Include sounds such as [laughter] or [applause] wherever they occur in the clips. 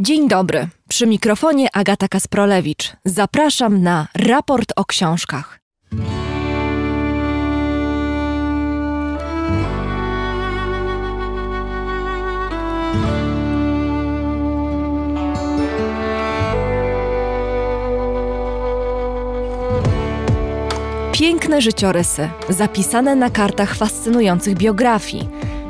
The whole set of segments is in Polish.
Dzień dobry. Przy mikrofonie Agata Kasprolewicz. Zapraszam na raport o książkach. Piękne życiorysy, zapisane na kartach fascynujących biografii,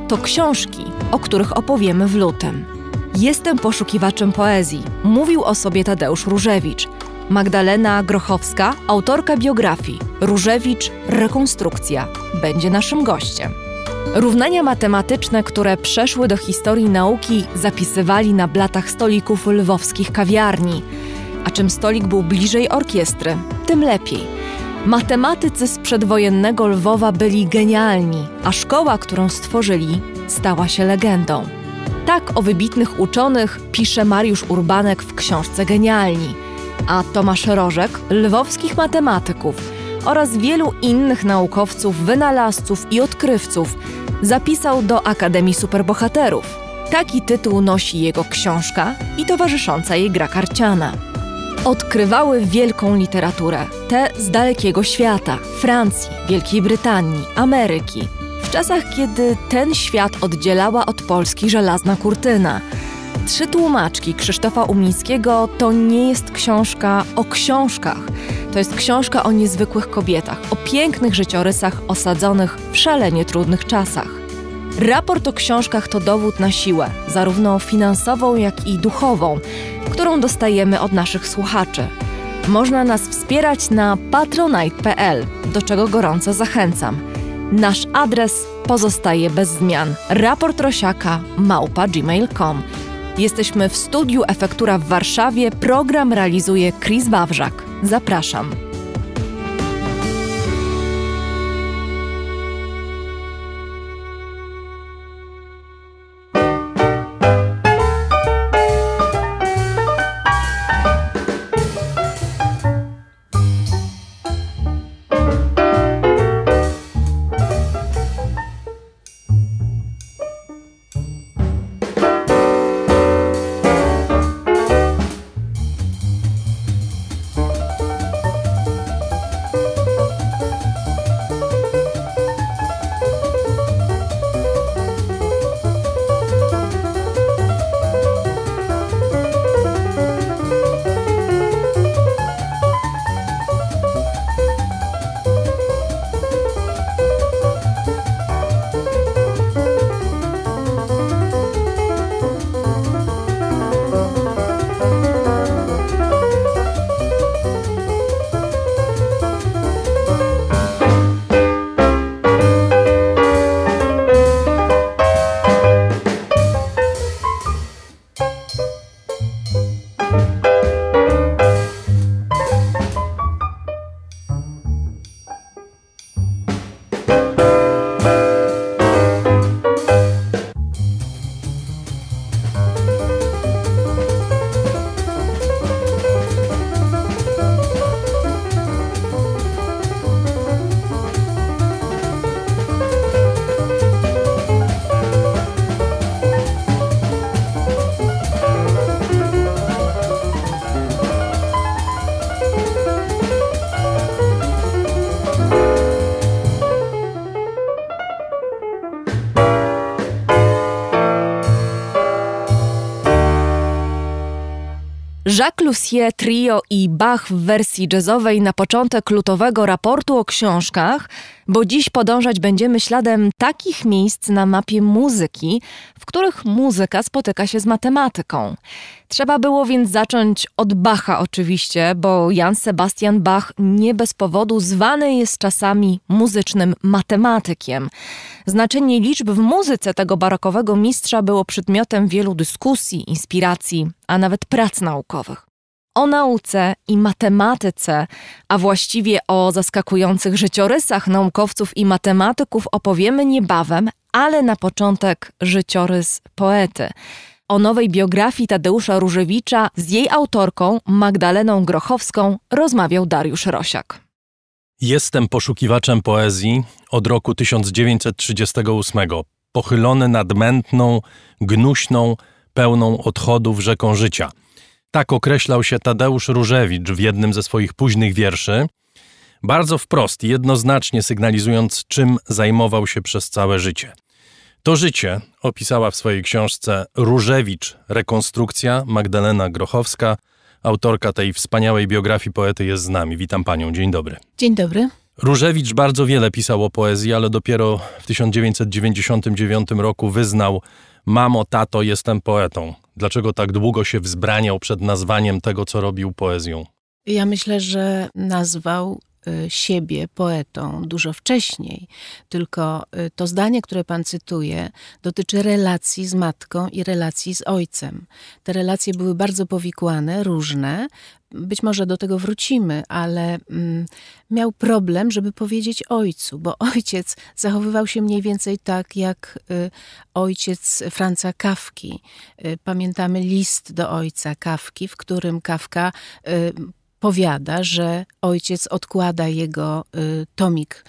to książki, o których opowiemy w lutym. Jestem poszukiwaczem poezji, mówił o sobie Tadeusz Różewicz. Magdalena Grochowska, autorka biografii Różewicz Rekonstrukcja, będzie naszym gościem. Równania matematyczne, które przeszły do historii nauki, zapisywali na blatach stolików lwowskich kawiarni. A czym stolik był bliżej orkiestry, tym lepiej. Matematycy z przedwojennego Lwowa byli genialni, a szkoła, którą stworzyli, stała się legendą. Tak o wybitnych uczonych pisze Mariusz Urbanek w książce Genialni, a Tomasz Rożek lwowskich matematyków oraz wielu innych naukowców, wynalazców i odkrywców zapisał do Akademii Superbohaterów. Taki tytuł nosi jego książka i towarzysząca jej gra karciana. Odkrywały wielką literaturę, te z dalekiego świata, Francji, Wielkiej Brytanii, Ameryki – w czasach, kiedy ten świat oddzielała od Polski żelazna kurtyna. Trzy tłumaczki Krzysztofa Umińskiego to nie jest książka o książkach. To jest książka o niezwykłych kobietach, o pięknych życiorysach osadzonych w szalenie trudnych czasach. Raport o książkach to dowód na siłę, zarówno finansową, jak i duchową, którą dostajemy od naszych słuchaczy. Można nas wspierać na patronite.pl, do czego gorąco zachęcam. Nasz adres pozostaje bez zmian. Raport Rosiaka małpa gmail.com. Jesteśmy w studiu Efektura w Warszawie. Program realizuje Chris Wawrzak. Zapraszam. Jacques Lussier Trio i Bach w wersji jazzowej na początek lutowego raportu o książkach, bo dziś podążać będziemy śladem takich miejsc na mapie muzyki, w których muzyka spotyka się z matematyką. Trzeba było więc zacząć od Bacha oczywiście, bo Jan Sebastian Bach nie bez powodu zwany jest czasami muzycznym matematykiem. Znaczenie liczb w muzyce tego barokowego mistrza było przedmiotem wielu dyskusji, inspiracji, a nawet prac naukowych o nauce i matematyce, a właściwie o zaskakujących życiorysach naukowców i matematyków opowiemy niebawem, ale na początek życiorys poety o nowej biografii Tadeusza Różewicza z jej autorką Magdaleną Grochowską rozmawiał Dariusz Rosiak. Jestem poszukiwaczem poezji od roku 1938, pochylony nad mętną, gnuśną, pełną odchodów rzeką życia. Tak określał się Tadeusz Różewicz w jednym ze swoich późnych wierszy, bardzo wprost i jednoznacznie sygnalizując, czym zajmował się przez całe życie – to życie opisała w swojej książce Różewicz Rekonstrukcja Magdalena Grochowska. Autorka tej wspaniałej biografii poety jest z nami. Witam panią, dzień dobry. Dzień dobry. Różewicz bardzo wiele pisał o poezji, ale dopiero w 1999 roku wyznał: Mamo, tato, jestem poetą. Dlaczego tak długo się wzbraniał przed nazwaniem tego, co robił poezją? Ja myślę, że nazwał Y, siebie poetą dużo wcześniej, tylko y, to zdanie, które pan cytuje, dotyczy relacji z matką i relacji z ojcem. Te relacje były bardzo powikłane, różne. Być może do tego wrócimy, ale mm, miał problem, żeby powiedzieć ojcu, bo [laughs] ojciec zachowywał się mniej więcej tak jak y, ojciec Franca Kawki. Y, pamiętamy list do ojca Kawki, w którym Kawka y, powiada, że ojciec odkłada jego y, tomik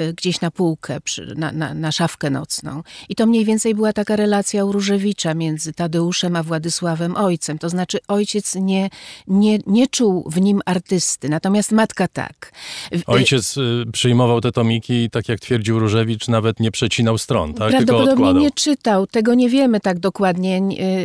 Y, gdzieś na półkę, przy, na, na, na, szafkę nocną. I to mniej więcej była taka relacja u Różewicza między Tadeuszem a Władysławem ojcem. To znaczy ojciec nie, nie, nie czuł w nim artysty, natomiast matka tak. Y, ojciec y, przyjmował te tomiki i tak jak twierdził Różewicz, nawet nie przecinał stron, tak? Prawdopodobnie nie czytał, tego nie wiemy tak dokładnie,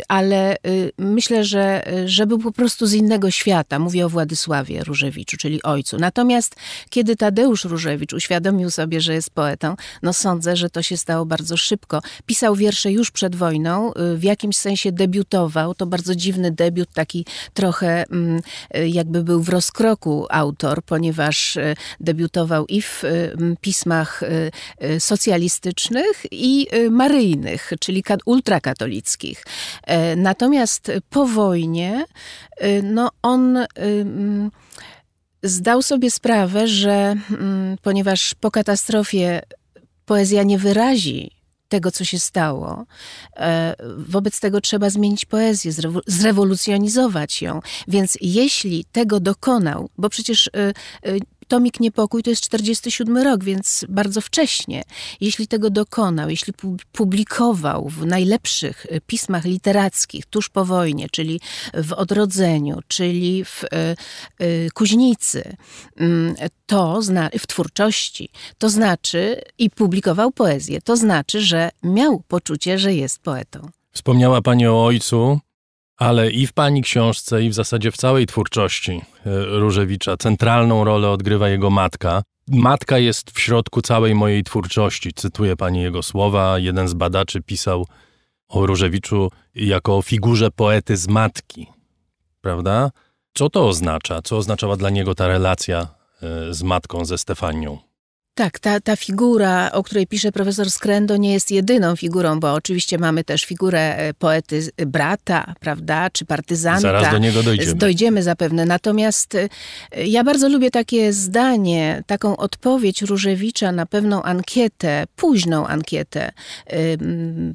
ale myślę, że, że był po prostu z innego świata. Mówię o Władysławie Różewiczu, czyli ojcu. Natomiast kiedy Tadeusz Różewicz uświadomił sobie, sobie, że jest poetą. No sądzę, że to się stało bardzo szybko. Pisał wiersze już przed wojną, y, w jakimś sensie debiutował. To bardzo dziwny debiut, taki trochę mm, y, jakby był w rozkroku autor, ponieważ y, debiutował i w pismach socjalistycznych i maryjnych, czyli ultrakatolickich. E, natomiast po wojnie, no on zdał sobie sprawę, że mm, ponieważ po katastrofie poezja nie wyrazi tego, co się stało. E, wobec tego trzeba zmienić poezję, zrewolucjonizować ją. Więc jeśli tego dokonał, bo przecież y, y, Tomik Niepokój to jest 47 rok, więc bardzo wcześnie. Jeśli tego dokonał, jeśli publikował w najlepszych y, pismach literackich tuż po wojnie, czyli w Odrodzeniu, czyli w y, y, Kuźnicy, mm, to zna- w twórczości, to znaczy i publikował poezję, to znaczy, że miał poczucie, że jest poetą. Wspomniała Pani o ojcu, ale i w pani książce, i w zasadzie w całej twórczości e, Różewicza centralną rolę odgrywa jego matka. Matka jest w środku całej mojej twórczości. Cytuję pani jego słowa. Jeden z badaczy pisał o Różewiczu jako o figurze poety z matki. Prawda? Co to oznacza? Co oznaczała dla niego ta relacja e, z matką, ze Stefanią? Tak, ta, ta figura, o której pisze profesor Skrendo, nie jest jedyną figurą, bo oczywiście mamy też figurę e, poety e, brata, prawda, czy partyzanta. Zaraz do niego dojdziemy. Dojdziemy zapewne. Natomiast e, ja bardzo lubię takie zdanie, taką odpowiedź Różewicza na pewną ankietę, późną ankietę.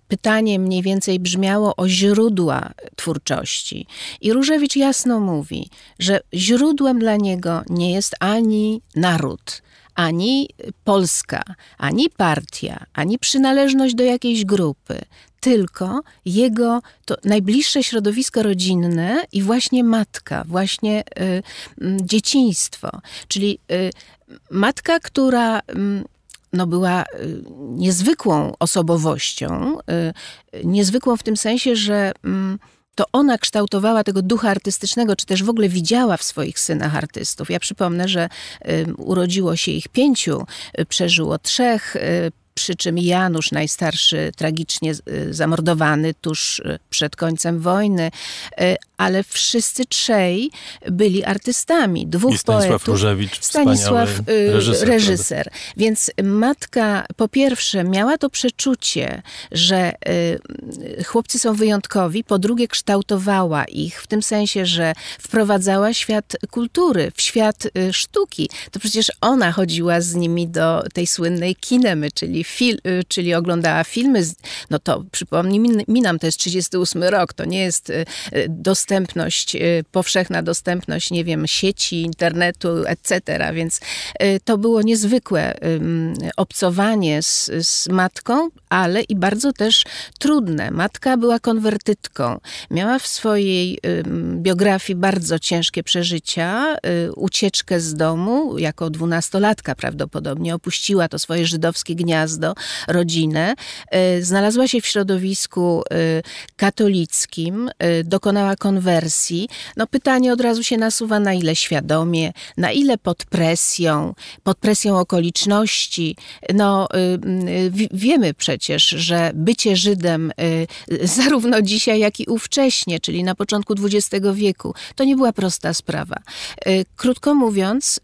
Pytanie mniej więcej brzmiało o źródła twórczości. I Różewicz jasno mówi, że źródłem dla niego nie jest ani naród, ani Polska, ani partia, ani przynależność do jakiejś grupy, tylko jego to najbliższe środowisko rodzinne i właśnie matka, właśnie y, y, dzieciństwo. Czyli y, matka, która mm, no była y, niezwykłą osobowością, y, niezwykłą w tym sensie, że mm, to ona kształtowała tego ducha artystycznego, czy też w ogóle widziała w swoich synach artystów. Ja przypomnę, że y, urodziło się ich pięciu, y, przeżyło trzech, y, przy czym Janusz najstarszy tragicznie y, zamordowany tuż y, przed końcem wojny, y, ale wszyscy trzej byli artystami. Dwóch I Stanisław poetów. Różewicz, Stanisław reżyser, reżyser. Więc matka po pierwsze miała to przeczucie, że chłopcy są wyjątkowi, po drugie kształtowała ich w tym sensie, że wprowadzała świat kultury, w świat sztuki. To przecież ona chodziła z nimi do tej słynnej kinemy, czyli czyli, fil, y, czyli oglądała filmy, no to przypomnij mi nam, to jest 38 rok, to nie jest y, y, dostępność, powszechna dostępność, nie wiem, sieci, internetu, etc., więc to było niezwykłe obcowanie z, z matką, ale i bardzo też trudne. Matka była konwertytką, miała w swojej biografii bardzo ciężkie przeżycia, ucieczkę z domu, jako dwunastolatka prawdopodobnie opuściła to swoje żydowskie gniazdo, gniazdo rodzinę. Y, znalazła się w środowisku y, katolickim, y, dokonała konwersji. No pytanie od razu się nasuwa, na ile świadomie, na ile pod presją, pod presją okoliczności. No wiemy przecież, że bycie Żydem zarówno dzisiaj, jak i ówcześnie, czyli na początku XX wieku, to nie była prosta sprawa. Krótko mówiąc,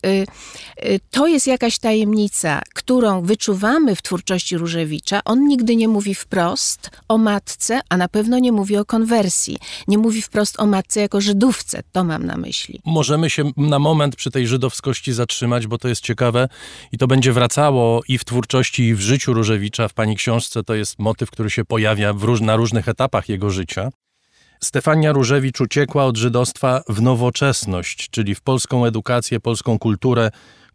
to jest jakaś tajemnica, którą wyczuwamy w twórczości twórczości Różewicza, on nigdy nie mówi wprost o matce, a na pewno nie mówi o konwersji. Nie mówi wprost o matce jako Żydówce, to mam na myśli. Możemy się na moment przy tej żydowskości zatrzymać, bo to jest ciekawe i to będzie wracało i w twórczości, i w życiu Różewicza, w pani książce. To jest motyw, który się pojawia róż na różnych etapach jego życia. Stefania Różewicz uciekła od żydostwa w nowoczesność, czyli w polską edukację, polską kulturę,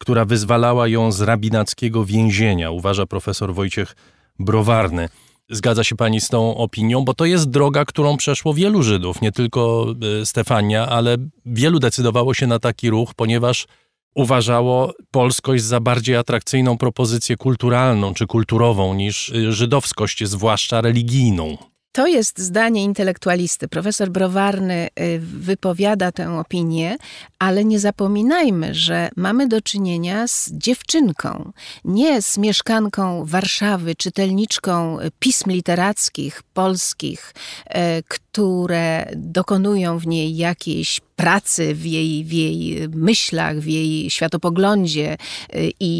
która wyzwalała ją z rabinackiego więzienia, uważa profesor Wojciech Browarny. Zgadza się pani z tą opinią, bo to jest droga, którą przeszło wielu Żydów, nie tylko e, Stefania, ale wielu decydowało się na taki ruch, ponieważ uważało polskość za bardziej atrakcyjną propozycję kulturalną czy kulturową niż e, żydowskość, zwłaszcza religijną. To jest zdanie intelektualisty. Profesor Browarny y, wypowiada tę opinię, ale nie zapominajmy, że mamy do czynienia z dziewczynką, nie z mieszkanką Warszawy, czytelniczką pism literackich polskich, y, które dokonują w niej jakiejś pracy, w jej, w jej myślach, w jej światopoglądzie y, i,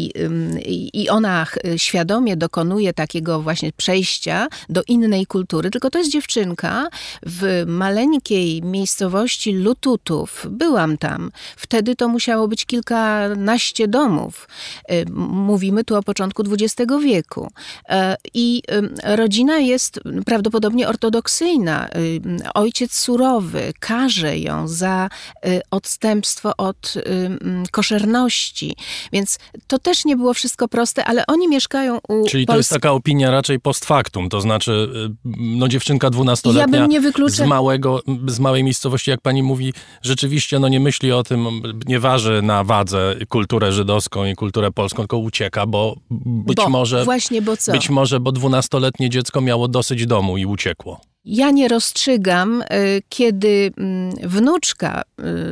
i ona świadomie dokonuje takiego właśnie przejścia do innej kultury, tylko to jest dziewczynka w maleńkiej miejscowości Lututów. Byłam tam. Wtedy to musiało być kilkanaście domów. Y, mówimy tu o początku XX wieku. E, I rodzina jest prawdopodobnie ortodoksyjna. Y, ojciec surowy karze ją za Y, odstępstwo od y, mm, koszerności. Więc to też nie było wszystko proste, ale oni mieszkają u Czyli Pols to jest taka opinia raczej post factum, to znaczy y, no dziewczynka dwunastoletnia ja z, małego, z małej miejscowości, jak pani mówi, rzeczywiście no nie myśli o tym, nie waży na wadze kulturę żydowską i kulturę polską, tylko ucieka, bo być bo, może... Właśnie, bo co? Być może, bo dwunastoletnie dziecko miało dosyć domu i uciekło. Ja nie rozstrzygam, y, kiedy mm, wnuczka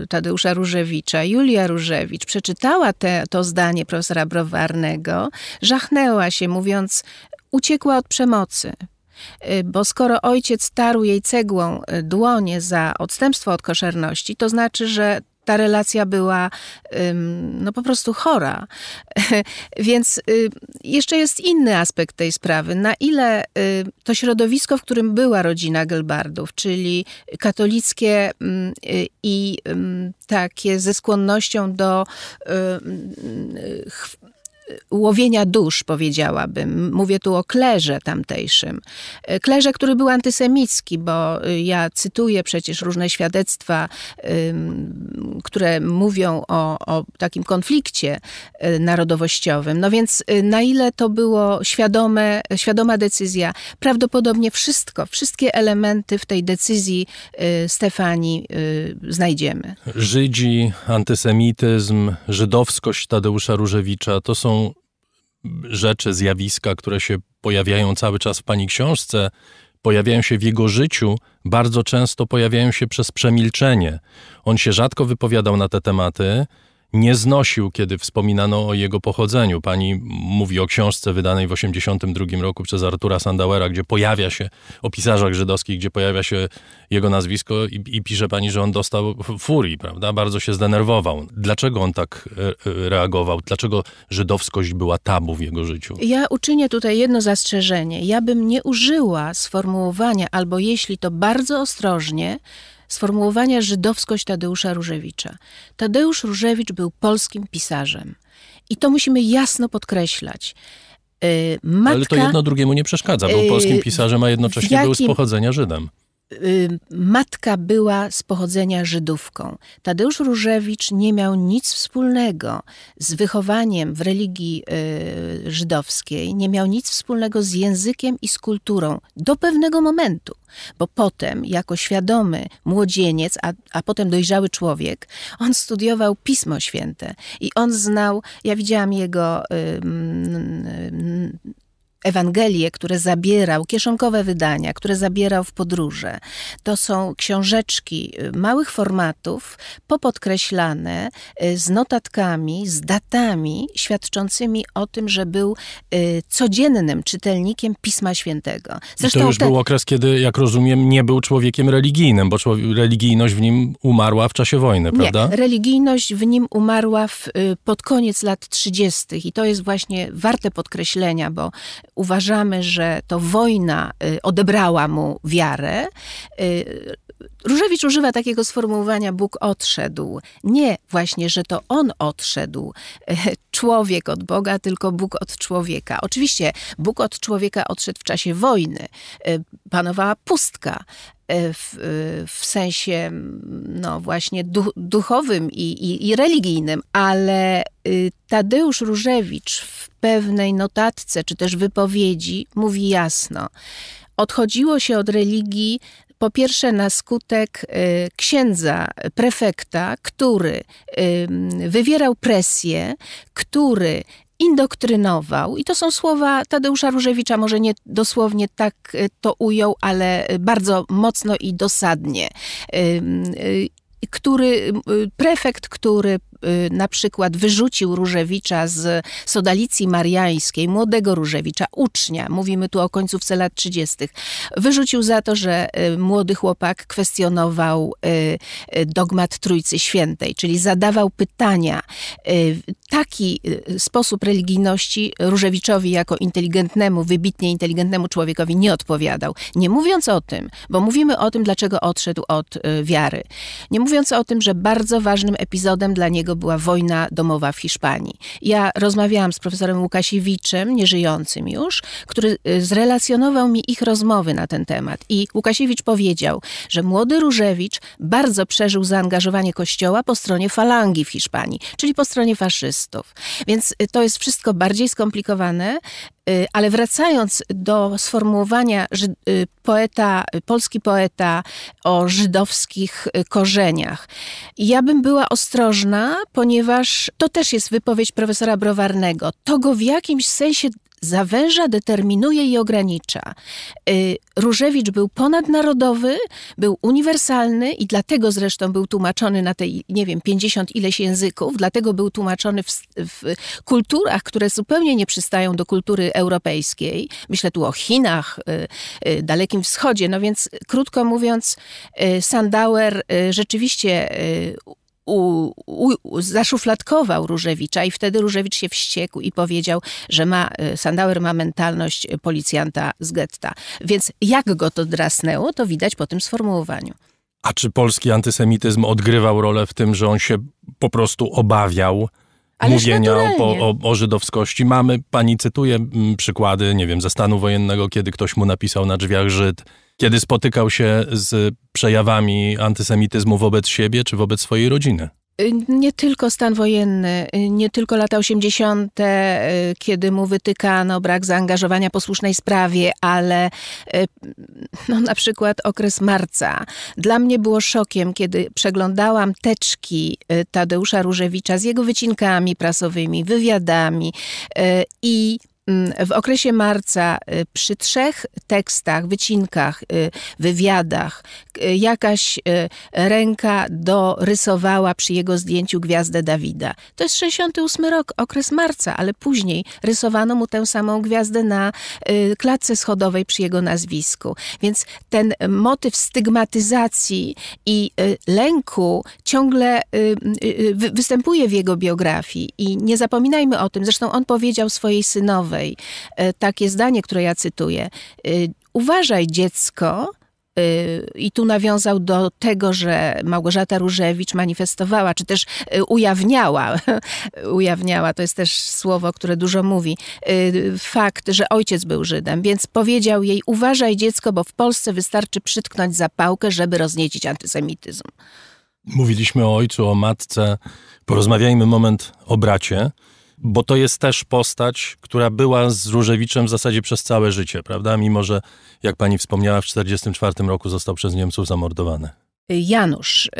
y, Tadeusza Różewicza, Julia Różewicz, przeczytała te, to zdanie profesora Browarnego, żachnęła się, mówiąc, uciekła od przemocy. Y, bo skoro ojciec tarł jej cegłą dłonie za odstępstwo od koszerności, to znaczy, że ta relacja była no po prostu chora. [laughs] Więc y, jeszcze jest inny aspekt tej sprawy. Na ile y, to środowisko, w którym była rodzina Gelbardów, czyli katolickie y, i takie ze skłonnością do łowienia dusz, powiedziałabym. Mówię tu o klerze tamtejszym. E, klerze, który był antysemicki, bo e, ja cytuję przecież różne świadectwa, które mówią o, o takim konflikcie e, narodowościowym. No więc na ile to było świadome, świadoma decyzja? Prawdopodobnie wszystko, wszystkie elementy w tej decyzji Stefanii znajdziemy. Żydzi, antysemityzm, żydowskość Tadeusza Różewicza to są rzeczy, zjawiska, które się pojawiają cały czas w pani książce, pojawiają się w jego życiu, bardzo często pojawiają się przez przemilczenie. On się rzadko wypowiadał na te tematy, nie znosił, kiedy wspominano o jego pochodzeniu. Pani mówi o książce wydanej w 1982 roku przez Artura Sandauera, gdzie pojawia się, o pisarzach żydowskich, gdzie pojawia się jego nazwisko i, i pisze pani, że on dostał furii, prawda? Bardzo się zdenerwował. Dlaczego on tak e, e, reagował? Dlaczego żydowskość była tabu w jego życiu? Ja uczynię tutaj jedno zastrzeżenie. Ja bym nie użyła sformułowania, albo jeśli to bardzo ostrożnie, sformułowania żydowskość Tadeusza Różewicza. Tadeusz Różewicz był polskim pisarzem. I to musimy jasno podkreślać. Matka, y, Ale to jedno drugiemu nie przeszkadza. Był polskim pisarzem, a jednocześnie jakim, był z pochodzenia Żydem. Y, matka była z pochodzenia Żydówką. Tadeusz Różewicz nie miał nic wspólnego z wychowaniem w religii y, żydowskiej, nie miał nic wspólnego z językiem i z kulturą do pewnego momentu, bo potem, jako świadomy młodzieniec, a, a potem dojrzały człowiek, on studiował Pismo Święte i on znał, ja widziałam jego. Ewangelie, które zabierał, kieszonkowe wydania, które zabierał w podróże. To są książeczki y, małych formatów, popodkreślane, y, z notatkami, z datami świadczącymi o tym, że był y, codziennym czytelnikiem Pisma Świętego. Zresztą I to już te... był okres, kiedy, jak rozumiem, nie był człowiekiem religijnym, bo religijność w nim umarła w czasie wojny, prawda? Nie, religijność w nim umarła w, pod koniec lat 30. i to jest właśnie warte podkreślenia, bo uważamy, że to wojna y, odebrała mu wiarę, y, Różewicz używa takiego sformułowania Bóg odszedł. Nie właśnie, że to on odszedł, e, człowiek od Boga, tylko Bóg od człowieka. Oczywiście Bóg od człowieka odszedł w czasie wojny. E, panowała pustka, e, w, w, sensie no właśnie duch, duchowym i, i, i, religijnym, ale y, Tadeusz Różewicz w pewnej notatce czy też wypowiedzi mówi jasno. Odchodziło się od religii po pierwsze, na skutek y, księdza, prefekta, który y, wywierał presję, który indoktrynował, i to są słowa Tadeusza Różewicza, może nie dosłownie tak y, to ujął, ale bardzo mocno i dosadnie który prefekt, który Y, na przykład wyrzucił Różewicza z Sodalicji Mariańskiej, młodego Różewicza, ucznia, mówimy tu o końcówce lat 30., wyrzucił za to, że y, młody chłopak kwestionował y, dogmat Trójcy Świętej, czyli zadawał pytania. Taki sposób religijności Różewiczowi jako inteligentnemu, wybitnie inteligentnemu człowiekowi nie odpowiadał. Nie mówiąc o tym, bo mówimy o tym, dlaczego odszedł od wiary. Nie mówiąc o tym, że bardzo ważnym epizodem dla niego tego była wojna domowa w Hiszpanii. Ja rozmawiałam z profesorem Łukasiewiczem, nieżyjącym już, który y, zrelacjonował mi ich rozmowy na ten temat. I Łukasiewicz powiedział, że młody Różewicz bardzo przeżył zaangażowanie Kościoła po stronie falangi w Hiszpanii, czyli po stronie faszystów. Więc y, to jest wszystko bardziej skomplikowane Y, ale wracając do sformułowania y, poeta, y, polski poeta o żydowskich korzeniach, ja bym była ostrożna, ponieważ to też jest wypowiedź profesora Browarnego. To go w jakimś sensie zawęża, determinuje i ogranicza. Y, Różewicz był ponadnarodowy, był uniwersalny i dlatego zresztą był tłumaczony na tej, nie wiem, 50 ileś języków, dlatego był tłumaczony w, w kulturach, które zupełnie nie przystają do kultury europejskiej. Myślę tu o Chinach, y, y, Dalekim Wschodzie. No więc, krótko mówiąc, Sandauer rzeczywiście u, u, zaszufladkował Różewicza i wtedy Różewicz się wściekł i powiedział, że ma, y, Sandauer ma mentalność y, policjanta z getta. Więc jak go to drasnęło, to widać po tym sformułowaniu. A czy polski antysemityzm odgrywał rolę w tym, że on się po prostu obawiał Ależ mówienia o, o, o, żydowskości? Mamy, pani cytuje m, mm, przykłady, nie wiem, ze stanu wojennego, kiedy ktoś mu napisał na drzwiach Żyd kiedy spotykał się z przejawami antysemityzmu wobec siebie czy wobec swojej rodziny. Y, nie tylko stan wojenny, y, nie tylko lata 80., y, kiedy mu wytykano brak zaangażowania posłusznej sprawie, ale no, na przykład okres marca. Dla mnie było szokiem, kiedy przeglądałam teczki Tadeusza Różewicza z jego wycinkami prasowymi, wywiadami i Mm, w okresie marca y, przy trzech tekstach, wycinkach, y, wywiadach y, jakaś ręka dorysowała przy jego zdjęciu gwiazdę Dawida. To jest 68 rok, okres marca, ale później rysowano mu tę samą gwiazdę na klatce schodowej przy jego nazwisku. Więc ten motyw stygmatyzacji i lęku ciągle występuje w jego biografii i nie zapominajmy o tym. Zresztą on powiedział swojej synowej, E, takie zdanie, które ja cytuję. E, uważaj dziecko, e, i tu nawiązał do tego, że Małgorzata Różewicz manifestowała, czy też ujawniała, [laughs] ujawniała, to jest też słowo, które dużo mówi, fakt, że ojciec był Żydem, więc powiedział jej, uważaj dziecko, bo w Polsce wystarczy przytknąć zapałkę, żeby rozniecić antysemityzm. Mówiliśmy o ojcu, o matce, porozmawiajmy moment o bracie bo to jest też postać, która była z Różewiczem w zasadzie przez całe życie, prawda? Mimo, że jak pani wspomniała, w 1944 roku został przez Niemców zamordowany. Janusz.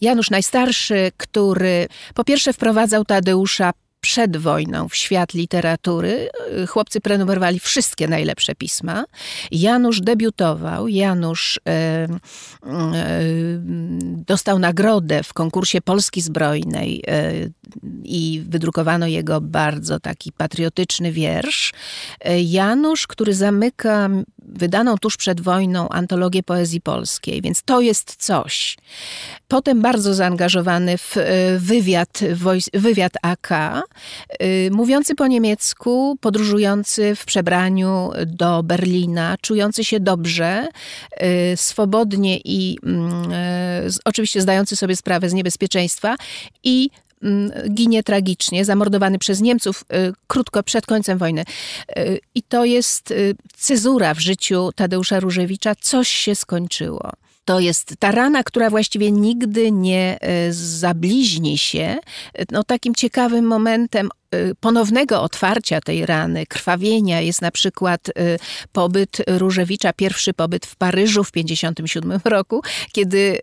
Janusz najstarszy, który po pierwsze wprowadzał Tadeusza przed wojną w świat literatury. Y, chłopcy prenumerowali wszystkie najlepsze pisma. Janusz debiutował, Janusz e, e, dostał nagrodę w konkursie Polski Zbrojnej e, i wydrukowano jego bardzo taki patriotyczny wiersz. Janusz, który zamyka wydaną tuż przed wojną antologię poezji polskiej, więc to jest coś. Potem bardzo zaangażowany w y, wywiad, wywiad AK, y, mówiący po niemiecku, podróżujący w przebraniu do Berlina, czujący się dobrze, y, swobodnie i mm, oczywiście zdający sobie sprawę z niebezpieczeństwa i Mm, ginie tragicznie, zamordowany przez Niemców y, krótko przed końcem wojny. Y, I to jest y, cezura w życiu Tadeusza Różewicza. Coś się skończyło. To jest ta rana, która właściwie nigdy nie zabliźni się. No, takim ciekawym momentem ponownego otwarcia tej rany, krwawienia jest na przykład pobyt Różewicza, pierwszy pobyt w Paryżu w 1957 roku, kiedy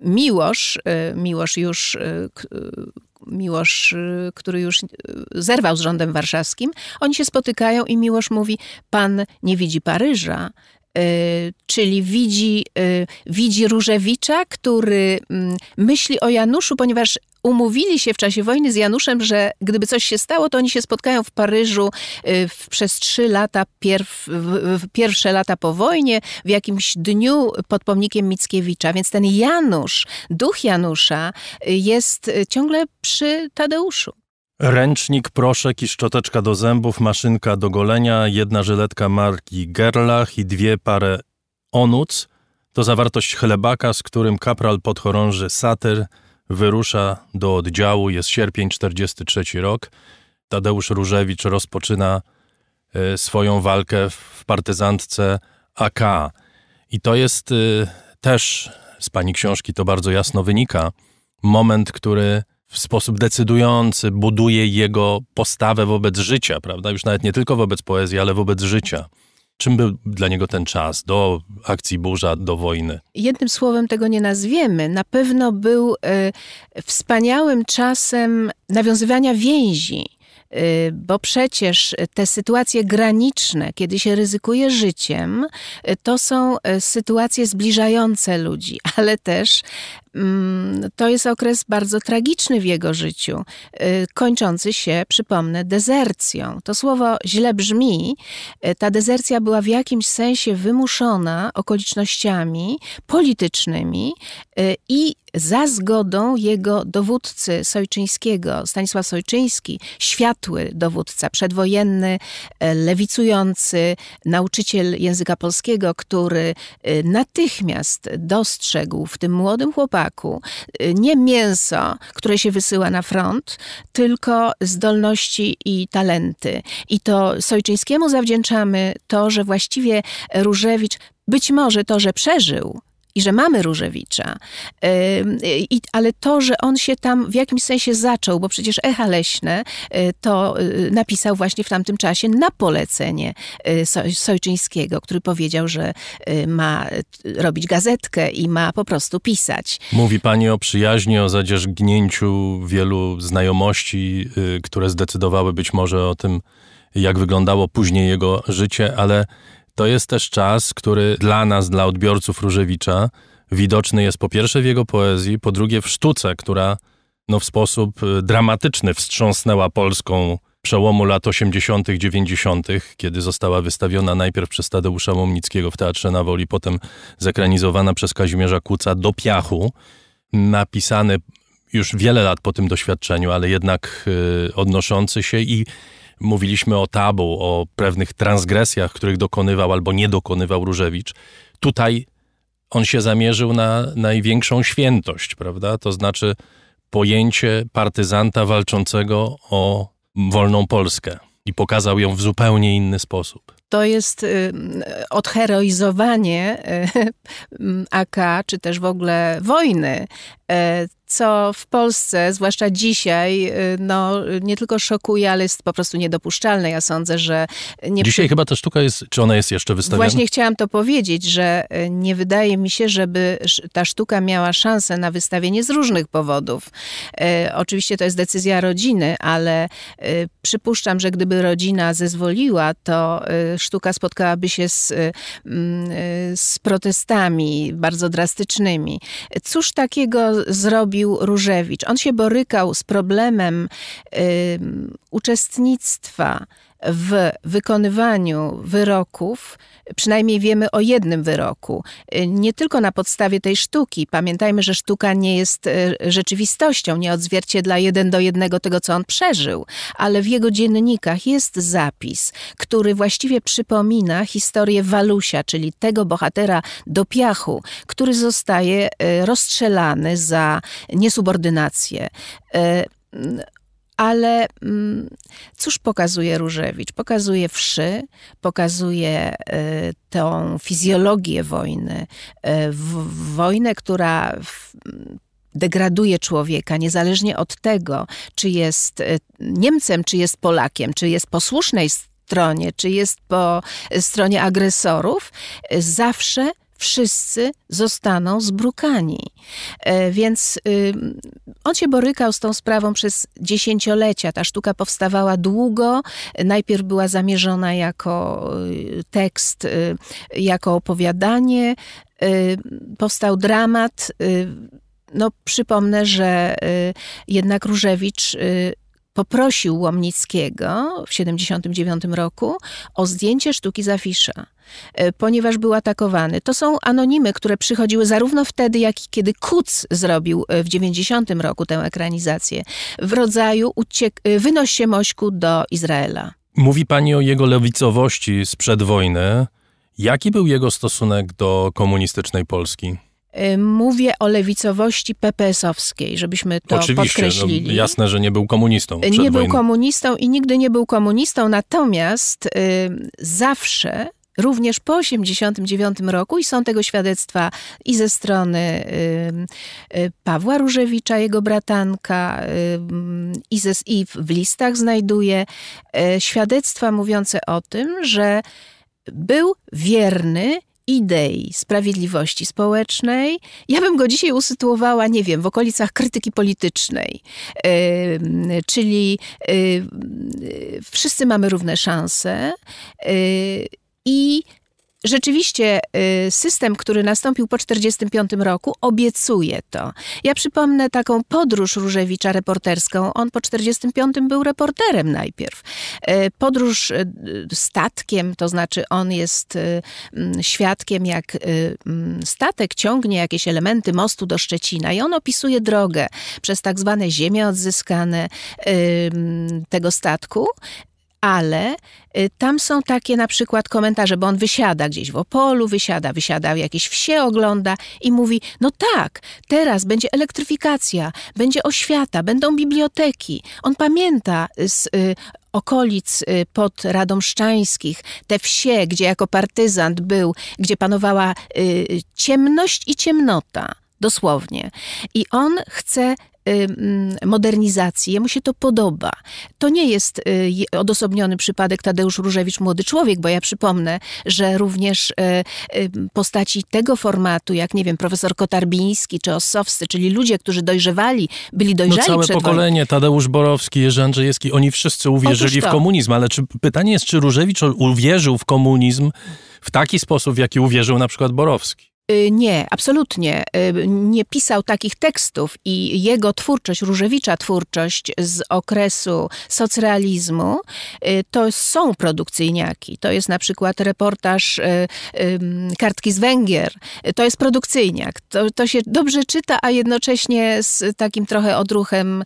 Miłosz, y, Miłosz już, y, y, Miłosz, który już zerwał z rządem warszawskim, oni się spotykają i Miłosz mówi, pan nie widzi Paryża, czyli widzi, widzi Różewicza, który mm, myśli o Januszu, ponieważ umówili się w czasie wojny z Januszem, że gdyby coś się stało, to oni się spotkają w Paryżu y, w, przez trzy lata, pierw, w, pierwsze lata po wojnie, w jakimś dniu pod pomnikiem Mickiewicza. Więc ten Janusz, duch Janusza y, jest y, ciągle przy Tadeuszu. Ręcznik, proszek i szczoteczka do zębów, maszynka do golenia, jedna żyletka marki Gerlach i dwie parę onuc to zawartość chlebaka, z którym kapral podchorąży satyr – wyrusza do oddziału. Jest sierpień 43 rok. Tadeusz Różewicz rozpoczyna e, swoją walkę w partyzantce AK. I to jest e, też z pani książki to bardzo jasno wynika. Moment, który w sposób decydujący buduje jego postawę wobec życia, prawda? Już nawet nie tylko wobec poezji, ale wobec życia. Czym był dla niego ten czas do akcji burza, do wojny? Jednym słowem tego nie nazwiemy. Na pewno był y, wspaniałym czasem nawiązywania więzi e, bo przecież te sytuacje graniczne, kiedy się ryzykuje życiem, e, to są sytuacje zbliżające ludzi, ale też Mm, to jest okres bardzo tragiczny w jego życiu, y, kończący się, przypomnę, dezercją. To słowo źle brzmi. Y, ta dezercja była w jakimś sensie wymuszona okolicznościami politycznymi y, i za zgodą jego dowódcy sojczyńskiego, Stanisław Sojczyński, światły dowódca, przedwojenny, lewicujący nauczyciel języka polskiego, który natychmiast dostrzegł w tym młodym chłopaku, Y, nie mięso, które się wysyła na front, tylko zdolności i talenty. I to Sojczyńskiemu zawdzięczamy to, że właściwie Różewicz być może to, że przeżył, i że mamy Różewicza, ale to, że on się tam w jakimś sensie zaczął, bo przecież Echa Leśne y, to y, napisał właśnie w tamtym czasie na polecenie y, Sojczyńskiego, który powiedział, że ma robić gazetkę i ma po prostu pisać. Mówi pani o przyjaźni, o zadzierzgnięciu wielu znajomości, które zdecydowały być może o tym, jak wyglądało później jego życie, ale to jest też czas, który dla nas, dla odbiorców Różewicza, widoczny jest po pierwsze w jego poezji, po drugie w sztuce, która no, w sposób y, dramatyczny wstrząsnęła Polską przełomu lat 80., 90., kiedy została wystawiona najpierw przez Tadeusza Momnickiego w Teatrze na Woli, potem zekranizowana przez Kazimierza Kuca do piachu, napisany już wiele lat po tym doświadczeniu, ale jednak y, odnoszący się i Mówiliśmy o tabu, o pewnych transgresjach, których dokonywał albo nie dokonywał Różewicz. Tutaj on się zamierzył na największą świętość, prawda? To znaczy pojęcie partyzanta walczącego o wolną Polskę i pokazał ją w zupełnie inny sposób. To jest y, odheroizowanie y, AK, [laughs] czy też w ogóle wojny, E, co w Polsce, zwłaszcza dzisiaj, e, no, nie tylko szokuje, ale jest po prostu niedopuszczalne. Ja sądzę, że... Nie... Dzisiaj chyba ta sztuka jest, czy ona jest jeszcze wystawiana? Właśnie chciałam to powiedzieć, że e, nie wydaje mi się, żeby ta sztuka miała szansę na wystawienie z różnych powodów. Oczywiście to jest decyzja rodziny, ale przypuszczam, że gdyby rodzina zezwoliła, to sztuka spotkałaby się z, z protestami bardzo drastycznymi. Cóż takiego zrobił Różewicz. On się borykał z problemem y, uczestnictwa w wykonywaniu wyroków, przynajmniej wiemy o jednym wyroku, y, nie tylko na podstawie tej sztuki. Pamiętajmy, że sztuka nie jest y, rzeczywistością, nie odzwierciedla jeden do jednego tego, co on przeżył, ale w jego dziennikach jest zapis, który właściwie przypomina historię Walusia, czyli tego bohatera do piachu, który zostaje y, rozstrzelany za niesubordynację ale mm, cóż pokazuje Różewicz? Pokazuje wszy, pokazuje y, tą fizjologię wojny. Y, wojnę, która mm, degraduje człowieka, niezależnie od tego, czy jest y, Niemcem, czy jest Polakiem, czy jest po słusznej stronie, czy jest po stronie agresorów, zawsze wszyscy zostaną zbrukani. E, więc y, on się borykał z tą sprawą przez dziesięciolecia. Ta sztuka powstawała długo. Najpierw była zamierzona jako y, tekst, y, jako opowiadanie. Powstał dramat. No, przypomnę, że jednak Różewicz poprosił Łomnickiego w 79 roku o zdjęcie sztuki z afisza. E, ponieważ był atakowany. To są anonimy, które przychodziły zarówno wtedy, jak i kiedy Kuc zrobił e, w 90 roku tę ekranizację w rodzaju uciek e, wynoś się Mośku do Izraela. Mówi pani o jego lewicowości sprzed wojny. Jaki był jego stosunek do komunistycznej Polski? Mówię o lewicowości PPS-owskiej, żebyśmy to Oczywiście, no, podkreślili. No, jasne, że nie był komunistą. Nie wojną. był komunistą i nigdy nie był komunistą, natomiast y, zawsze również po 1989 roku i są tego świadectwa i ze strony y, Pawła Różewicza, jego bratanka, i, ze, i w listach znajduje y, świadectwa mówiące o tym, że był wierny idei sprawiedliwości społecznej. Ja bym go dzisiaj usytuowała, nie wiem, w okolicach krytyki politycznej, czyli y, wszyscy mamy równe szanse. I rzeczywiście y, system, który nastąpił po 1945 roku, obiecuje to. Ja przypomnę taką podróż Różewicza reporterską. On po 1945 był reporterem najpierw. Y, podróż y, statkiem, to znaczy on jest mm, świadkiem, jak mm, statek ciągnie jakieś elementy mostu do Szczecina i on opisuje drogę przez tak zwane ziemie odzyskane mm, tego statku ale y, tam są takie na przykład komentarze, bo on wysiada gdzieś w Opolu, wysiada, wysiada w jakieś wsie, ogląda i mówi, no tak, teraz będzie elektryfikacja, będzie oświata, będą biblioteki. On pamięta z y, okolic y, pod Radomszczańskich, te wsie, gdzie jako partyzant był, gdzie panowała y, ciemność i ciemnota dosłownie. I on chce modernizacji, jemu się to podoba. To nie jest y, odosobniony przypadek Tadeusz Różewicz, młody człowiek, bo ja przypomnę, że również y, postaci tego formatu, jak nie wiem, profesor Kotarbiński czy Ossowscy, czyli ludzie, którzy dojrzewali, byli no dojrzali no, całe przed pokolenie, wojną. Tadeusz Borowski, Jerzy Andrzejewski, oni wszyscy uwierzyli w komunizm, ale czy, pytanie jest, czy Różewicz uwierzył w komunizm w taki sposób, w jaki uwierzył na przykład Borowski? Y, nie, absolutnie. Y, nie pisał takich tekstów i jego twórczość, Różewicza twórczość z okresu socrealizmu, y, to są produkcyjniaki. To jest na przykład reportaż Kartki z Węgier. To jest produkcyjniak. To, to się dobrze czyta, a jednocześnie z takim trochę odruchem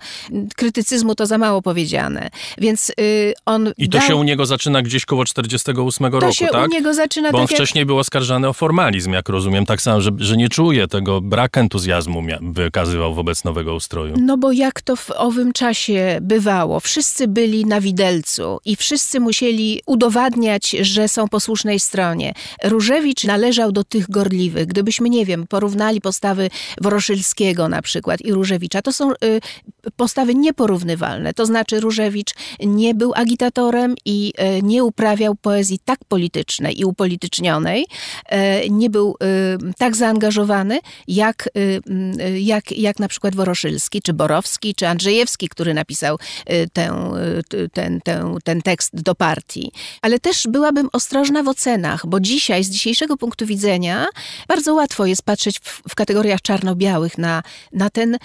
krytycyzmu to za mało powiedziane. Więc on... I to dał... się u niego zaczyna gdzieś koło 48 to roku, tak? To się u tak? niego zaczyna... Bo tak on jak... wcześniej był oskarżany o formalizm, jak rozumiem tak samo, że, że nie czuje tego, brak entuzjazmu wykazywał wobec nowego ustroju. No bo jak to w owym czasie bywało? Wszyscy byli na widelcu i wszyscy musieli udowadniać, że są po słusznej stronie. Różewicz należał do tych gorliwych. Gdybyśmy, nie wiem, porównali postawy Woroszylskiego na przykład i Różewicza, to są y, postawy nieporównywalne. To znaczy Różewicz nie był agitatorem i y, nie uprawiał poezji tak politycznej i upolitycznionej, y, nie był y, tak zaangażowany jak, y, y, jak, jak na przykład Woroszylski, czy Borowski, czy Andrzejewski, który napisał y, ten, ten, ten tekst do partii. Ale też byłabym ostrożna w ocenach, bo dzisiaj, z dzisiejszego punktu widzenia, bardzo łatwo jest patrzeć w, w kategoriach czarno-białych na, na ten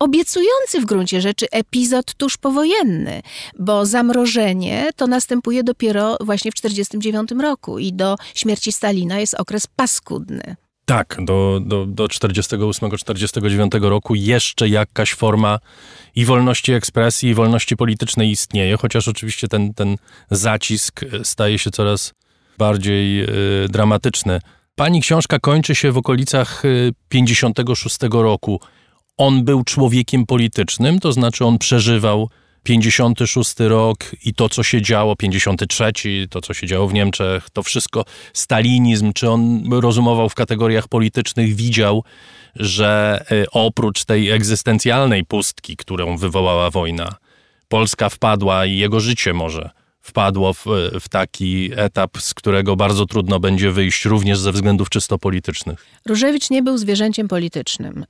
obiecujący w gruncie rzeczy epizod tuż powojenny, bo zamrożenie to następuje dopiero właśnie w 1949 roku i do śmierci Stalina jest okres paskudny. Tak, do, do, do 48-49 roku jeszcze jakaś forma i wolności ekspresji, i wolności politycznej istnieje, chociaż oczywiście ten, ten zacisk e, staje się coraz bardziej y, dramatyczny. Pani książka kończy się w okolicach 56 e, roku. On był człowiekiem politycznym, to znaczy on przeżywał 56 rok i to, co się działo, 53, to, co się działo w Niemczech, to wszystko stalinizm, czy on rozumował w kategoriach politycznych, widział, że y, oprócz tej egzystencjalnej pustki, którą wywołała wojna, Polska wpadła i jego życie może wpadło w, w, taki etap, z którego bardzo trudno będzie wyjść również ze względów czysto politycznych. Różewicz nie był zwierzęciem politycznym.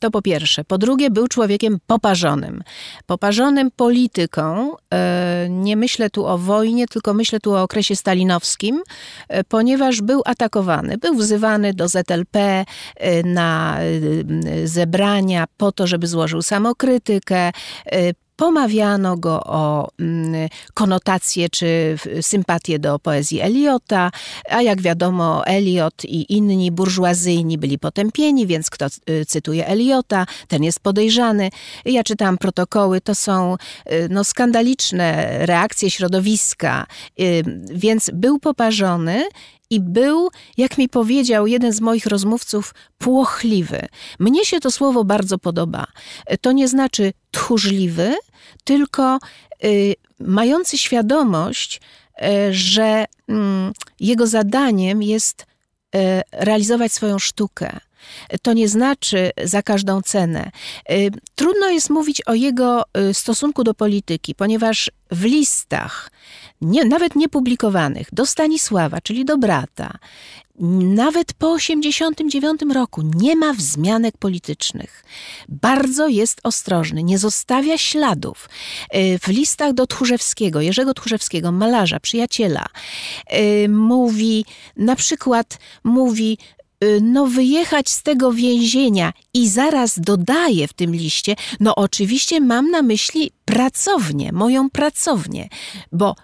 To po pierwsze. Po drugie, był człowiekiem poparzonym. Poparzonym polityką. E, nie myślę tu o wojnie, tylko myślę tu o okresie stalinowskim, e, ponieważ był atakowany. Był wzywany do ZLP e, na zebrania po to, żeby złożył samokrytykę. Pomawiano go o mm, konotacje czy sympatię do poezji Eliota, a jak wiadomo, Eliot i inni burżuazyjni byli potępieni, więc kto y, cytuje Eliota, ten jest podejrzany. Ja czytam protokoły, to są y, no, skandaliczne reakcje środowiska, y, więc był poparzony i był, jak mi powiedział jeden z moich rozmówców, płochliwy. Mnie się to słowo bardzo podoba. To nie znaczy tchórzliwy, tylko y, mający świadomość, y, że mm, jego zadaniem jest y, realizować swoją sztukę. To nie znaczy za każdą cenę. Trudno jest mówić o jego stosunku do polityki, ponieważ w listach, nie, nawet niepublikowanych, do Stanisława, czyli do brata, nawet po 89 roku nie ma wzmianek politycznych. Bardzo jest ostrożny, nie zostawia śladów. E, w listach do Tchórzewskiego, Jerzego Tchórzewskiego, malarza, przyjaciela, e, mówi, na przykład mówi, e, no wyjechać z tego więzienia i zaraz dodaje w tym liście, no oczywiście mam na myśli pracownię, moją pracownię, bo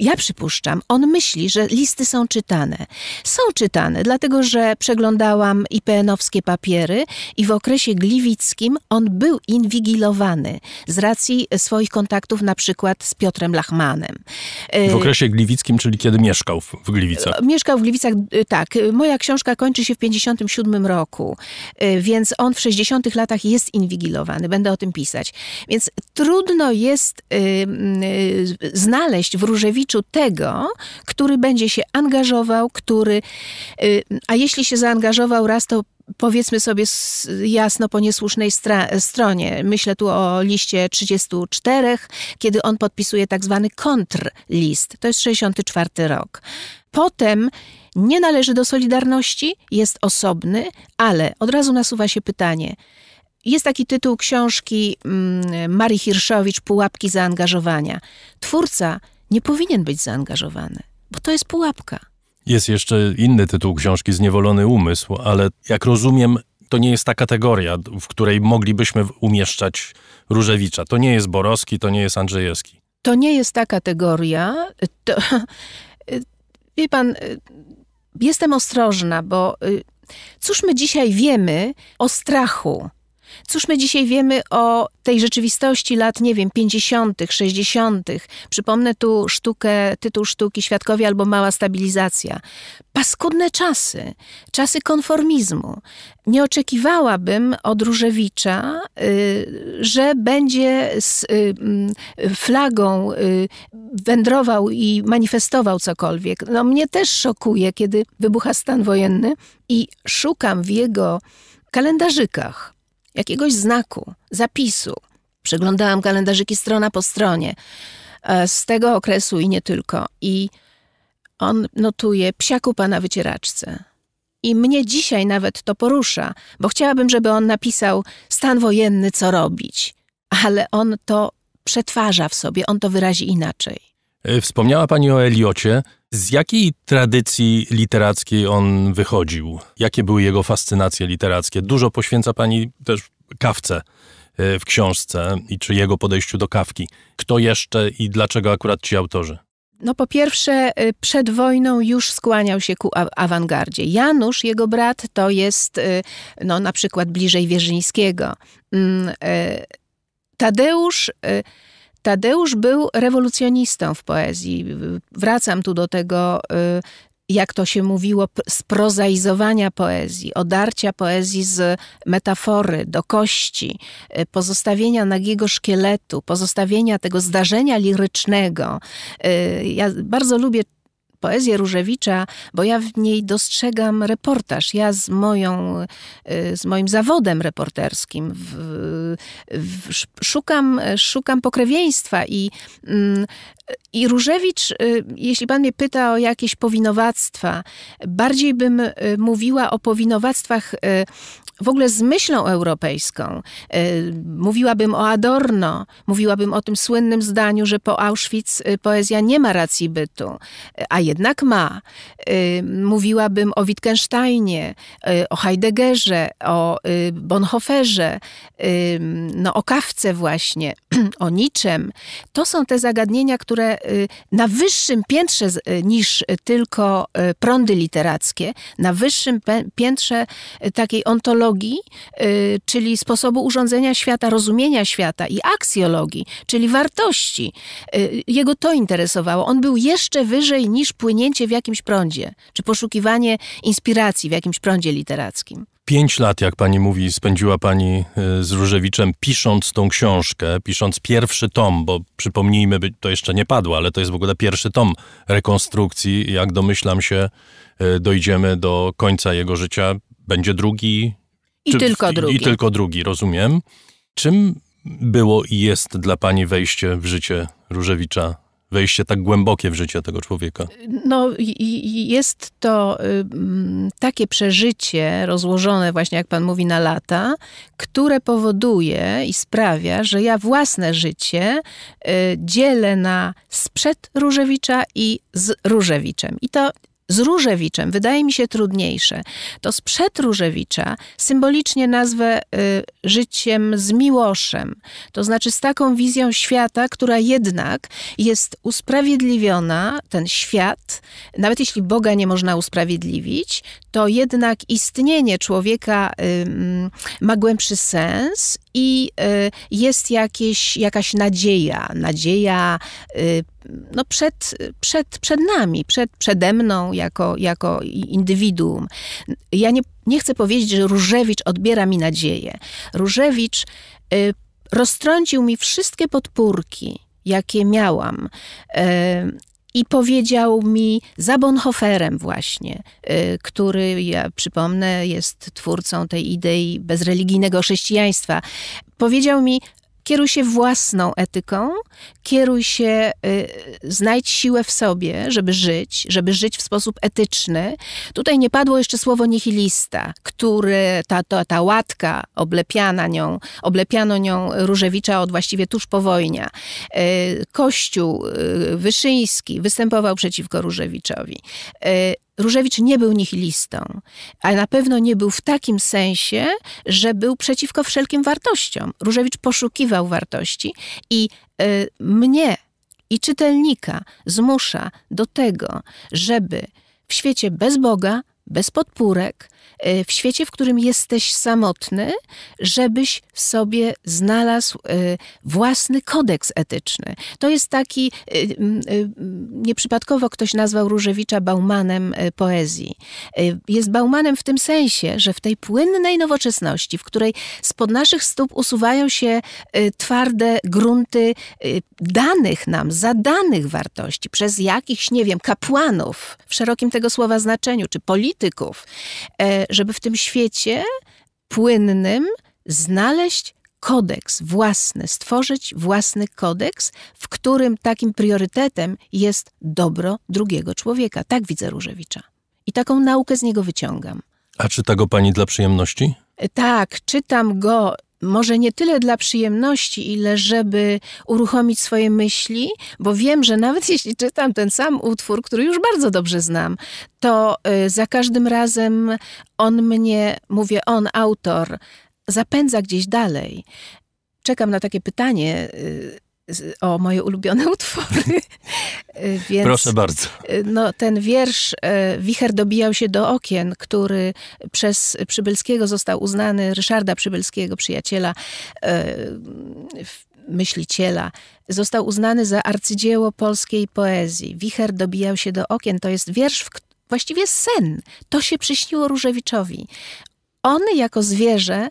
ja przypuszczam, on myśli, że listy są czytane. Są czytane, dlatego że przeglądałam IPN-owskie papiery i w okresie gliwickim on był inwigilowany z racji swoich kontaktów na przykład z Piotrem Lachmanem. W y, okresie gliwickim, czyli kiedy mieszkał w Gliwicach? Y, mieszkał w Gliwicach, y, tak. Moja książka kończy się w 57 roku, więc on w 60 latach jest inwigilowany. Będę o tym pisać. Więc trudno jest znaleźć w Różewicach obliczu tego, który będzie się angażował, który, y, a jeśli się zaangażował raz, to powiedzmy sobie jasno po niesłusznej stronie. Myślę tu o liście 34, kiedy on podpisuje tak zwany kontrlist. To jest 64 rok. Potem nie należy do Solidarności, jest osobny, ale od razu nasuwa się pytanie. Jest taki tytuł książki mm, Marii Hirszowicz Pułapki zaangażowania. Twórca nie powinien być zaangażowany, bo to jest pułapka. Jest jeszcze inny tytuł książki, Zniewolony Umysł, ale jak rozumiem, to nie jest ta kategoria, w której moglibyśmy umieszczać Różewicza. To nie jest Borowski, to nie jest Andrzejewski. To nie jest ta kategoria. To, [laughs] wie pan, jestem ostrożna, bo y, cóż my dzisiaj wiemy o strachu? Cóż my dzisiaj wiemy o tej rzeczywistości lat, nie wiem, 50., 60. Przypomnę tu sztukę, tytuł sztuki Świadkowie albo Mała Stabilizacja. Paskudne czasy, czasy konformizmu. Nie oczekiwałabym od Różewicza, y, że będzie z y, mm, flagą y, wędrował i manifestował cokolwiek. No, mnie też szokuje, kiedy wybucha stan wojenny i szukam w jego kalendarzykach jakiegoś znaku, zapisu. Przeglądałam kalendarzyki strona po stronie e, z tego okresu i nie tylko. I on notuje kupa na wycieraczce. I mnie dzisiaj nawet to porusza, bo chciałabym, żeby on napisał stan wojenny, co robić. Ale on to przetwarza w sobie, on to wyrazi inaczej. E, wspomniała Pani o Eliocie. Z jakiej tradycji literackiej on wychodził? Jakie były jego fascynacje literackie? Dużo poświęca pani też kawce e, w książce i czy jego podejściu do kawki. Kto jeszcze i dlaczego akurat ci autorzy? No po pierwsze, y, przed wojną już skłaniał się ku awangardzie. Janusz, jego brat, to jest y, no, na przykład bliżej Wierzyńskiego. Mm, y, Tadeusz Tadeusz był rewolucjonistą w poezji. Wracam tu do tego, y, jak to się mówiło, sprozaizowania poezji, odarcia poezji z metafory do kości, y, pozostawienia nagiego szkieletu, pozostawienia tego zdarzenia lirycznego. Y, ja bardzo lubię poezję Różewicza, bo ja w niej dostrzegam reportaż. Ja z, moją, y, z moim zawodem reporterskim w, w, szukam, szukam pokrewieństwa i, mm, i Różewicz, y, jeśli pan mnie pyta o jakieś powinowactwa, bardziej bym y, mówiła o powinowactwach w ogóle z myślą europejską. E, mówiłabym o Adorno, mówiłabym o tym słynnym zdaniu, że po Auschwitz e, poezja nie ma racji bytu, e, a jednak ma. Mówiłabym o Wittgensteinie, o Heideggerze, o Bonhoefferze, no, o Kawce właśnie, [clears throat] o niczym. To są te zagadnienia, które na wyższym piętrze niż tylko prądy literackie, na wyższym piętrze takiej ontologii, teleologii, y, czyli sposobu urządzenia świata, rozumienia świata, i aksjologii, czyli wartości. Y, jego to interesowało. On był jeszcze wyżej niż płynięcie w jakimś prądzie, czy poszukiwanie inspiracji w jakimś prądzie literackim. Pięć lat, jak pani mówi, spędziła pani y, z Różewiczem pisząc tą książkę, pisząc pierwszy tom, bo przypomnijmy, to jeszcze nie padło, ale to jest w ogóle pierwszy tom rekonstrukcji. Jak domyślam się, dojdziemy do końca jego życia. Będzie drugi, i Czy, tylko drugi. I tylko drugi, rozumiem. Czym było i jest dla pani wejście w życie Różewicza wejście tak głębokie w życie tego człowieka? No, jest to takie przeżycie rozłożone, właśnie jak pan mówi, na lata, które powoduje i sprawia, że ja własne życie y, dzielę na sprzed Różewicza i z Różewiczem. I to z Różewiczem wydaje mi się trudniejsze, to sprzed Różewicza symbolicznie nazwę y, życiem z Miłoszem, to znaczy z taką wizją świata, która jednak jest usprawiedliwiona, ten świat, nawet jeśli Boga nie można usprawiedliwić, to jednak istnienie człowieka y, ma głębszy sens i y, jest jakieś, jakaś nadzieja, nadzieja y, no przed, przed, przed nami, przed, przede mną jako, jako indywiduum. Ja nie, nie chcę powiedzieć, że Różewicz odbiera mi nadzieję. Różewicz y, roztrącił mi wszystkie podpórki, jakie miałam i powiedział mi za Bonhoefferem właśnie, y, który, ja przypomnę, jest twórcą tej idei bezreligijnego chrześcijaństwa, powiedział mi, kieruj się własną etyką, kieruj się, y, znajdź siłę w sobie, żeby żyć, żeby żyć w sposób etyczny. Tutaj nie padło jeszcze słowo nihilista, który ta, ta, ta łatka oblepiana nią, oblepiano nią Różewicza od właściwie tuż po wojnie. Y, Kościół y, Wyszyński występował przeciwko Różewiczowi. Różewicz nie był nihilistą, a na pewno nie był w takim sensie, że był przeciwko wszelkim wartościom. Różewicz poszukiwał wartości i E, mnie i czytelnika zmusza do tego, żeby w świecie bez Boga, bez podpórek, Y, w świecie, w którym jesteś samotny, żebyś sobie znalazł y, własny kodeks etyczny. To jest taki, y, nieprzypadkowo ktoś nazwał Różewicza Baumanem poezji. Jest Baumanem w tym sensie, że w tej płynnej nowoczesności, w której spod naszych stóp usuwają się twarde grunty danych nam, zadanych wartości przez jakichś, nie wiem, kapłanów w szerokim tego słowa znaczeniu, czy polityków, żeby w tym świecie płynnym znaleźć kodeks własny, stworzyć własny kodeks, w którym takim priorytetem jest dobro drugiego człowieka. Tak widzę Różewicza. I taką naukę z niego wyciągam. A czyta go pani dla przyjemności? E, tak, czytam go może nie tyle dla przyjemności, ile żeby uruchomić swoje myśli, bo wiem, że nawet [laughs] jeśli czytam ten sam utwór, który już bardzo dobrze znam, to y, za każdym razem on mnie, mówię on, autor, zapędza gdzieś dalej. Czekam na takie pytanie y, o moje ulubione [laughs] utwory. Y, więc, Proszę bardzo. Y, no, ten wiersz y, Wicher dobijał się do okien, który przez Przybylskiego został uznany, Ryszarda Przybylskiego, przyjaciela, myśliciela, został uznany za arcydzieło polskiej poezji. Wicher dobijał się do okien to jest wiersz, w, właściwie sen. To się przyśniło Różewiczowi. On jako zwierzę,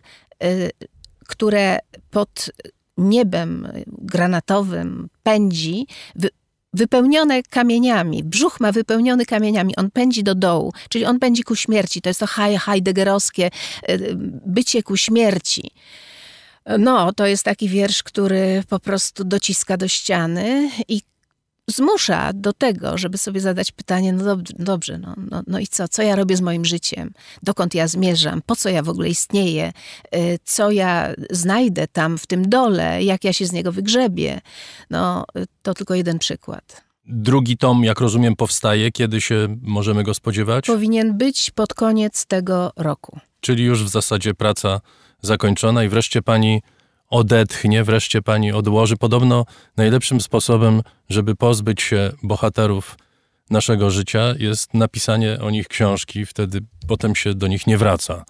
które pod niebem granatowym pędzi, wy, wypełnione kamieniami. Brzuch ma wypełniony kamieniami, on pędzi do dołu, czyli on pędzi ku śmierci. To jest to heideggerowskie e, bycie ku śmierci. No, to jest taki wiersz, który po prostu dociska do ściany i zmusza do tego, żeby sobie zadać pytanie, no dob dobrze, no, no, no i co? Co ja robię z moim życiem? Dokąd ja zmierzam? Po co ja w ogóle istnieję? Y, co ja znajdę tam w tym dole? Jak ja się z niego wygrzebię? No, y, to tylko jeden przykład. Drugi tom, jak rozumiem, powstaje. Kiedy się możemy go spodziewać? Powinien być pod koniec tego roku. Czyli już w zasadzie praca zakończona i wreszcie pani odetchnie, wreszcie pani odłoży. Podobno najlepszym sposobem, żeby pozbyć się bohaterów naszego życia, jest napisanie o nich książki, wtedy potem się do nich nie wraca.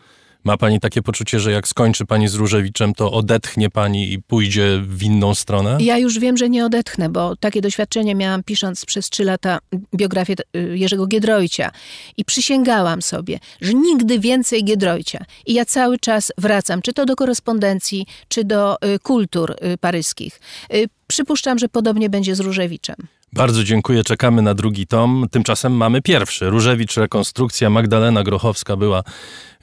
Ma pani takie poczucie, że jak skończy pani z Różewiczem, to odetchnie pani i pójdzie w inną stronę? Ja już wiem, że nie odetchnę, bo takie doświadczenie miałam pisząc przez trzy lata biografię Jerzego Giedroycia i przysięgałam sobie, że nigdy więcej Giedroycia. I ja cały czas wracam, czy to do korespondencji, czy do y, kultur y, paryskich. Y, przypuszczam, że podobnie będzie z Różewiczem. Bardzo dziękuję, czekamy na drugi tom. Tymczasem mamy pierwszy. Różewicz Rekonstrukcja. Magdalena Grochowska była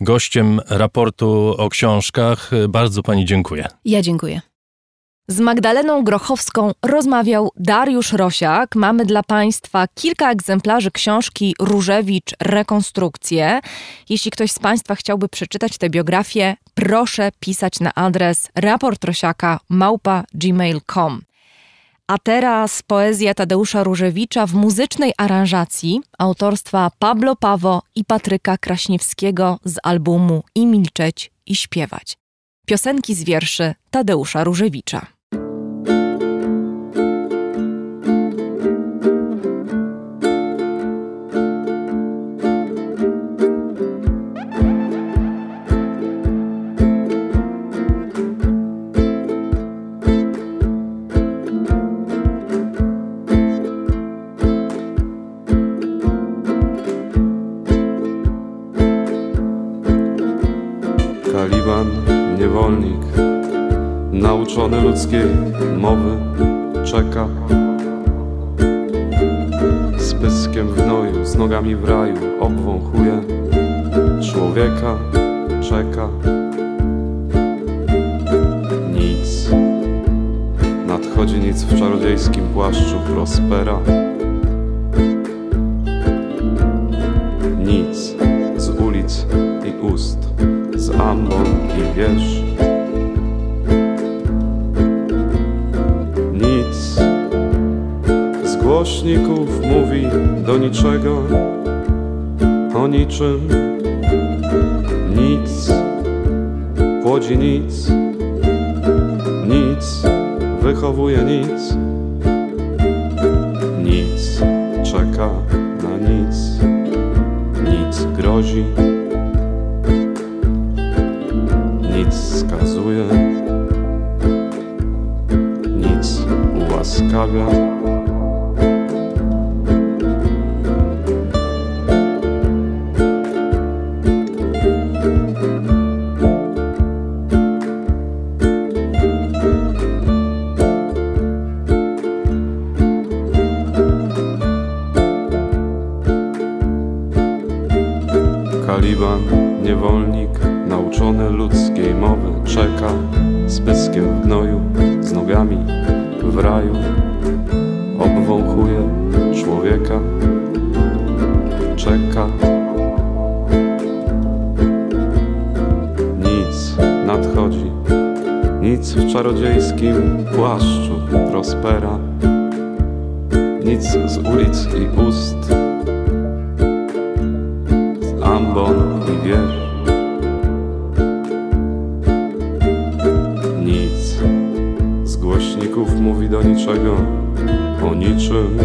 gościem raportu o książkach. Bardzo pani dziękuję. Ja dziękuję. Z Magdaleną Grochowską rozmawiał Dariusz Rosiak. Mamy dla Państwa kilka egzemplarzy książki Różewicz Rekonstrukcje. Jeśli ktoś z Państwa chciałby przeczytać tę biografię, proszę pisać na adres raportrosiaka małpa gmail.com. A teraz poezja Tadeusza Różewicza w muzycznej aranżacji autorstwa Pablo Pawo i Patryka Kraśniewskiego z albumu I milczeć, i śpiewać. Piosenki z wierszy Tadeusza Różewicza. zmęczony ludzkiej mowy czeka Z pyskiem w Noju, z nogami w raju obwąchuje Człowieka czeka Nic Nadchodzi nic w czarodziejskim płaszczu Prospera Nic z ulic i ust, z ambon i wież głośników mówi do niczego, o niczym, nic, płodzi nic, nic, wychowuje nic, nic czeka na nic, nic grozi, nic skazuje, nic ułaskawia. wiesz Nic z głośników mówi do niczego O niczym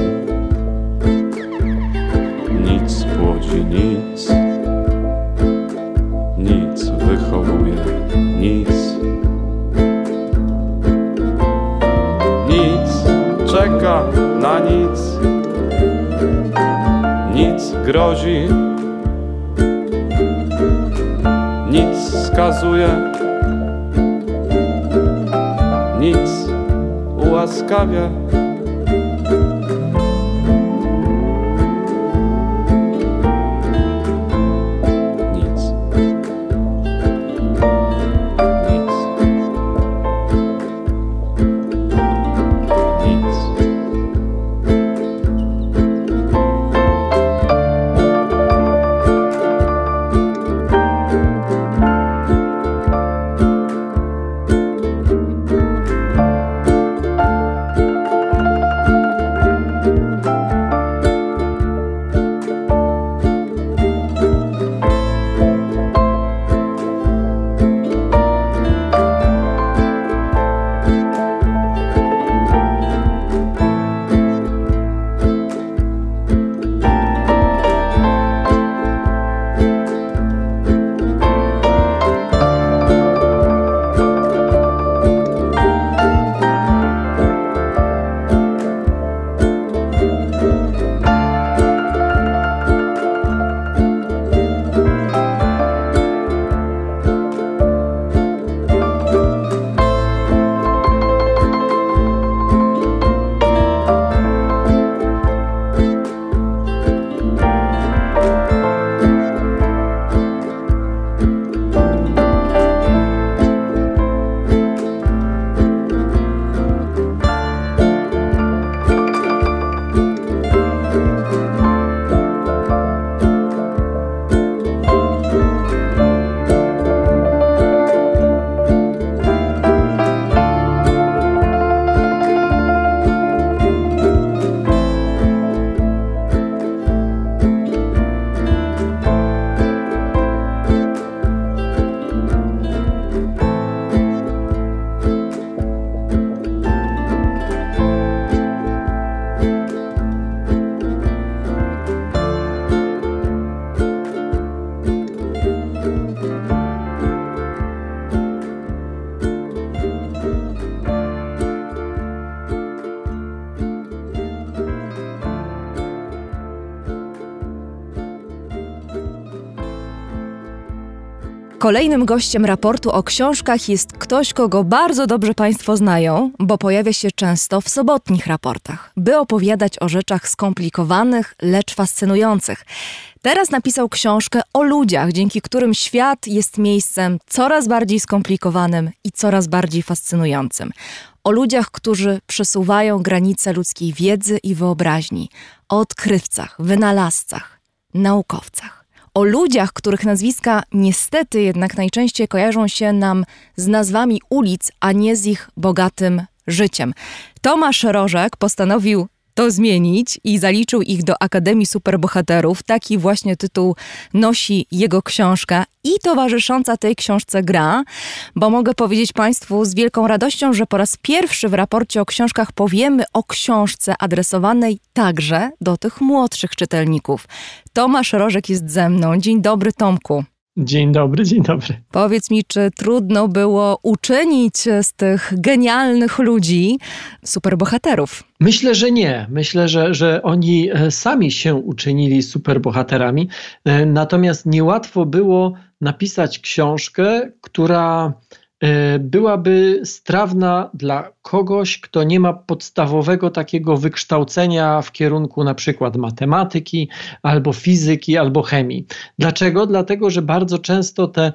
Kolejnym gościem raportu o książkach jest ktoś, kogo bardzo dobrze Państwo znają, bo pojawia się często w sobotnich raportach, by opowiadać o rzeczach skomplikowanych, lecz fascynujących. Teraz napisał książkę o ludziach, dzięki którym świat jest miejscem coraz bardziej skomplikowanym i coraz bardziej fascynującym. O ludziach, którzy przesuwają granice ludzkiej wiedzy i wyobraźni, o odkrywcach, wynalazcach, naukowcach o ludziach, których nazwiska niestety jednak najczęściej kojarzą się nam z nazwami ulic, a nie z ich bogatym życiem. Tomasz Rożek postanowił to zmienić i zaliczył ich do Akademii Superbohaterów. Taki właśnie tytuł nosi jego książka i towarzysząca tej książce gra, bo mogę powiedzieć Państwu z wielką radością, że po raz pierwszy w raporcie o książkach powiemy o książce adresowanej także do tych młodszych czytelników. Tomasz Rożek jest ze mną. Dzień dobry, Tomku. Dzień dobry, dzień dobry. Powiedz mi, czy trudno było uczynić z tych genialnych ludzi superbohaterów? Myślę, że nie. Myślę, że, że oni e, sami się uczynili superbohaterami. E, natomiast niełatwo było napisać książkę, która E, byłaby strawna dla kogoś, kto nie ma podstawowego takiego wykształcenia w kierunku na przykład matematyki, albo fizyki, albo chemii. Dlaczego? Dlatego, że bardzo często te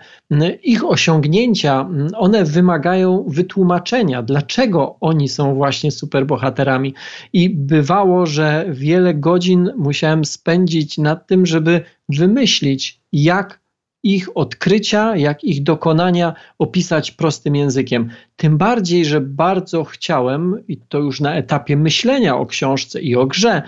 ich osiągnięcia, one wymagają wytłumaczenia, dlaczego oni są właśnie superbohaterami. I bywało, że wiele godzin musiałem spędzić nad tym, żeby wymyślić, jak ich odkrycia, jak ich dokonania opisać prostym językiem. Tym bardziej, że bardzo chciałem, i to już na etapie myślenia o książce i o grze,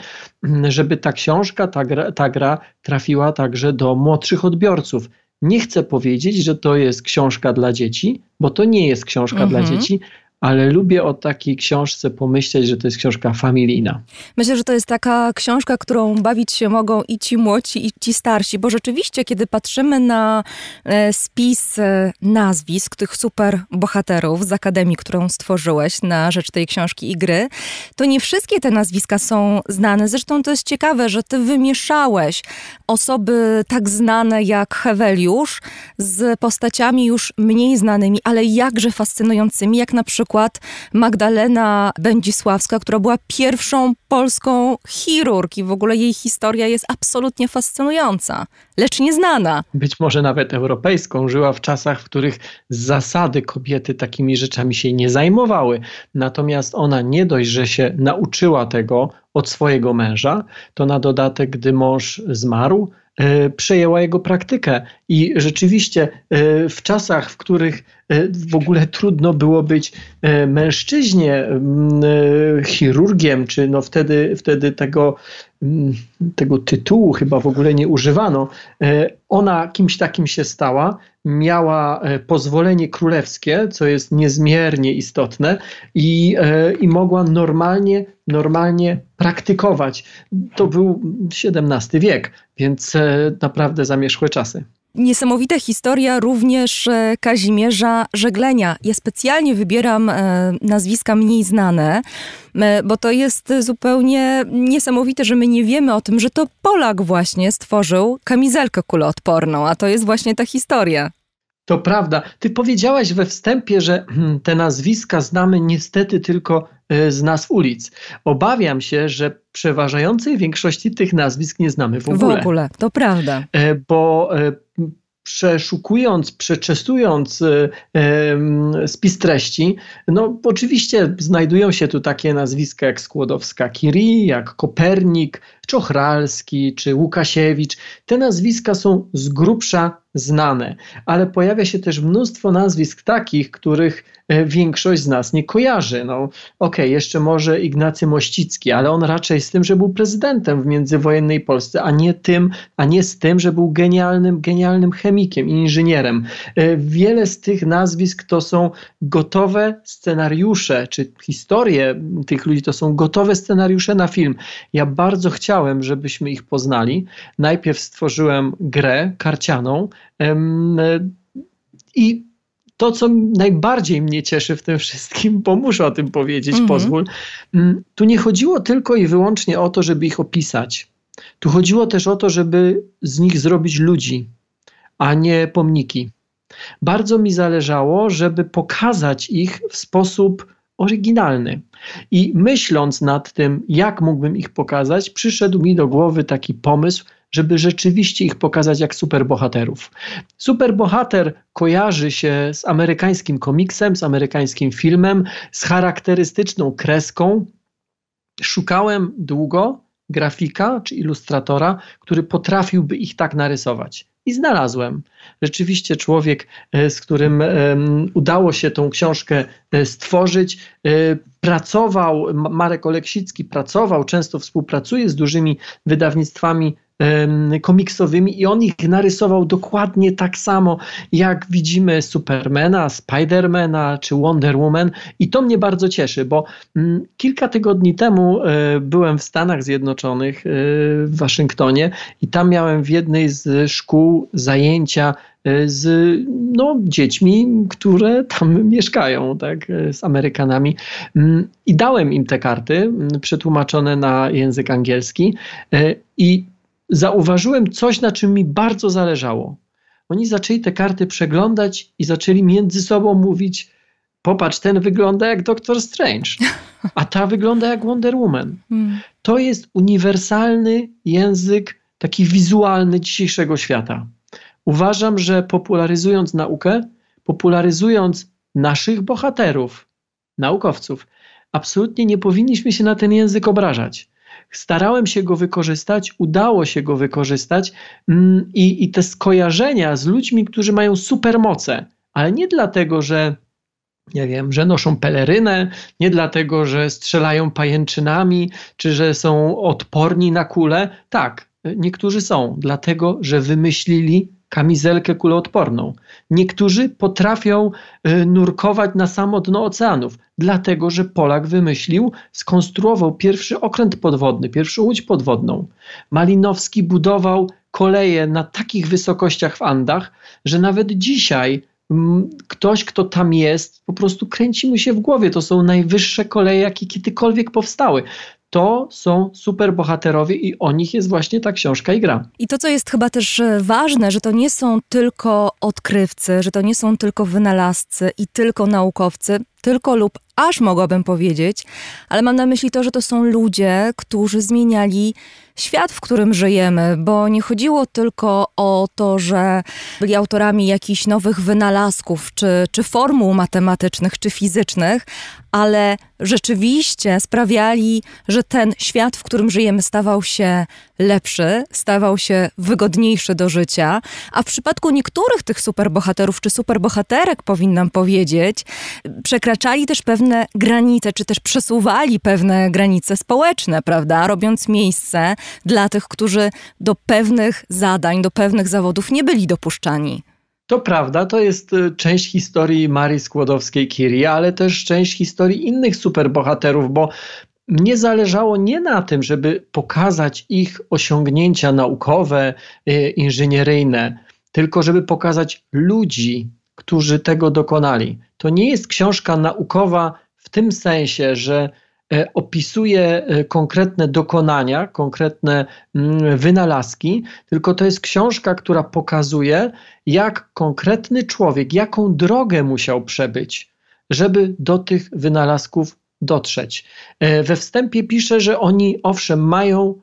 żeby ta książka, ta gra, ta gra trafiła także do młodszych odbiorców. Nie chcę powiedzieć, że to jest książka dla dzieci, bo to nie jest książka mhm. dla dzieci, ale lubię o takiej książce pomyśleć, że to jest książka familijna. Myślę, że to jest taka książka, którą bawić się mogą i ci młodzi, i ci starsi, bo rzeczywiście, kiedy patrzymy na e, spis e, nazwisk tych super bohaterów z akademii, którą stworzyłeś na rzecz tej książki i gry, to nie wszystkie te nazwiska są znane. Zresztą to jest ciekawe, że ty wymieszałeś osoby tak znane jak Heweliusz z postaciami już mniej znanymi, ale jakże fascynującymi, jak na przykład przykład Magdalena Będzisławska, która była pierwszą polską chirurg i w ogóle jej historia jest absolutnie fascynująca, lecz nieznana. Być może nawet europejską, żyła w czasach, w których z zasady kobiety takimi rzeczami się nie zajmowały. Natomiast ona nie dość, że się nauczyła tego od swojego męża, to na dodatek, gdy mąż zmarł, E, przejęła jego praktykę. I rzeczywiście e, w czasach, w których e, w ogóle trudno było być mężczyźnie mm, chirurgiem, czy no wtedy, wtedy tego, mm, tego tytułu chyba w ogóle nie używano, ona kimś takim się stała, miała e, pozwolenie królewskie, co jest niezmiernie istotne, i, e, i mogła normalnie, normalnie praktykować. To był XVII wiek, więc e, naprawdę zamierzchłe czasy. Niesamowita historia również e, Kazimierza Żeglenia. Ja specjalnie wybieram e, nazwiska mniej znane, bo to jest zupełnie niesamowite, że my nie wiemy o tym, że to Polak właśnie stworzył kamizelkę kuloodporną, a to jest właśnie ta historia. To prawda. Ty powiedziałaś we wstępie, że hmm, te nazwiska znamy niestety tylko e, z nazw ulic. Obawiam się, że przeważającej większości tych nazwisk nie znamy w ogóle. W ogóle, to prawda. Bo przeszukując, przeczesując e, spis treści, no oczywiście znajdują się tu takie nazwiska jak Skłodowska-Curie, jak Kopernik, Czochralski czy Łukasiewicz. Te nazwiska są z grubsza znane, ale pojawia się też mnóstwo nazwisk takich, których e, większość z nas nie kojarzy. No, okej, okay, jeszcze może Ignacy Mościcki, ale on raczej z tym, że był prezydentem w międzywojennej Polsce, a nie tym, a nie z tym, że był genialnym, genialnym chemikiem, inżynierem. E, wiele z tych nazwisk to są gotowe scenariusze, czy historie tych ludzi to są gotowe scenariusze na film. Ja bardzo chciałem chciałem, żebyśmy ich poznali. Najpierw stworzyłem grę karcianą i to, co najbardziej mnie cieszy w tym wszystkim, bo muszę o tym powiedzieć, mhm. pozwól, mm, tu nie chodziło tylko i wyłącznie o to, żeby ich opisać. Tu chodziło też o to, żeby z nich zrobić ludzi, a nie pomniki. Bardzo mi zależało, żeby pokazać ich w sposób oryginalny. I myśląc nad tym, jak mógłbym ich pokazać, przyszedł mi do głowy taki pomysł, żeby rzeczywiście ich pokazać jak superbohaterów. Superbohater kojarzy się z amerykańskim komiksem, z amerykańskim filmem, z charakterystyczną kreską. Szukałem długo grafika czy ilustratora, który potrafiłby ich tak narysować. I znalazłem. Rzeczywiście człowiek, e, z którym e, udało się tą książkę e, stworzyć, pracował, Marek Oleksicki pracował, często współpracuje z dużymi wydawnictwami komiksowymi i on ich narysował dokładnie tak samo, jak widzimy Supermana, Spidermana czy Wonder Woman i to mnie bardzo cieszy, bo mm, kilka tygodni temu e, byłem w Stanach Zjednoczonych, e, w Waszyngtonie i tam miałem w jednej z szkół zajęcia e, z no, dziećmi, które tam mieszkają, tak, z Amerykanami. Mm, I dałem im te karty przetłumaczone na język angielski i zauważyłem coś, na czym mi bardzo zależało. Oni zaczęli te karty przeglądać i zaczęli między sobą mówić: Popatrz, ten wygląda jak Doctor Strange, a ta wygląda jak Wonder Woman. [laughs] Hmm. To jest uniwersalny język, taki wizualny dzisiejszego świata. Uważam, że popularyzując naukę, popularyzując naszych bohaterów, naukowców, absolutnie nie powinniśmy się na ten język obrażać starałem się go wykorzystać, udało się go wykorzystać mm, i, i te skojarzenia z ludźmi, którzy mają supermoce, ale nie dlatego, że nie wiem, że noszą pelerynę, nie dlatego, że strzelają pajęczynami, czy że są odporni na kule. Tak, niektórzy są, dlatego, że wymyślili kamizelkę kuloodporną. Niektórzy potrafią e, nurkować na samo dno oceanów, dlatego że Polak wymyślił, skonstruował pierwszy okręt podwodny, pierwszą łódź podwodną. Malinowski budował koleje na takich wysokościach w Andach, że nawet dzisiaj ktoś, kto tam jest, po prostu kręci mu się w głowie. To są najwyższe koleje, jakie kiedykolwiek powstały to są superbohaterowie i o nich jest właśnie ta książka i gra. I to, co jest chyba też e, ważne, że to nie są tylko odkrywcy, że to nie są tylko wynalazcy i tylko naukowcy, tylko lub aż mogłabym powiedzieć, ale mam na myśli to, że to są ludzie, którzy zmieniali świat, w którym żyjemy, bo nie chodziło tylko o to, że byli autorami jakichś nowych wynalazków, czy, czy formuł matematycznych, czy fizycznych, ale rzeczywiście sprawiali, że ten świat, w którym żyjemy, stawał się lepszy, stawał się wygodniejszy do życia. A w przypadku niektórych tych superbohaterów czy superbohaterek, powinnam powiedzieć, przekraczali też pewne granice, czy też przesuwali pewne granice społeczne, prawda, robiąc miejsce dla tych, którzy do pewnych zadań, do pewnych zawodów nie byli dopuszczani. To prawda, to jest y, część historii Marii Skłodowskiej-Curie, ale też część historii innych superbohaterów, bo nie zależało nie na tym, żeby pokazać ich osiągnięcia naukowe, y, inżynieryjne, tylko żeby pokazać ludzi, którzy tego dokonali. To nie jest książka naukowa w tym sensie, że E, opisuje e, konkretne dokonania, konkretne mm, wynalazki, tylko to jest książka, która pokazuje, jak konkretny człowiek, jaką drogę musiał przebyć, żeby do tych wynalazków dotrzeć. E, we wstępie pisze, że oni owszem mają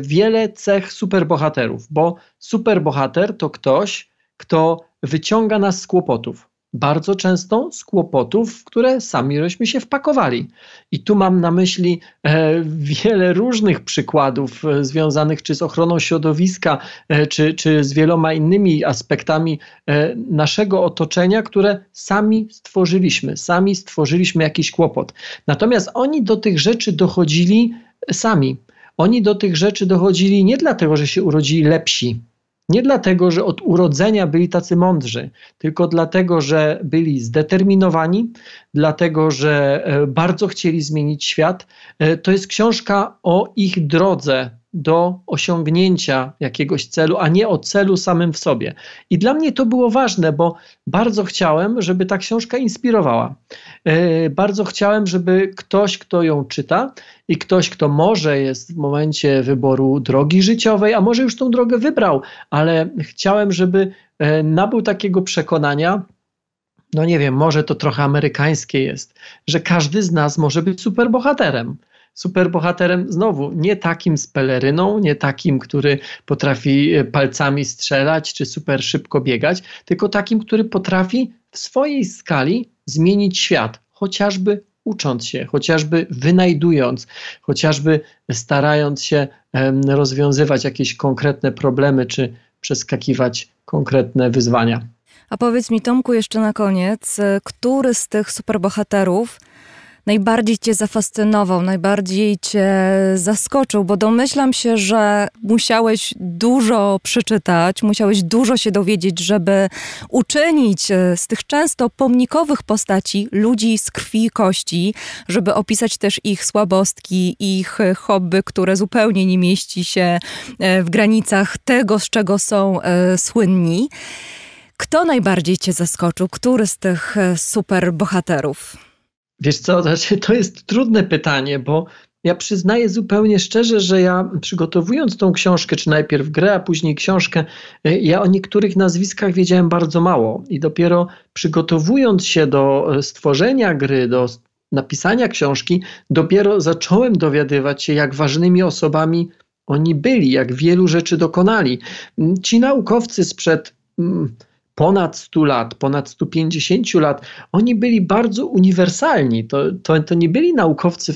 wiele cech superbohaterów, bo superbohater to ktoś, kto wyciąga nas z kłopotów bardzo często z kłopotów, w które sami żeśmy się wpakowali. I tu mam na myśli e, wiele różnych przykładów e, związanych czy z ochroną środowiska, e, czy, czy z wieloma innymi aspektami e, naszego otoczenia, które sami stworzyliśmy. Sami stworzyliśmy jakiś kłopot. Natomiast oni do tych rzeczy dochodzili sami. Oni do tych rzeczy dochodzili nie dlatego, że się urodzili lepsi, nie dlatego, że od urodzenia byli tacy mądrzy, tylko dlatego, że byli zdeterminowani, dlatego, że e, bardzo chcieli zmienić świat. E, to jest książka o ich drodze do osiągnięcia jakiegoś celu, a nie o celu samym w sobie. I dla mnie to było ważne, bo bardzo chciałem, żeby ta książka inspirowała. E, bardzo chciałem, żeby ktoś, kto ją czyta i ktoś, kto może jest w momencie wyboru drogi życiowej, a może już tą drogę wybrał, ale chciałem, żeby e, nabył takiego przekonania, no nie wiem, może to trochę amerykańskie jest, że każdy z nas może być superbohaterem superbohaterem znowu nie takim z peleryną, nie takim, który potrafi e, palcami strzelać czy super szybko biegać, tylko takim, który potrafi w swojej skali zmienić świat, chociażby ucząc się, chociażby wynajdując, chociażby starając się rozwiązywać jakieś konkretne problemy czy przeskakiwać konkretne wyzwania. A powiedz mi, Tomku, jeszcze na koniec, e, który z tych superbohaterów najbardziej cię zafascynował, najbardziej cię zaskoczył? Bo domyślam się, że musiałeś dużo przeczytać, musiałeś dużo się dowiedzieć, żeby uczynić e, z tych często pomnikowych postaci ludzi z krwi i kości, żeby opisać też ich słabostki, ich e, hobby, które zupełnie nie mieści się e, w granicach tego, z czego są słynni. Kto najbardziej cię zaskoczył? Który z tych super bohaterów? Wiesz co, [laughs] znaczy, to jest trudne pytanie, bo ja przyznaję zupełnie szczerze, że ja przygotowując tą książkę, czy najpierw grę, a później książkę, y, ja o niektórych nazwiskach wiedziałem bardzo mało i dopiero przygotowując się do e, stworzenia gry, do napisania książki, dopiero zacząłem dowiadywać się, jak ważnymi osobami oni byli, jak wielu rzeczy dokonali. Mm, ci naukowcy sprzed. Mm, ponad 100 lat, ponad 150 lat, oni byli bardzo uniwersalni. To, to, to nie byli naukowcy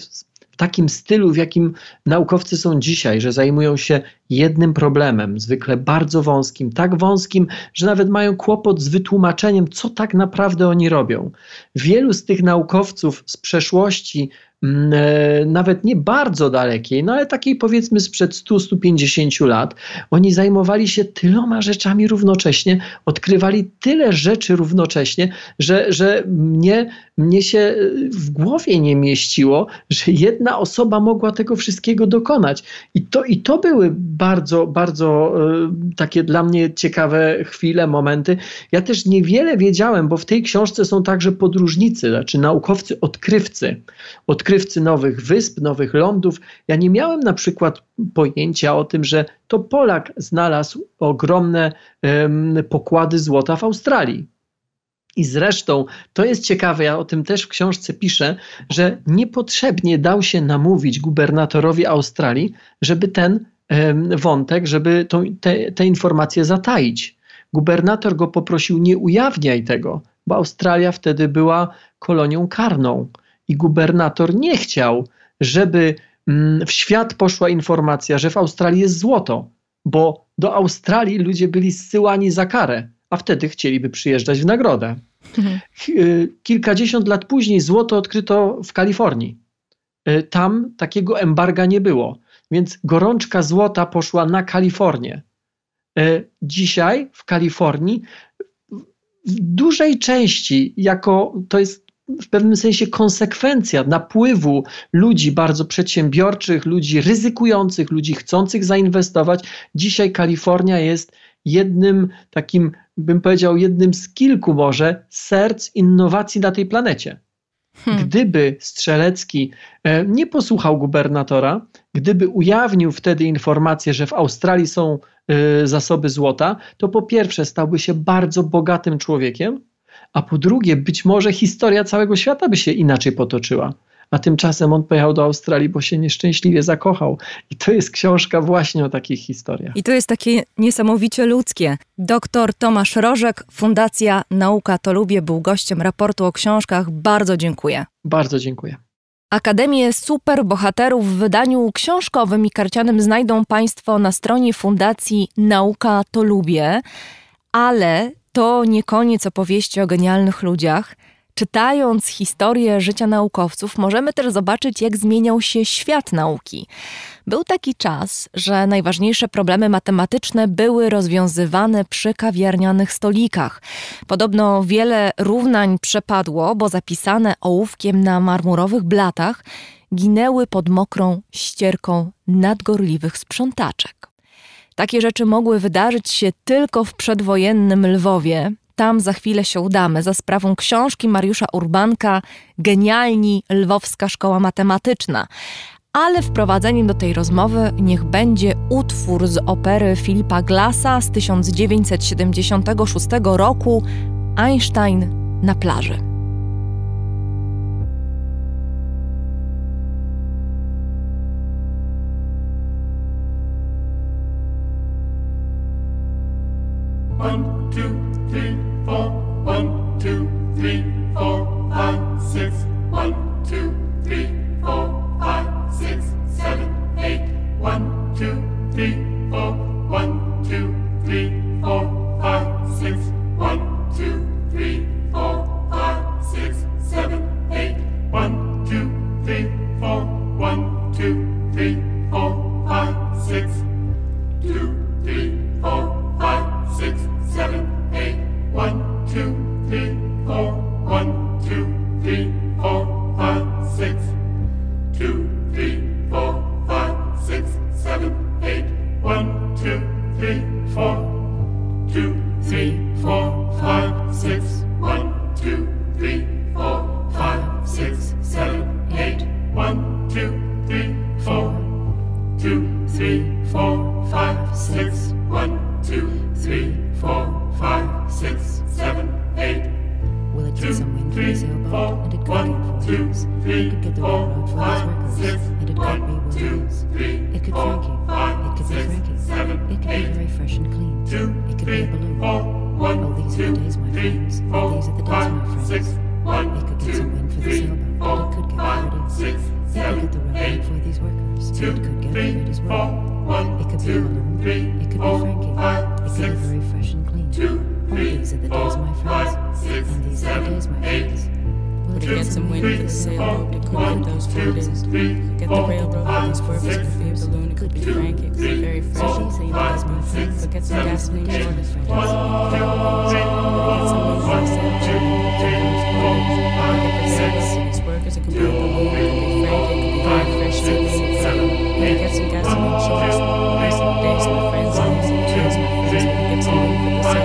w takim stylu, w jakim naukowcy są dzisiaj, że zajmują się jednym problemem, zwykle bardzo wąskim, tak wąskim, że nawet mają kłopot z wytłumaczeniem, co tak naprawdę oni robią. Wielu z tych naukowców z przeszłości, mm, e, nawet nie bardzo dalekiej, no ale takiej powiedzmy sprzed 100-150 lat, oni zajmowali się tyloma rzeczami równocześnie, odkrywali tyle rzeczy równocześnie, że, że mnie, mnie się e, w głowie nie mieściło, że jedna osoba mogła tego wszystkiego dokonać. I to, i to były bardzo, bardzo y, takie dla mnie ciekawe chwile, momenty. Ja też niewiele wiedziałem, bo w tej książce są także podróżnicy, znaczy naukowcy, odkrywcy, odkrywcy nowych wysp, nowych lądów. Ja nie miałem na przykład pojęcia o tym, że to Polak znalazł ogromne um, pokłady złota w Australii. I zresztą to jest ciekawe, ja o tym też w książce piszę, że niepotrzebnie dał się namówić gubernatorowi Australii, żeby ten wątek, żeby tą, te, te informacje zataić. Gubernator go poprosił: nie ujawniaj tego, bo Australia wtedy była kolonią karną i gubernator nie chciał, żeby mm, w świat poszła informacja, że w Australii jest złoto, bo do Australii ludzie byli zsyłani za karę, a wtedy chcieliby przyjeżdżać w nagrodę. Mhm. Y, kilkadziesiąt lat później złoto odkryto w Kalifornii. Y, tam takiego embarga nie było. Więc gorączka złota poszła na Kalifornię. E, dzisiaj w Kalifornii w dużej części, jako to jest w pewnym sensie konsekwencja napływu ludzi bardzo przedsiębiorczych, ludzi ryzykujących, ludzi chcących zainwestować, dzisiaj Kalifornia jest jednym takim, bym powiedział, jednym z kilku może serc innowacji na tej planecie. Hmm. Gdyby Strzelecki e, nie posłuchał gubernatora, gdyby ujawnił wtedy informację, że w Australii są e, zasoby złota, to po pierwsze stałby się bardzo bogatym człowiekiem, a po drugie być może historia całego świata by się inaczej potoczyła a tymczasem on pojechał do Australii, bo się nieszczęśliwie zakochał. I to jest książka właśnie o takich historiach. I to jest takie niesamowicie ludzkie. Doktor Tomasz Rożek, Fundacja Nauka to Lubię, był gościem raportu o książkach. Bardzo dziękuję. Bardzo dziękuję. Akademię Superbohaterów w wydaniu książkowym i karcianym znajdą Państwo na stronie Fundacji Nauka to Lubię, ale to nie koniec opowieści o genialnych ludziach. Czytając historię życia naukowców, możemy też zobaczyć, jak zmieniał się świat nauki. Był taki czas, że najważniejsze problemy matematyczne były rozwiązywane przy kawiarnianych stolikach. Podobno wiele równań przepadło, bo zapisane ołówkiem na marmurowych blatach ginęły pod mokrą ścierką nadgorliwych sprzątaczek. Takie rzeczy mogły wydarzyć się tylko w przedwojennym Lwowie, tam za chwilę się udamy za sprawą książki Mariusza Urbanka Genialni Lwowska Szkoła Matematyczna. Ale wprowadzeniem do tej rozmowy niech będzie utwór z opery Filipa Glasa z 1976 roku Einstein na plaży. four. One, two, three, four, five, six. One, two, three, four, five, six, seven, eight. One, two, three, four. One, two, three, four, five, six. One, two, three, four, five, six, seven, eight. One, two, three, four. One, two, three, four, five, six. Two, three, four, five, six, seven, eight. One, two, three, four. One, two, three, four, five, six. Two, three, four, five, six, seven, eight. One, two, three, four. Two, three, four, five, six. One, two, three, four, five, six, seven, eight. One, two, three, four two, three, four, five, six. One, two, three, four, five, six, seven, eight. Will it two, some wind three, four, and it could one, get two, it could get the four, for five, workers, and it could be Williams. Two, it could be Frankie. Seven, it could be very fresh and clean. it could be a balloon. Four, one, oh, these are the days, my friends. Four, these are the days, my friends. Six, one, It could get two, for three, the sailboat. Four, could get five, six, seven, could get the eight, for these workers. Two, could get three, hired as well. Four, one, it could two, be alone. Three, it could four, be Frankie. Five, it could six, be very fresh and clean. Two, three, these are the days, my friends. Five, six, and these seven, are the days, my friends. Or to get some wind for the sailboat, it could get those floaters. Get the railroad for these purpose, could be a balloon, it could be frank, it could be very fresh and clean, it must be But get some gasoline shortest for his workers, it could be a balloon, it could be frank, it could be very fresh and clean. Get some gasoline shortest for his days, my friends, and his friends, my friends, get some wind for the sailboat.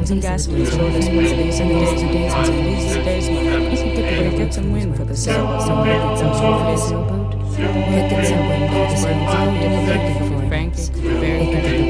get some gas for these shoulders, where these and the days and days and some days and days. You can get away, get some wind for the sail, some get some shoulders, sailboat. You can get some wind for the sail, you can get some wind Frankie, Frankie, Frankie.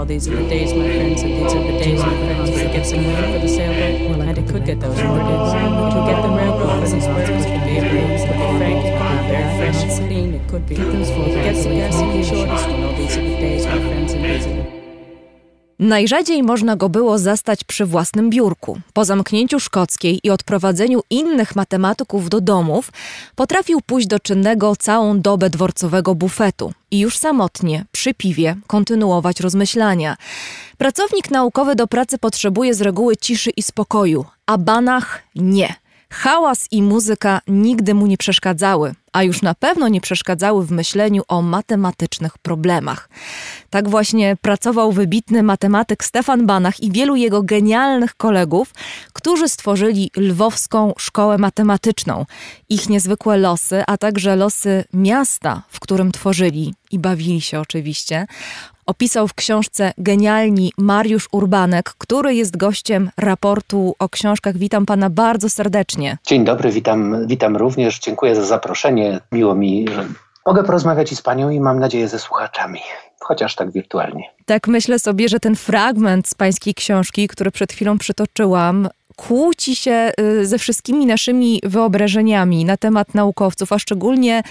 Oh, these are the days, my friends, and these are the days, my friends. When I get some money for the sailboat, well, I had to cook those orders. I could get the railroad for these words, it be a breeze, it could be frank, it could be very fresh and saline, it could be. Get those for the gas, gas, and the shortest one. these are the days, my friends, and these are the Najrzadziej można go było zastać przy własnym biurku. Po zamknięciu szkockiej i odprowadzeniu innych matematyków do domów, potrafił pójść do czynnego całą dobę dworcowego bufetu i już samotnie, przy piwie, kontynuować rozmyślania. Pracownik naukowy do pracy potrzebuje z reguły ciszy i spokoju, a banach nie – Hałas i muzyka nigdy mu nie przeszkadzały, a już na pewno nie przeszkadzały w myśleniu o matematycznych problemach. Tak właśnie pracował wybitny matematyk Stefan Banach i wielu jego genialnych kolegów, którzy stworzyli Lwowską Szkołę Matematyczną. Ich niezwykłe losy, a także losy miasta, w którym tworzyli i bawili się oczywiście, opisał w książce Genialni Mariusz Urbanek, który jest gościem raportu o książkach. Witam pana bardzo serdecznie. Dzień dobry, witam, witam również. Dziękuję za zaproszenie. Miło mi, że mogę porozmawiać i z panią i mam nadzieję ze słuchaczami chociaż tak wirtualnie. Tak myślę sobie, że ten fragment z pańskiej książki, który przed chwilą przytoczyłam, kłóci się y, ze wszystkimi naszymi wyobrażeniami na temat naukowców, a szczególnie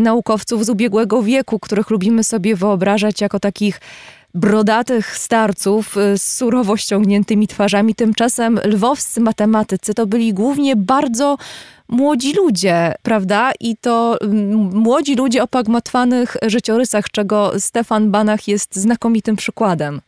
naukowców z ubiegłego wieku, których lubimy sobie wyobrażać jako takich brodatych starców y, z surowo ściągniętymi twarzami. Tymczasem lwowscy matematycy to byli głównie bardzo młodzi ludzie, prawda? I to młodzi ludzie o pagmatwanych życiorysach, czego Stefan Banach jest znakomitym przykładem.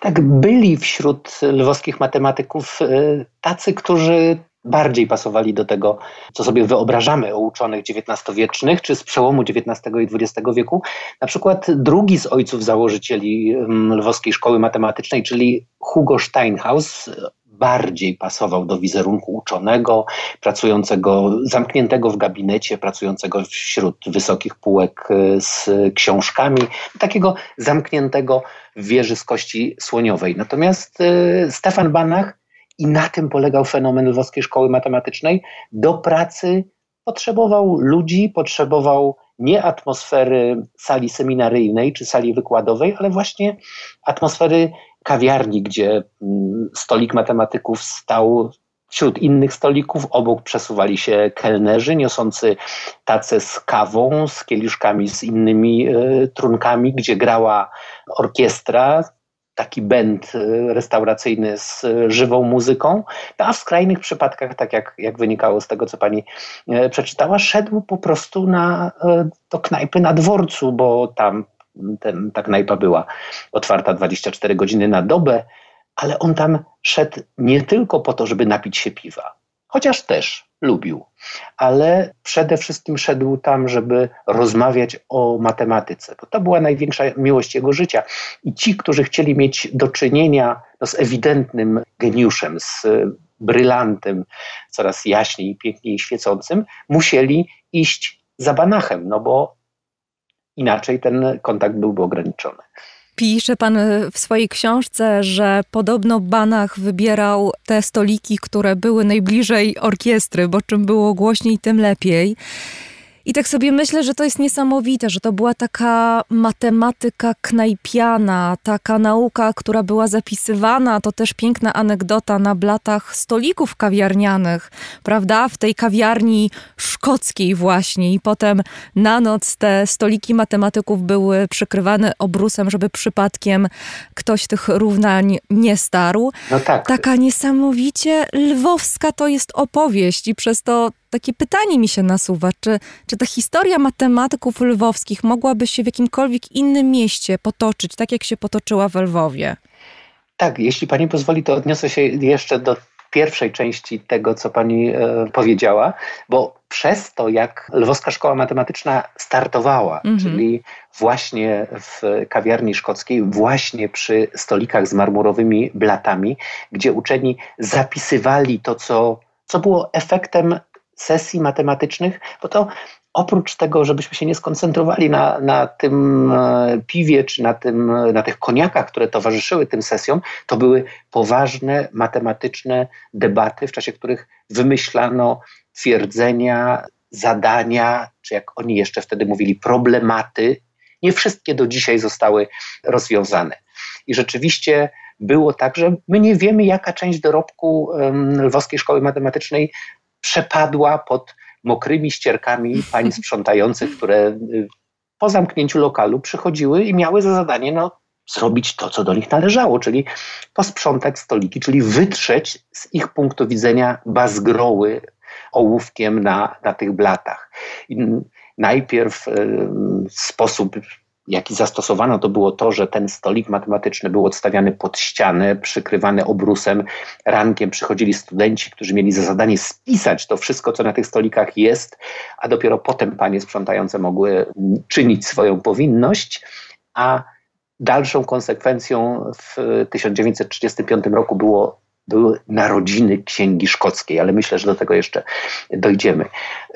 Tak, byli wśród lwowskich matematyków y, tacy, którzy bardziej pasowali do tego, co sobie wyobrażamy o uczonych XIX-wiecznych czy z przełomu XIX i XX wieku. Na przykład drugi z ojców założycieli mm, lwowskiej szkoły matematycznej, czyli Hugo Steinhaus, bardziej pasował do wizerunku uczonego, pracującego, zamkniętego w gabinecie, pracującego wśród wysokich półek y, z książkami, takiego zamkniętego wieży z kości słoniowej. Natomiast y, Stefan Banach, i na tym polegał fenomen lwowskiej szkoły matematycznej, do pracy potrzebował ludzi, potrzebował nie atmosfery sali seminaryjnej czy sali wykładowej, ale właśnie atmosfery kawiarni, gdzie mm, stolik matematyków stał Wśród innych stolików obok przesuwali się kelnerzy niosący tace z kawą, z kieliszkami, z innymi y, trunkami, gdzie grała orkiestra, taki band e, restauracyjny z e, żywą muzyką, no, a w skrajnych przypadkach, tak jak, jak wynikało z tego, co pani przeczytała, szedł po prostu na, do knajpy na dworcu, bo tam ten, ta knajpa była otwarta 24 godziny na dobę ale on tam szedł nie tylko po to, żeby napić się piwa, chociaż też lubił, ale przede wszystkim szedł tam, żeby rozmawiać o matematyce, bo to była największa miłość jego życia. I ci, którzy chcieli mieć do czynienia no, z ewidentnym geniuszem, z brylantem, coraz jaśniej i piękniej świecącym, musieli iść za Banachem, no bo inaczej ten kontakt byłby ograniczony. Pisze pan e, w swojej książce, że podobno Banach wybierał te stoliki, które były najbliżej orkiestry, bo czym było głośniej, tym lepiej. I tak sobie myślę, że to jest niesamowite, że to była taka matematyka knajpiana, taka nauka, która była zapisywana. To też piękna anegdota na blatach stolików kawiarnianych, prawda? W tej kawiarni szkockiej właśnie. I potem na noc te stoliki matematyków były przykrywane obrusem, żeby przypadkiem ktoś tych równań nie starł. No tak. Taka niesamowicie lwowska to jest opowieść i przez to takie pytanie mi się nasuwa, czy, czy ta historia matematyków lwowskich mogłaby się w jakimkolwiek innym mieście potoczyć, tak jak się potoczyła w Lwowie? Tak, jeśli pani pozwoli, to odniosę się jeszcze do pierwszej części tego, co pani e, powiedziała, bo przez to, jak Lwowska Szkoła Matematyczna startowała, mm -hmm. czyli właśnie w kawiarni szkockiej, właśnie przy stolikach z marmurowymi blatami, gdzie uczeni zapisywali to, co, co było efektem sesji matematycznych, bo to oprócz tego, żebyśmy się nie skoncentrowali na, na tym e, piwie czy na, tym, na tych koniakach, które towarzyszyły tym sesjom, to były poważne matematyczne debaty, w czasie których wymyślano twierdzenia, zadania, czy jak oni jeszcze wtedy mówili, problematy. Nie wszystkie do dzisiaj zostały rozwiązane. I rzeczywiście było tak, że my nie wiemy, jaka część dorobku lwowskiej szkoły matematycznej przepadła pod mokrymi ścierkami pań sprzątających, które y, po zamknięciu lokalu przychodziły i miały za zadanie no, zrobić to, co do nich należało, czyli posprzątać stoliki, czyli wytrzeć z ich punktu widzenia bazgroły ołówkiem na, na tych blatach. I najpierw y, sposób jaki zastosowano, to było to, że ten stolik matematyczny był odstawiany pod ścianę, przykrywany obrusem. Rankiem przychodzili studenci, którzy mieli za zadanie spisać to wszystko, co na tych stolikach jest, a dopiero potem panie sprzątające mogły czynić swoją powinność, a dalszą konsekwencją w 1935 roku było były narodziny księgi szkockiej, ale myślę, że do tego jeszcze dojdziemy.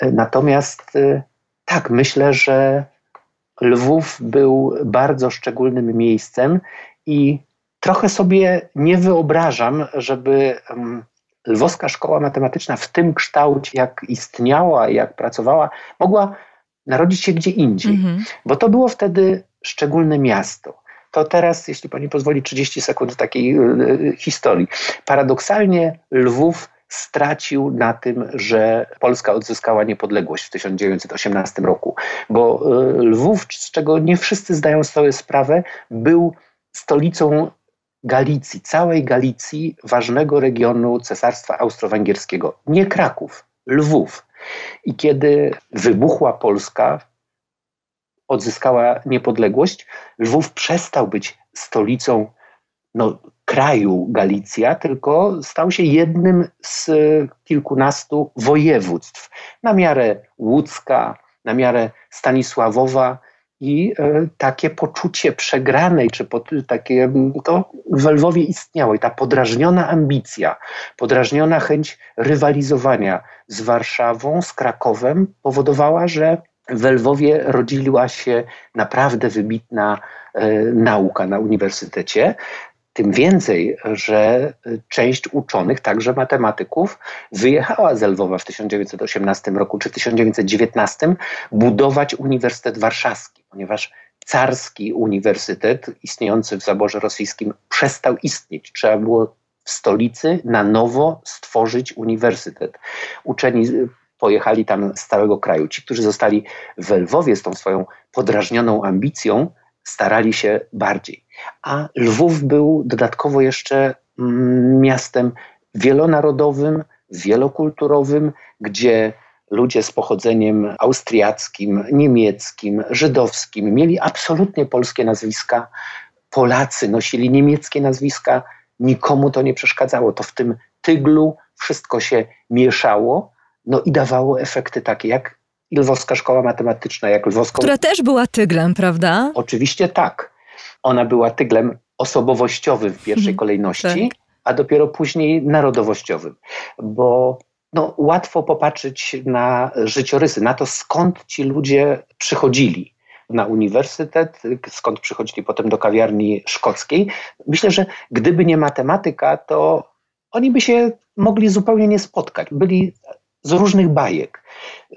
Natomiast y, tak, myślę, że Lwów był bardzo szczególnym miejscem i trochę sobie nie wyobrażam, żeby mm, lwowska szkoła matematyczna w tym kształcie, jak istniała, jak pracowała, mogła narodzić się gdzie indziej, mhm. bo to było wtedy szczególne miasto. To teraz, jeśli pani pozwoli, 30 sekund takiej y, y, historii. Paradoksalnie Lwów stracił na tym, że Polska odzyskała niepodległość w 1918 roku, bo e, Lwów, z czego nie wszyscy zdają sobie sprawę, był stolicą Galicji, całej Galicji, ważnego regionu Cesarstwa Austro-Węgierskiego. Nie Kraków, Lwów. I kiedy wybuchła Polska, odzyskała niepodległość, Lwów przestał być stolicą no, kraju Galicja, tylko stał się jednym z e, kilkunastu województw na miarę Łódzka, na miarę Stanisławowa. I e, takie poczucie przegranej, czy po takie, to w Lwowie istniało. I ta podrażniona ambicja, podrażniona chęć rywalizowania z Warszawą, z Krakowem powodowała, że w Lwowie rodziła się naprawdę wybitna e, nauka na uniwersytecie. Tym więcej, że część uczonych, także matematyków, wyjechała z Lwowa w 1918 roku czy 1919 budować Uniwersytet Warszawski, ponieważ carski uniwersytet istniejący w zaborze rosyjskim przestał istnieć. Trzeba było w stolicy na nowo stworzyć uniwersytet. Uczeni pojechali tam z całego kraju. Ci, którzy zostali w Lwowie z tą swoją podrażnioną ambicją, starali się bardziej. A Lwów był dodatkowo jeszcze mm, miastem wielonarodowym, wielokulturowym, gdzie ludzie z pochodzeniem austriackim, niemieckim, żydowskim mieli absolutnie polskie nazwiska. Polacy nosili niemieckie nazwiska, nikomu to nie przeszkadzało. To w tym tyglu wszystko się mieszało no i dawało efekty takie jak i Lwowska Szkoła Matematyczna, jak Lwowską... Która też była tyglem, prawda? Oczywiście tak. Ona była tyglem osobowościowym w pierwszej mhm. kolejności, tak. a dopiero później narodowościowym, bo no, łatwo popatrzeć na życiorysy, na to skąd ci ludzie przychodzili na uniwersytet, skąd przychodzili potem do kawiarni szkockiej. Myślę, że gdyby nie matematyka, to oni by się mogli zupełnie nie spotkać. Byli z różnych bajek.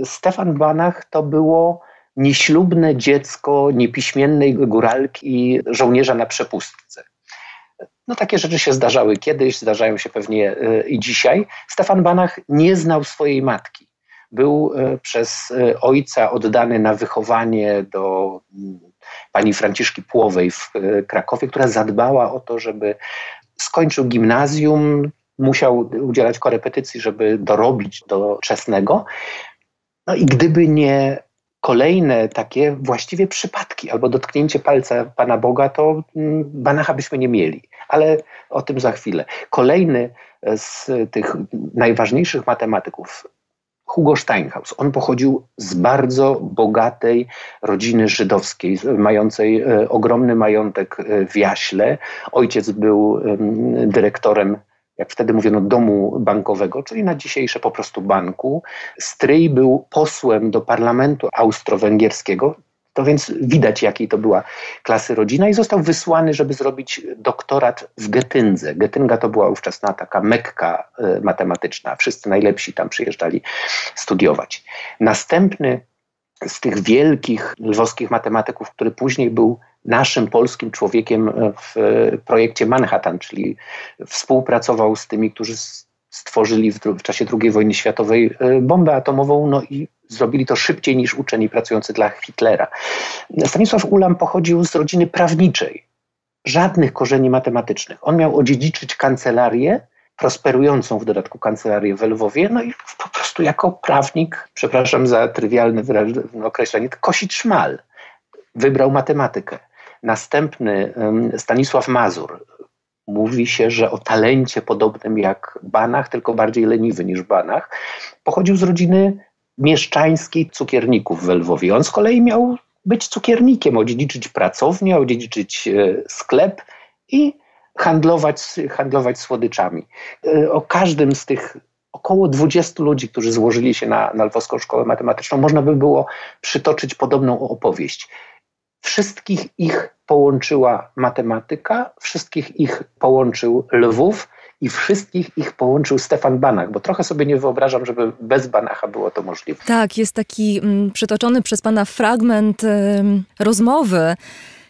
Stefan Banach to było nieślubne dziecko niepiśmiennej góralki żołnierza na przepustce. No takie rzeczy się zdarzały kiedyś, zdarzają się pewnie e, i dzisiaj. Stefan Banach nie znał swojej matki. Był e, przez e, ojca oddany na wychowanie do mm, pani Franciszki Płowej w Krakowie, która zadbała o to, żeby skończył gimnazjum, musiał udzielać korepetycji, żeby dorobić do czesnego. No i gdyby nie kolejne takie właściwie przypadki albo dotknięcie palca Pana Boga, to mm, Banacha byśmy nie mieli. Ale o tym za chwilę. Kolejny z tych najważniejszych matematyków, Hugo Steinhaus. On pochodził z bardzo bogatej rodziny żydowskiej, mającej e, ogromny majątek e, w Jaśle. Ojciec był dyrektorem jak wtedy mówiono, domu bankowego, czyli na dzisiejsze po prostu banku. Stryj był posłem do parlamentu austro-węgierskiego, to więc widać, jakiej to była klasy rodzina, i został wysłany, żeby zrobić doktorat w Getyndze. Getynga to była ówczesna taka mekka e, matematyczna. Wszyscy najlepsi tam przyjeżdżali studiować. Następny z tych wielkich lwowskich matematyków, który później był naszym polskim człowiekiem e, w e, projekcie Manhattan, czyli współpracował z tymi, którzy stworzyli w, w czasie II wojny światowej e, bombę atomową, no i zrobili to szybciej niż uczeni pracujący dla Hitlera. Stanisław Ulam pochodził z rodziny prawniczej, żadnych korzeni matematycznych. On miał odziedziczyć kancelarię, prosperującą w dodatku kancelarię w Lwowie, no i po prostu jako prawnik, przepraszam za trywialne określenie, kosić szmal. Wybrał matematykę. Następny Stanisław Mazur. Mówi się, że o talencie podobnym jak Banach, tylko bardziej leniwy niż Banach. Pochodził z rodziny mieszczańskiej cukierników w Lwowie. On z kolei miał być cukiernikiem, odziedziczyć pracownię, odziedziczyć e, sklep i handlować, handlować słodyczami. E, o każdym z tych około 20 ludzi, którzy złożyli się na, na Lwowską Szkołę Matematyczną, można by było przytoczyć podobną opowieść. Wszystkich ich połączyła matematyka, wszystkich ich połączył Lwów i wszystkich ich połączył Stefan Banach, bo trochę sobie nie wyobrażam, żeby bez Banacha było to możliwe. Tak, jest taki mm, przytoczony przez pana fragment rozmowy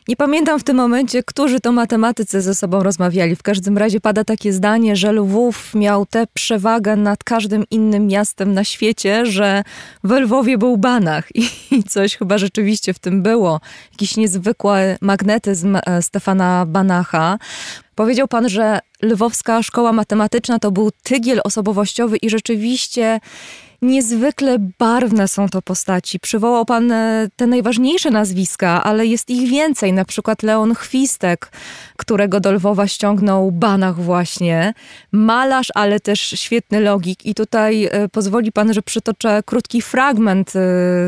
nie pamiętam w tym momencie, którzy to matematycy ze sobą rozmawiali. W każdym razie pada takie zdanie, że Lwów miał tę przewagę nad każdym innym miastem na świecie, że w Lwowie był banach [laughs] i coś chyba rzeczywiście w tym było. Jakiś niezwykły magnetyzm e, Stefana Banacha. Powiedział pan, że lwowska szkoła matematyczna to był tygiel osobowościowy i rzeczywiście Niezwykle barwne są to postaci. Przywołał pan e, te najważniejsze nazwiska, ale jest ich więcej. Na przykład Leon Chwistek, którego do Lwowa ściągnął Banach właśnie. Malarz, ale też świetny logik. I tutaj e, pozwoli pan, że przytoczę krótki fragment e,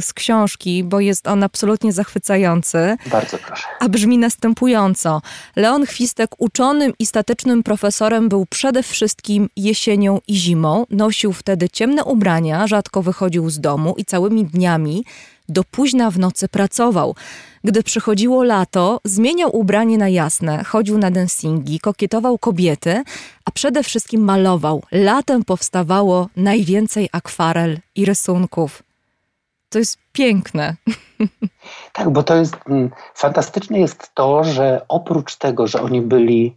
z książki, bo jest on absolutnie zachwycający. Bardzo proszę. A brzmi następująco. Leon Chwistek uczonym i statycznym profesorem był przede wszystkim jesienią i zimą. Nosił wtedy ciemne ubrania, rzadko wychodził z domu i całymi dniami do późna w nocy pracował. Gdy przychodziło lato, zmieniał ubranie na jasne, chodził na dancingi, kokietował kobiety, a przede wszystkim malował. Latem powstawało najwięcej akwarel i rysunków. To jest piękne. [laughs] Tak, bo to jest mm, fantastyczne jest to, że oprócz tego, że oni byli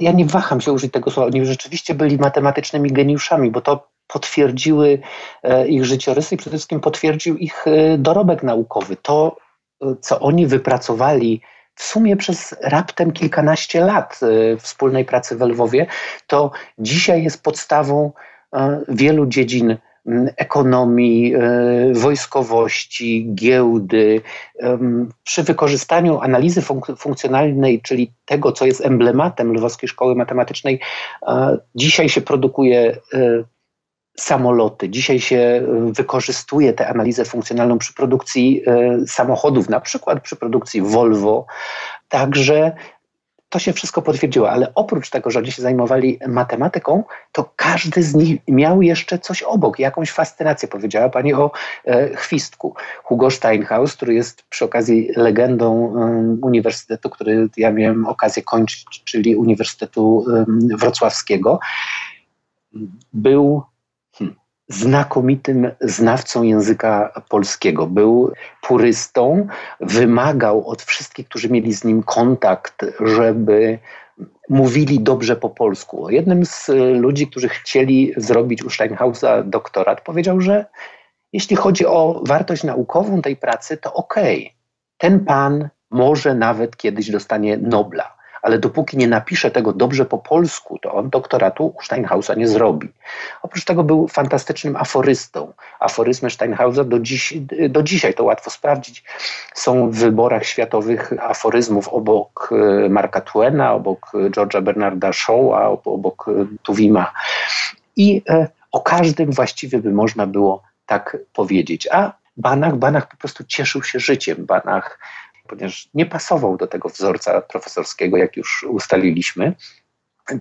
ja nie waham się użyć tego słowa, oni rzeczywiście byli matematycznymi geniuszami, bo to potwierdziły e, ich życiorysy i przede wszystkim potwierdził ich e, dorobek naukowy. To, e, co oni wypracowali w sumie przez raptem kilkanaście lat wspólnej pracy w Lwowie, to dzisiaj jest podstawą wielu dziedzin ekonomii, wojskowości, giełdy. Przy wykorzystaniu analizy funk- funkcjonalnej, czyli tego, co jest emblematem Lwowskiej Szkoły Matematycznej, dzisiaj się produkuje samoloty. Dzisiaj się e, wykorzystuje tę analizę funkcjonalną przy produkcji e, samochodów, na przykład przy produkcji Volvo. Także to się wszystko potwierdziło, ale oprócz tego, że oni się zajmowali matematyką, to każdy z nich miał jeszcze coś obok, jakąś fascynację. Powiedziała pani o e, chwistku. Hugo Steinhaus, który jest przy okazji legendą e, uniwersytetu, który ja miałem okazję kończyć, czyli Uniwersytetu e, Wrocławskiego, był znakomitym znawcą języka polskiego. Był purystą, wymagał od wszystkich, którzy mieli z nim kontakt, żeby mówili dobrze po polsku. Jednym z ludzi, którzy chcieli zrobić u Steinhausa doktorat, powiedział, że jeśli chodzi o wartość naukową tej pracy, to okej, okay. ten pan może nawet kiedyś dostanie Nobla ale dopóki nie napisze tego dobrze po polsku, to on doktoratu u Steinhausa nie zrobi. Oprócz tego był fantastycznym aforystą. Aforyzmy Steinhausa do, dziś, do dzisiaj, to łatwo sprawdzić, są w wyborach światowych aforyzmów obok e, Marka Twena, obok George'a Bernarda Shaw'a, obok e, Tuwima. I e, o każdym właściwie by można było tak powiedzieć. A Banach, Banach po prostu cieszył się życiem. Banach ponieważ nie pasował do tego wzorca profesorskiego, jak już ustaliliśmy,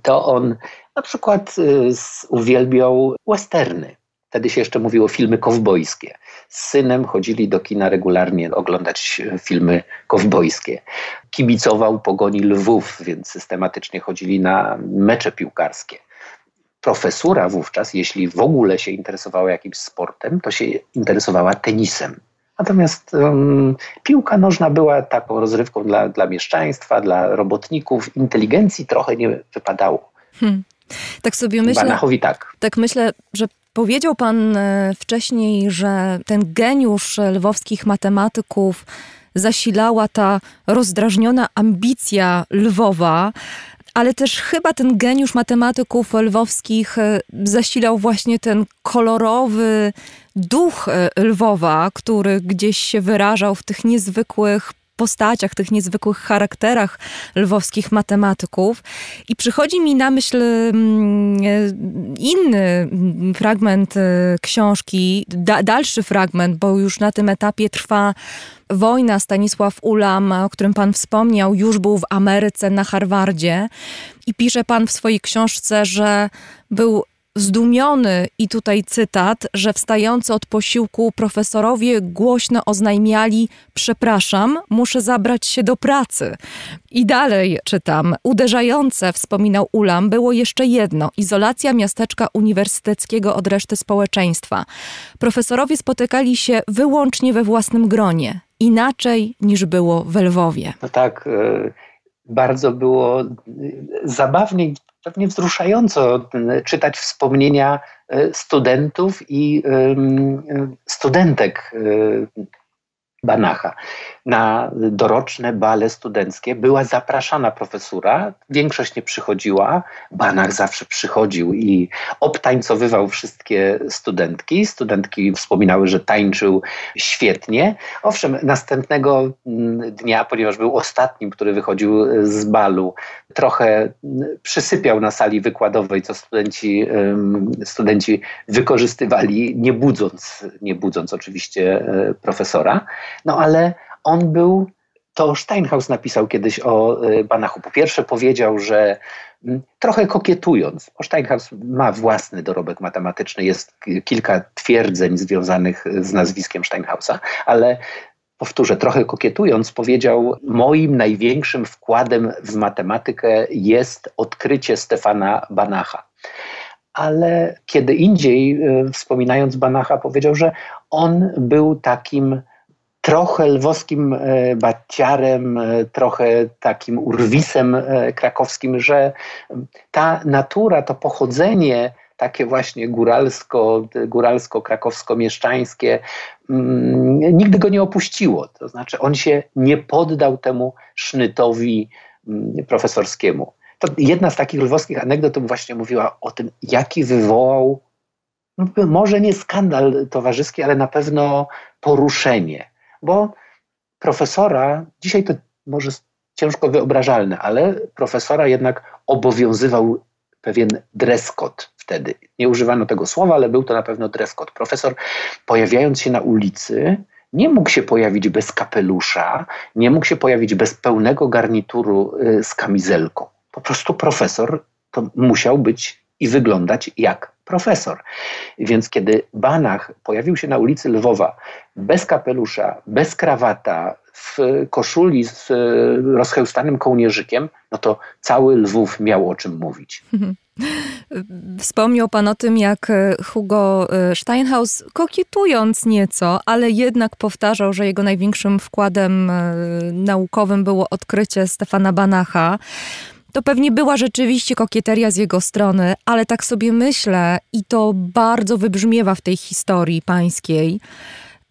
to on na przykład y, uwielbiał westerny. Wtedy się jeszcze mówiło filmy kowbojskie. Z synem chodzili do kina regularnie oglądać y, filmy kowbojskie. Kibicował pogoni lwów, więc systematycznie chodzili na mecze piłkarskie profesura wówczas, jeśli w ogóle się interesowała jakimś sportem, to się interesowała tenisem. Natomiast um, piłka nożna była taką rozrywką dla, dla mieszczaństwa, dla robotników. Inteligencji trochę nie wypadało. Hmm. Tak sobie myślę. Banachowi tak. Tak myślę, że powiedział pan e, wcześniej, że ten geniusz lwowskich matematyków zasilała ta rozdrażniona ambicja lwowa ale też chyba ten geniusz matematyków lwowskich e, zasilał właśnie ten kolorowy duch e, Lwowa, który gdzieś się wyrażał w tych niezwykłych postaciach, tych niezwykłych charakterach lwowskich matematyków. I przychodzi mi na myśl mm, e, inny mm, fragment e, książki, da, dalszy fragment, bo już na tym etapie trwa wojna. Stanisław Ulam, o którym pan wspomniał, już był w Ameryce na Harvardzie i pisze pan w swojej książce, że był zdumiony, i tutaj cytat, że wstający od posiłku profesorowie głośno oznajmiali: Przepraszam, muszę zabrać się do pracy. I dalej czytam. Uderzające, wspominał Ulam, było jeszcze jedno: izolacja miasteczka uniwersyteckiego od reszty społeczeństwa. Profesorowie spotykali się wyłącznie we własnym gronie, inaczej niż było we Lwowie. No tak. Y, bardzo było y, zabawnie pewnie wzruszająco mm, czytać wspomnienia e, studentów i e, studentek e, Banacha na doroczne bale studenckie była zapraszana profesura. Większość nie przychodziła. Banach zawsze przychodził i obtańcowywał wszystkie studentki. Studentki wspominały, że tańczył świetnie. Owszem, następnego mm, dnia, ponieważ był ostatnim, który wychodził z balu, trochę mm, przysypiał na sali wykładowej, co studenci, studenci wykorzystywali, nie budząc, nie budząc oczywiście e, profesora. No ale on był, to Steinhaus napisał kiedyś o e, Banachu. Po pierwsze powiedział, że mm, trochę kokietując, bo Steinhaus ma własny dorobek matematyczny, jest kilka twierdzeń związanych e, z nazwiskiem Steinhausa, ale powtórzę, trochę kokietując, powiedział: Moim największym wkładem w matematykę jest odkrycie Stefana Banacha. Ale kiedy indziej, e, wspominając Banacha, powiedział, że on był takim trochę lwowskim e, baciarem, e, trochę takim urwisem e, krakowskim, że ta natura, to pochodzenie takie właśnie góralsko, góralsko-krakowsko-mieszczańskie, mm, nigdy go nie opuściło. To znaczy on się nie poddał temu sznytowi mm, profesorskiemu. To jedna z takich lwowskich anegdot właśnie mówiła o tym, jaki wywołał, może nie skandal towarzyski, ale na pewno poruszenie bo profesora, dzisiaj to może ciężko wyobrażalne, ale profesora jednak obowiązywał pewien dress code wtedy. Nie używano tego słowa, ale był to na pewno dress code. Profesor, pojawiając się na ulicy, nie mógł się pojawić bez kapelusza, nie mógł się pojawić bez pełnego garnituru y, z kamizelką. Po prostu profesor to musiał być i wyglądać jak profesor. Więc kiedy Banach pojawił się na ulicy Lwowa bez kapelusza, bez krawata, w koszuli z e, rozchełstanym kołnierzykiem, no to cały Lwów miał o czym mówić. [laughs] Wspomniał pan o tym, jak Hugo e, Steinhaus, kokietując nieco, ale jednak powtarzał, że jego największym wkładem e, naukowym było odkrycie Stefana Banacha to pewnie była rzeczywiście kokieteria z jego strony, ale tak sobie myślę i to bardzo wybrzmiewa w tej historii pańskiej,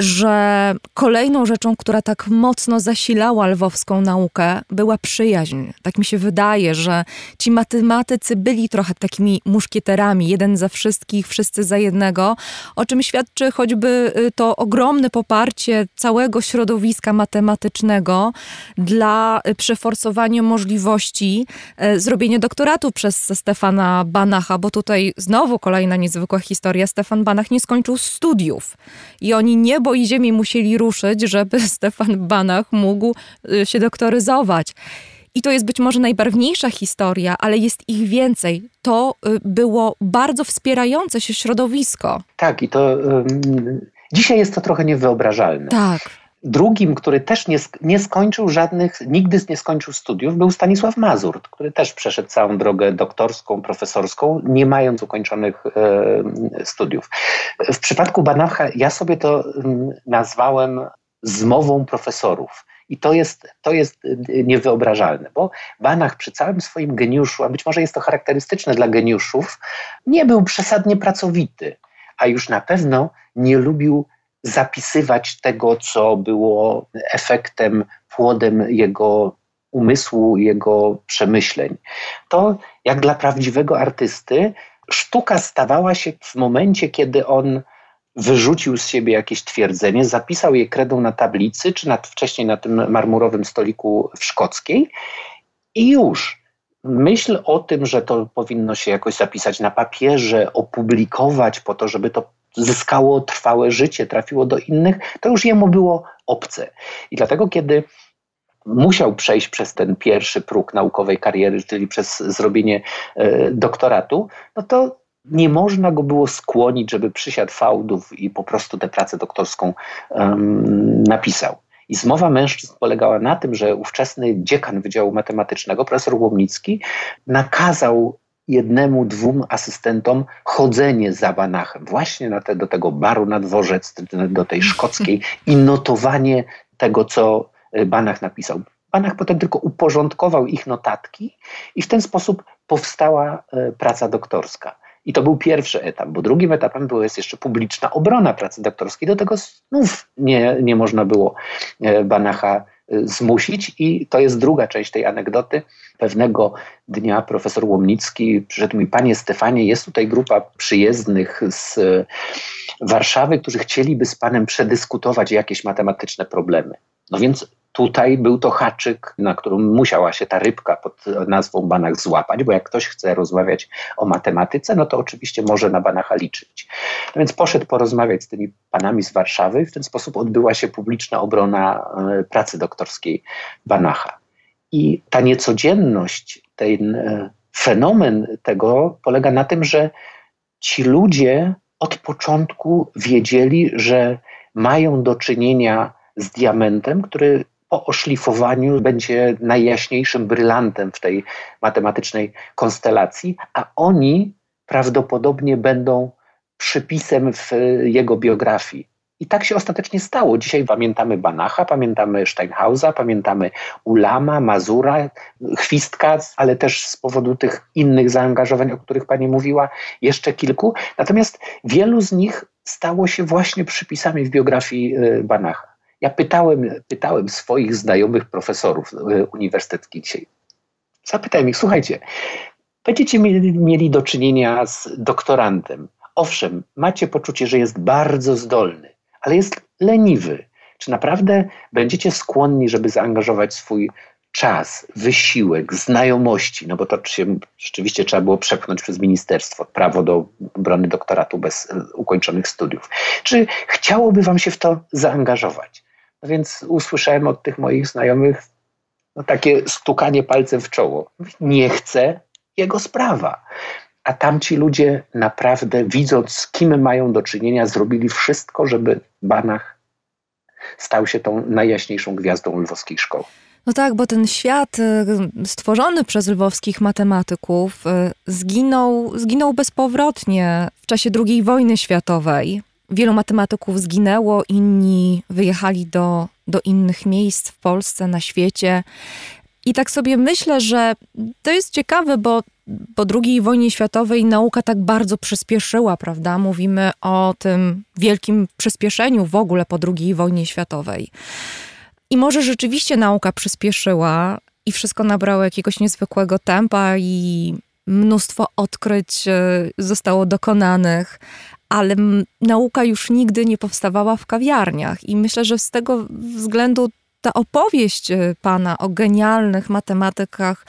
że kolejną rzeczą, która tak mocno zasilała lwowską naukę, była przyjaźń. Tak mi się wydaje, że ci matematycy byli trochę takimi muszkieterami, jeden za wszystkich, wszyscy za jednego, o czym świadczy choćby y, to ogromne poparcie całego środowiska matematycznego dla y, przeforsowania możliwości y, zrobienia doktoratu przez Stefana Banacha, bo tutaj znowu kolejna niezwykła historia. Stefan Banach nie skończył studiów i oni nie niebo i ziemi musieli ruszyć, żeby [laughs] Stefan Banach mógł y, się doktoryzować. I to jest być może najbarwniejsza historia, ale jest ich więcej. To y, było bardzo wspierające się środowisko. Tak, i to um, dzisiaj jest to trochę niewyobrażalne. Tak Drugim, który też nie, nie, skończył żadnych, nigdy nie skończył studiów, był Stanisław Mazurt, który też przeszedł całą drogę doktorską, profesorską, nie mając ukończonych e, studiów. W przypadku Banacha ja sobie to mm, nazwałem zmową profesorów. I to jest, to jest e, niewyobrażalne, bo Banach przy całym swoim geniuszu, a być może jest to charakterystyczne dla geniuszów, nie był przesadnie pracowity, a już na pewno nie lubił zapisywać tego, co było efektem, płodem jego umysłu, jego przemyśleń. To, jak dla prawdziwego artysty, sztuka stawała się w momencie, kiedy on wyrzucił z siebie jakieś twierdzenie, zapisał je kredą na tablicy, czy na wcześniej na tym marmurowym stoliku w Szkockiej i już. Myśl o tym, że to powinno się jakoś zapisać na papierze, opublikować po to, żeby to zyskało trwałe życie, trafiło do innych, to już jemu było obce. I dlatego, kiedy musiał przejść przez ten pierwszy próg naukowej kariery, czyli przez zrobienie e, doktoratu, no to nie można go było skłonić, żeby przysiadł fałdów i po prostu tę pracę doktorską um, napisał. I zmowa mężczyzn polegała na tym, że ówczesny dziekan Wydziału Matematycznego, profesor Łomnicki, nakazał jednemu, dwóm asystentom chodzenie za Banachem, właśnie na te, do tego baru na dworzec, do tej szkockiej i notowanie tego, co e, Banach napisał. Banach potem tylko uporządkował ich notatki i w ten sposób powstała e, praca doktorska. I to był pierwszy etap, bo drugim etapem była jest jeszcze publiczna obrona pracy doktorskiej. Do tego znów nie, nie można było e, Banacha Y, zmusić. I to jest druga część tej anegdoty. Pewnego dnia profesor Łomnicki przyszedł mi, panie Stefanie, jest tutaj grupa przyjezdnych z y, Warszawy, którzy chcieliby z panem przedyskutować jakieś matematyczne problemy. No więc Tutaj był to haczyk, na którym musiała się ta rybka pod nazwą Banach złapać, bo jak ktoś chce rozmawiać o matematyce, no to oczywiście może na Banacha liczyć. No więc poszedł porozmawiać z tymi panami z Warszawy i w ten sposób odbyła się publiczna obrona e, pracy doktorskiej Banacha. I ta niecodzienność, ten e, fenomen tego polega na tym, że ci ludzie od początku wiedzieli, że mają do czynienia z diamentem, który po oszlifowaniu będzie najjaśniejszym brylantem w tej matematycznej konstelacji, a oni prawdopodobnie będą przypisem w e, jego biografii. I tak się ostatecznie stało. Dzisiaj pamiętamy Banacha, pamiętamy Steinhausa, pamiętamy Ulama, Mazura, Chwistka, ale też z powodu tych innych zaangażowań, o których Pani mówiła, jeszcze kilku. Natomiast wielu z nich stało się właśnie przypisami w biografii e, Banacha. Ja pytałem, pytałem swoich znajomych profesorów e, uniwersyteckich dzisiaj. Zapytałem ich, słuchajcie, będziecie mieli, mieli do czynienia z doktorantem. Owszem, macie poczucie, że jest bardzo zdolny, ale jest leniwy. Czy naprawdę będziecie skłonni, żeby zaangażować swój czas, wysiłek, znajomości, no bo to się rzeczywiście trzeba było przepchnąć przez ministerstwo, prawo do obrony doktoratu bez e, ukończonych studiów. Czy chciałoby Wam się w to zaangażować? Więc usłyszałem od tych moich znajomych no, takie stukanie palcem w czoło. Nie chcę, jego sprawa. A tamci ludzie naprawdę, widząc z kim mają do czynienia, zrobili wszystko, żeby Banach stał się tą najjaśniejszą gwiazdą lwowskiej szkoły. No tak, bo ten świat y, stworzony przez lwowskich matematyków y, zginął, zginął bezpowrotnie w czasie II wojny światowej. Wielu matematyków zginęło, inni wyjechali do, do innych miejsc w Polsce, na świecie. I tak sobie myślę, że to jest ciekawe, bo po II wojnie światowej nauka tak bardzo przyspieszyła, prawda? Mówimy o tym wielkim przyspieszeniu w ogóle po II wojnie światowej. I może rzeczywiście nauka przyspieszyła i wszystko nabrało jakiegoś niezwykłego tempa i mnóstwo odkryć e, zostało dokonanych, ale nauka już nigdy nie powstawała w kawiarniach. I myślę, że z tego względu ta opowieść e, pana o genialnych matematykach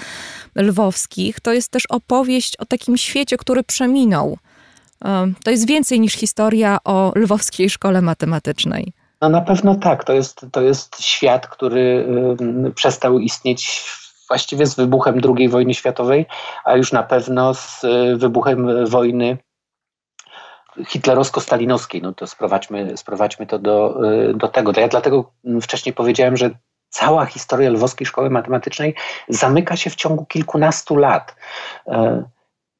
lwowskich to jest też opowieść o takim świecie, który przeminął. E, to jest więcej niż historia o lwowskiej szkole matematycznej. No na pewno tak. To jest, to jest świat, który przestał istnieć właściwie z wybuchem II wojny światowej, a już na pewno z e, wybuchem wojny hitlerowsko-stalinowskiej. No to sprowadźmy, sprowadźmy to do, y, do tego. Ja dlatego mm, wcześniej powiedziałem, że cała historia lwowskiej szkoły matematycznej zamyka się w ciągu kilkunastu lat. Y,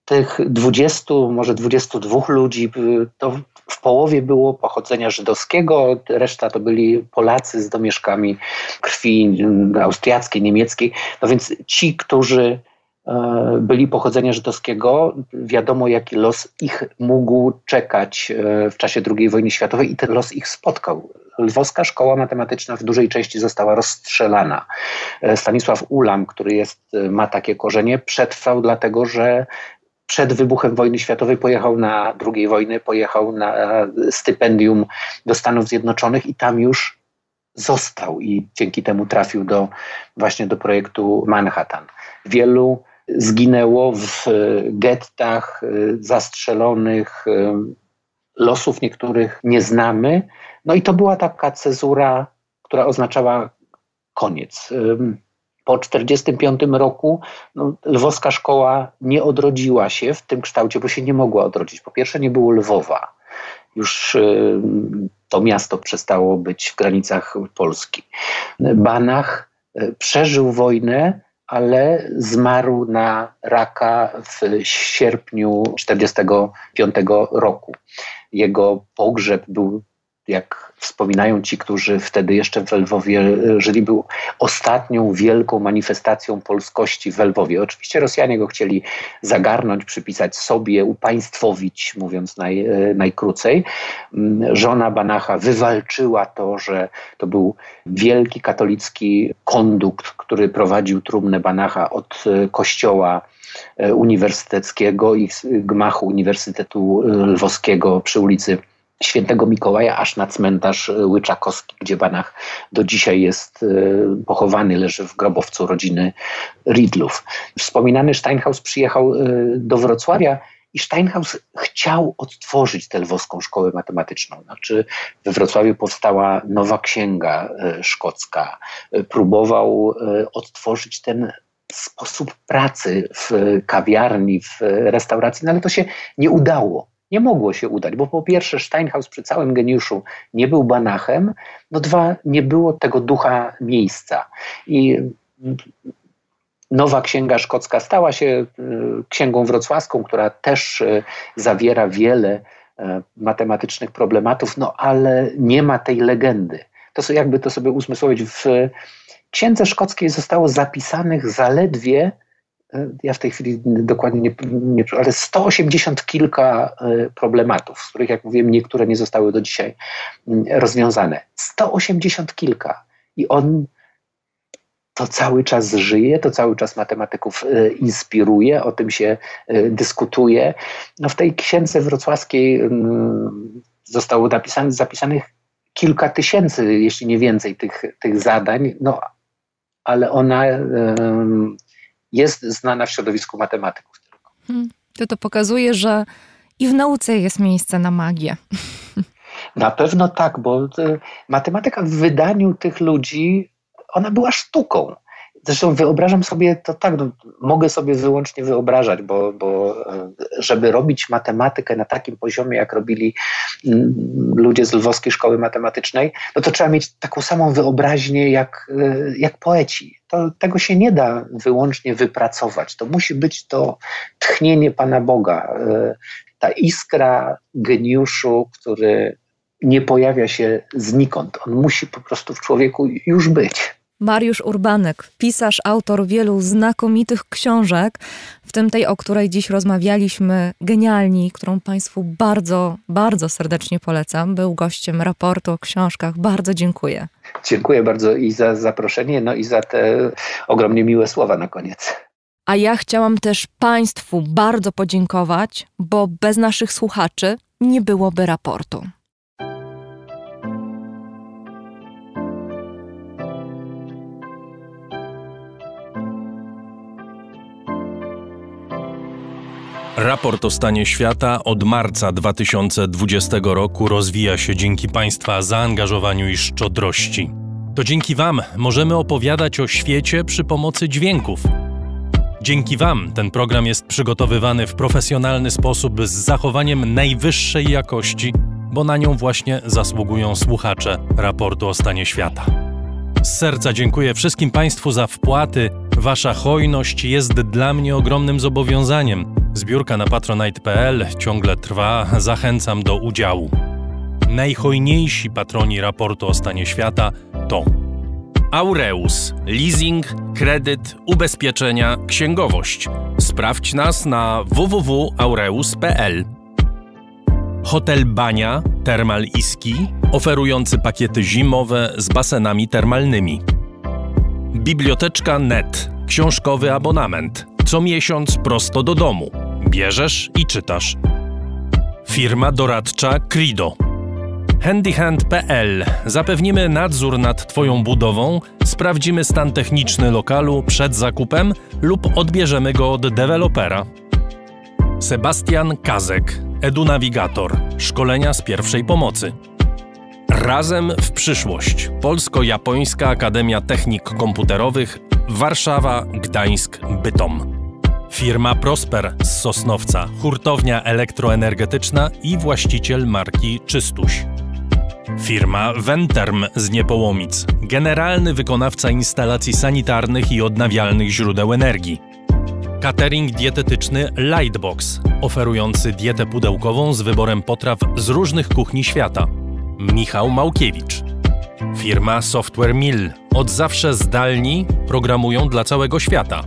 tych dwudziestu, może dwudziestu dwóch ludzi, y, to w połowie było pochodzenia żydowskiego, reszta to byli Polacy z domieszkami krwi austriackiej, niemieckiej. No więc ci, którzy E, byli pochodzenia żydowskiego. Wiadomo, jaki los ich mógł czekać e, w czasie II wojny światowej i ten los ich spotkał. Lwowska szkoła matematyczna w dużej części została rozstrzelana. E, Stanisław Ulam, który jest, ma takie korzenie, przetrwał dlatego, że przed wybuchem wojny światowej pojechał na II wojny, pojechał na stypendium do Stanów Zjednoczonych i tam już został i dzięki temu trafił do, właśnie do projektu Manhattan. Wielu zginęło w e, gettach e, zastrzelonych. E, losów niektórych nie znamy. No i to była taka cezura, która oznaczała koniec. Po 1945 roku no, lwowska szkoła nie odrodziła się w tym kształcie, bo się nie mogła odrodzić. Po pierwsze, nie było Lwowa. Już y, to miasto przestało być w granicach Polski. Banach przeżył wojnę, ale zmarł na raka w sierpniu 1945 roku. Jego pogrzeb był jak wspominają ci, którzy wtedy jeszcze w Lwowie e, żyli, był ostatnią wielką manifestacją polskości w Lwowie. Oczywiście Rosjanie go chcieli zagarnąć, przypisać sobie, upaństwowić, mówiąc naj, e, najkrócej. Mm, żona Banacha wywalczyła to, że to był wielki katolicki kondukt, który prowadził trumnę Banacha od e, kościoła uniwersyteckiego i gmachu Uniwersytetu Lwowskiego przy ulicy świętego Mikołaja aż na cmentarz y, Łyczakowski, gdzie Banach do dzisiaj jest y, pochowany, leży w grobowcu rodziny Ridlów. Wspominany Steinhaus przyjechał y, do Wrocławia i Steinhaus chciał odtworzyć tę lwowską szkołę matematyczną. Znaczy we Wrocławiu powstała nowa księga szkocka. Próbował odtworzyć ten sposób pracy w kawiarni, w restauracji, no ale to się nie udało nie mogło się udać, bo po pierwsze Steinhaus przy całym geniuszu nie był banachem, no dwa, nie było tego ducha miejsca. I mm, Nowa Księga Szkocka stała się y, księgą wrocławską, która też y, zawiera wiele y, matematycznych problematów, no ale nie ma tej legendy. To jakby to sobie usmysłowić, w Księdze Szkockiej zostało zapisanych zaledwie ja w tej chwili dokładnie nie, nie ale 180 kilka y, problematów, z których, jak mówiłem, niektóre nie zostały do dzisiaj mm, rozwiązane. 180 kilka. I on to cały czas żyje, to cały czas matematyków y, inspiruje, o tym się y, dyskutuje. No w tej księdze wrocławskiej mm, zostało napisane, zapisanych kilka tysięcy, jeśli nie więcej, tych, tych zadań, no, ale ona jest znana w środowisku matematyków tylko. Hmm. to to pokazuje, że i w nauce jest miejsce na magię. [laughs] Na pewno tak, bo e, matematyka w wydaniu tych ludzi, ona była sztuką. Zresztą wyobrażam sobie to tak, no, mogę sobie wyłącznie wyobrażać, bo, bo e, żeby robić matematykę na takim poziomie, jak robili mm, ludzie z lwowskiej szkoły matematycznej, no to trzeba mieć taką samą wyobraźnię jak, e, jak poeci. To, tego się nie da wyłącznie wypracować. To musi być to tchnienie Pana Boga, e, ta iskra geniuszu, który nie pojawia się znikąd. On musi po prostu w człowieku już być. Mariusz Urbanek, pisarz, autor wielu znakomitych książek, w tym tej, o której dziś rozmawialiśmy, genialni, którą Państwu bardzo, bardzo serdecznie polecam. Był gościem raportu o książkach. Bardzo dziękuję. Dziękuję bardzo i za zaproszenie, no i za te ogromnie miłe słowa na koniec. A ja chciałam też Państwu bardzo podziękować, bo bez naszych słuchaczy nie byłoby raportu. Raport o stanie świata od marca 2020 roku rozwija się dzięki Państwa zaangażowaniu i szczodrości. To dzięki Wam możemy opowiadać o świecie przy pomocy dźwięków. Dzięki Wam ten program jest przygotowywany w profesjonalny sposób z zachowaniem najwyższej jakości, bo na nią właśnie zasługują słuchacze raportu o stanie świata. Z serca dziękuję wszystkim Państwu za wpłaty. Wasza hojność jest dla mnie ogromnym zobowiązaniem. Zbiórka na patronite.pl ciągle trwa, zachęcam do udziału. Najhojniejsi patroni raportu o stanie świata to Aureus, leasing, kredyt, ubezpieczenia, księgowość. Sprawdź nas na www.aureus.pl. Hotel Bania Termal i Ski, oferujący pakiety zimowe z basenami termalnymi. Biblioteczka NET, książkowy abonament, co miesiąc prosto do domu. Bierzesz i czytasz. Firma doradcza Crido. Handyhand.pl Zapewnimy nadzór nad Twoją budową, sprawdzimy stan techniczny lokalu przed zakupem lub odbierzemy go od dewelopera. Sebastian Kazek EduNavigator. Szkolenia z pierwszej pomocy. Razem w przyszłość. Polsko-Japońska Akademia Technik Komputerowych. Warszawa, Gdańsk, Bytom. Firma Prosper z Sosnowca, hurtownia elektroenergetyczna i właściciel marki Czystuś. Firma Venterm z Niepołomic, generalny wykonawca instalacji sanitarnych i odnawialnych źródeł energii. Catering dietetyczny Lightbox, oferujący dietę pudełkową z wyborem potraw z różnych kuchni świata. Michał Małkiewicz. Firma Software Mill. Od zawsze zdalni programują dla całego świata.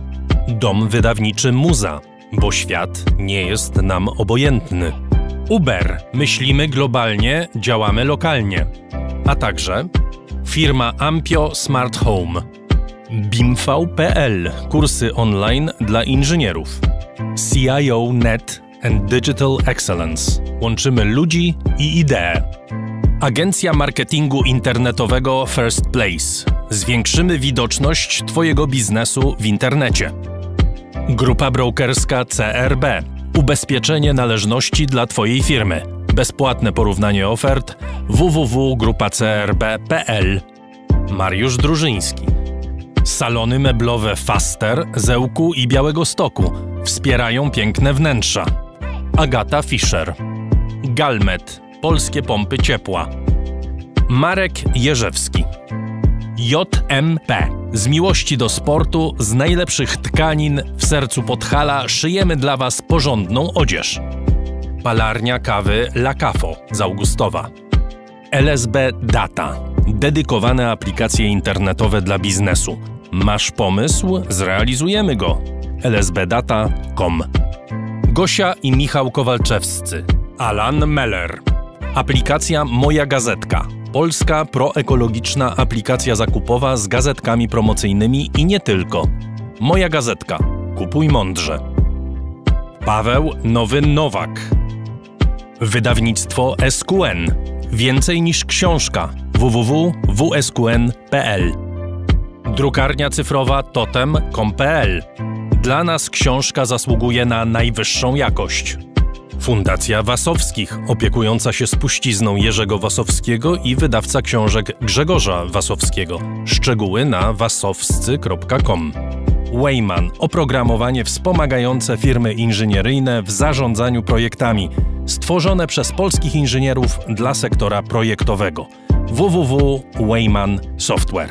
Dom wydawniczy Muza, bo świat nie jest nam obojętny. Uber. Myślimy globalnie, działamy lokalnie. A także firma Ampio Smart Home BIMV.pl kursy online dla inżynierów. CIO Net and Digital Excellence. Łączymy ludzi i idee. Agencja marketingu internetowego First Place. Zwiększymy widoczność Twojego biznesu w internecie. Grupa brokerska CRB. Ubezpieczenie należności dla Twojej firmy. Bezpłatne porównanie ofert www.grupacrb.pl Mariusz Drużyński Salony meblowe Faster, Zełku i Białego Stoku wspierają piękne wnętrza. Agata Fischer. Galmet. Polskie pompy ciepła. Marek Jerzewski. JMP. Z miłości do sportu, z najlepszych tkanin w sercu Podhala szyjemy dla Was porządną odzież. Palarnia kawy La Cafo z Augustowa. LSB Data. Dedykowane aplikacje internetowe dla biznesu. Masz pomysł? Zrealizujemy go. lsbdata.com Gosia i Michał Kowalczewscy. Alan Meller. Aplikacja Moja Gazetka. Polska proekologiczna aplikacja zakupowa z gazetkami promocyjnymi i nie tylko. Moja Gazetka. Kupuj mądrze. Paweł Nowy Nowak. Wydawnictwo SQN. Więcej niż książka www.wsqn.pl Drukarnia cyfrowa totem.pl Dla nas książka zasługuje na najwyższą jakość. Fundacja Wasowskich, opiekująca się spuścizną Jerzego Wasowskiego i wydawca książek Grzegorza Wasowskiego. Szczegóły na wasowscy.com. Wayman oprogramowanie wspomagające firmy inżynieryjne w zarządzaniu projektami, stworzone przez polskich inżynierów dla sektora projektowego. www.wayman Software.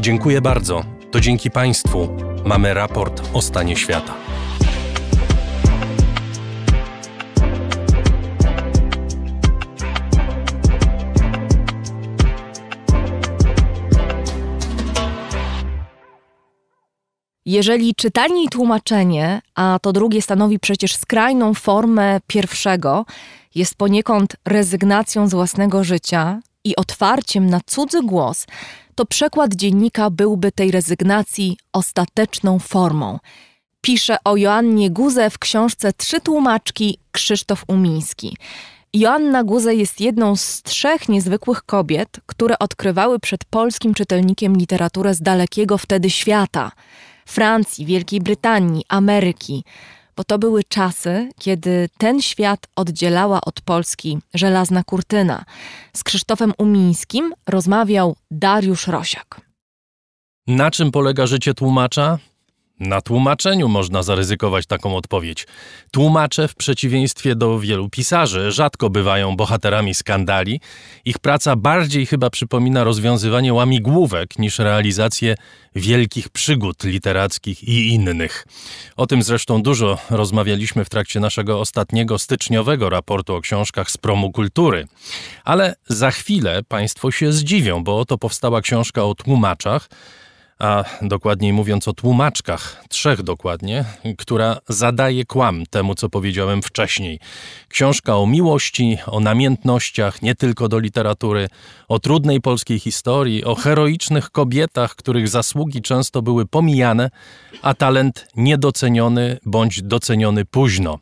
Dziękuję bardzo. To dzięki Państwu mamy raport o stanie świata. Jeżeli czytanie i tłumaczenie, a to drugie stanowi przecież skrajną formę pierwszego, jest poniekąd rezygnacją z własnego życia i otwarciem na cudzy głos, to przekład dziennika byłby tej rezygnacji ostateczną formą. Pisze o Joannie Guze w książce Trzy tłumaczki Krzysztof Umiński. Joanna Guze jest jedną z trzech niezwykłych kobiet, które odkrywały przed polskim czytelnikiem literaturę z dalekiego wtedy świata – Francji, Wielkiej Brytanii, Ameryki, bo to były czasy, kiedy ten świat oddzielała od Polski żelazna kurtyna. Z Krzysztofem Umińskim rozmawiał Dariusz Rosiak. Na czym polega życie tłumacza? Na tłumaczeniu można zaryzykować taką odpowiedź. Tłumacze, w przeciwieństwie do wielu pisarzy, rzadko bywają bohaterami skandali. Ich praca bardziej chyba przypomina rozwiązywanie łamigłówek niż realizację wielkich przygód literackich i innych. O tym zresztą dużo rozmawialiśmy w trakcie naszego ostatniego styczniowego raportu o książkach z promu kultury. Ale za chwilę Państwo się zdziwią, bo oto powstała książka o tłumaczach a dokładniej mówiąc o tłumaczkach, trzech dokładnie, która zadaje kłam temu, co powiedziałem wcześniej. Książka o miłości, o namiętnościach, nie tylko do literatury, o trudnej polskiej historii, o heroicznych kobietach, których zasługi często były pomijane, a talent niedoceniony bądź doceniony późno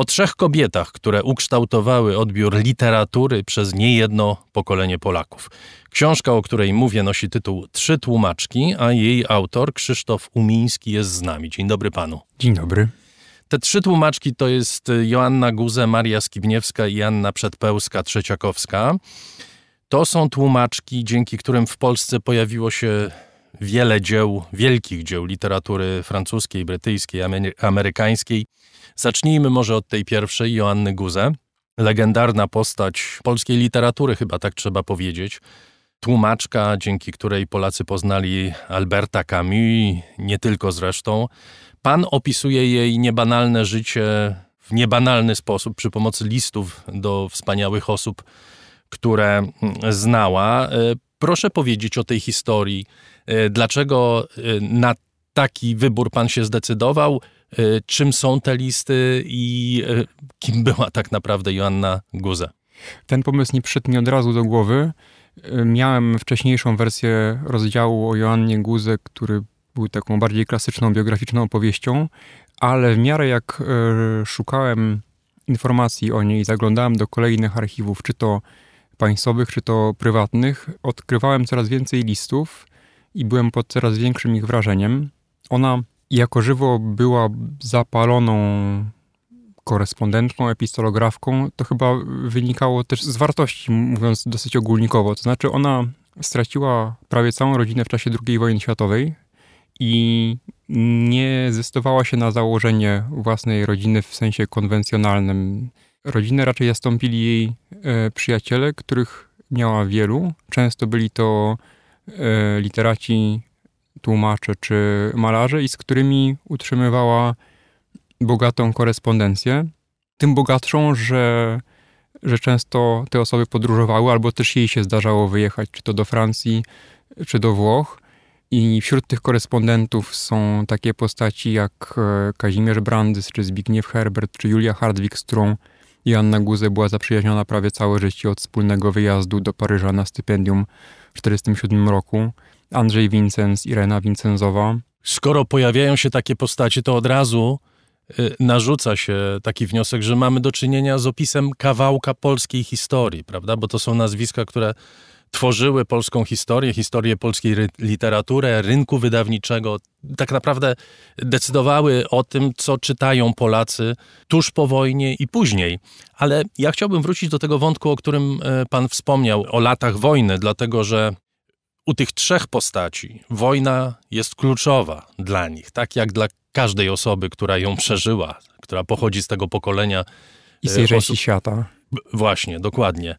o trzech kobietach, które ukształtowały odbiór literatury przez niejedno pokolenie Polaków. Książka, o której mówię, nosi tytuł Trzy tłumaczki, a jej autor Krzysztof Umiński jest z nami. Dzień dobry panu. Dzień dobry. Te trzy tłumaczki to jest Joanna Guze, Maria Skibniewska i Anna Przedpełska Trzeciakowska. To są tłumaczki, dzięki którym w Polsce pojawiło się wiele dzieł, wielkich dzieł literatury francuskiej, brytyjskiej, amerykańskiej. Zacznijmy może od tej pierwszej, Joanny Guze. Legendarna postać polskiej literatury, chyba tak trzeba powiedzieć. Tłumaczka, dzięki której Polacy poznali Alberta Camus, nie tylko zresztą. Pan opisuje jej niebanalne życie w niebanalny sposób przy pomocy listów do wspaniałych osób, które mm, znała. Y, Proszę powiedzieć o tej historii. E, dlaczego e, na taki wybór pan się zdecydował? E, czym są te listy i kim była tak naprawdę Joanna Guza? Ten pomysł nie przyszedł mi od razu do głowy. Miałem wcześniejszą wersję rozdziału o Joannie Guze, który był taką bardziej klasyczną, biograficzną opowieścią, ale w miarę jak szukałem informacji o niej, zaglądałem do kolejnych archiwów, czy to państwowych czy to prywatnych, odkrywałem coraz więcej listów i byłem pod coraz większym ich wrażeniem. Ona jako żywo była zapaloną korespondentką, epistolografką, to chyba wynikało też z wartości, mówiąc dosyć ogólnikowo. To znaczy, ona straciła prawie całą rodzinę w czasie II wojny światowej i nie zdecydowała się na założenie własnej rodziny w sensie konwencjonalnym. Rodzinę raczej zastąpili jej e, przyjaciele, których miała wielu. Często byli to e, literaci, tłumacze czy malarze, i z którymi utrzymywała bogatą korespondencję. Tym bogatszą, że, że często te osoby podróżowały, albo też jej się zdarzało wyjechać, czy to do Francji, czy do Włoch. I wśród tych korespondentów są takie postaci jak e, Kazimierz Brandys, czy Zbigniew Herbert, czy Julia Hardwig, z którą Joanna Guze była zaprzyjaźniona prawie całe życie od wspólnego wyjazdu do Paryża na stypendium w 1947 roku. Andrzej Wincens, Irena Wincenzowa. Skoro pojawiają się takie postacie, to od razu y, narzuca się taki wniosek, że mamy do czynienia z opisem kawałka polskiej historii, prawda? Bo to są nazwiska, które tworzyły polską historię, historię polskiej literatury, rynku wydawniczego, tak naprawdę decydowały o tym, co czytają Polacy tuż po wojnie i później. Ale ja chciałbym wrócić do tego wątku, o którym e, pan wspomniał, o latach wojny, dlatego że u tych trzech postaci wojna jest kluczowa dla nich, tak jak dla każdej osoby, która ją przeżyła, która pochodzi z tego pokolenia. I z e, osób... świata. Właśnie, dokładnie.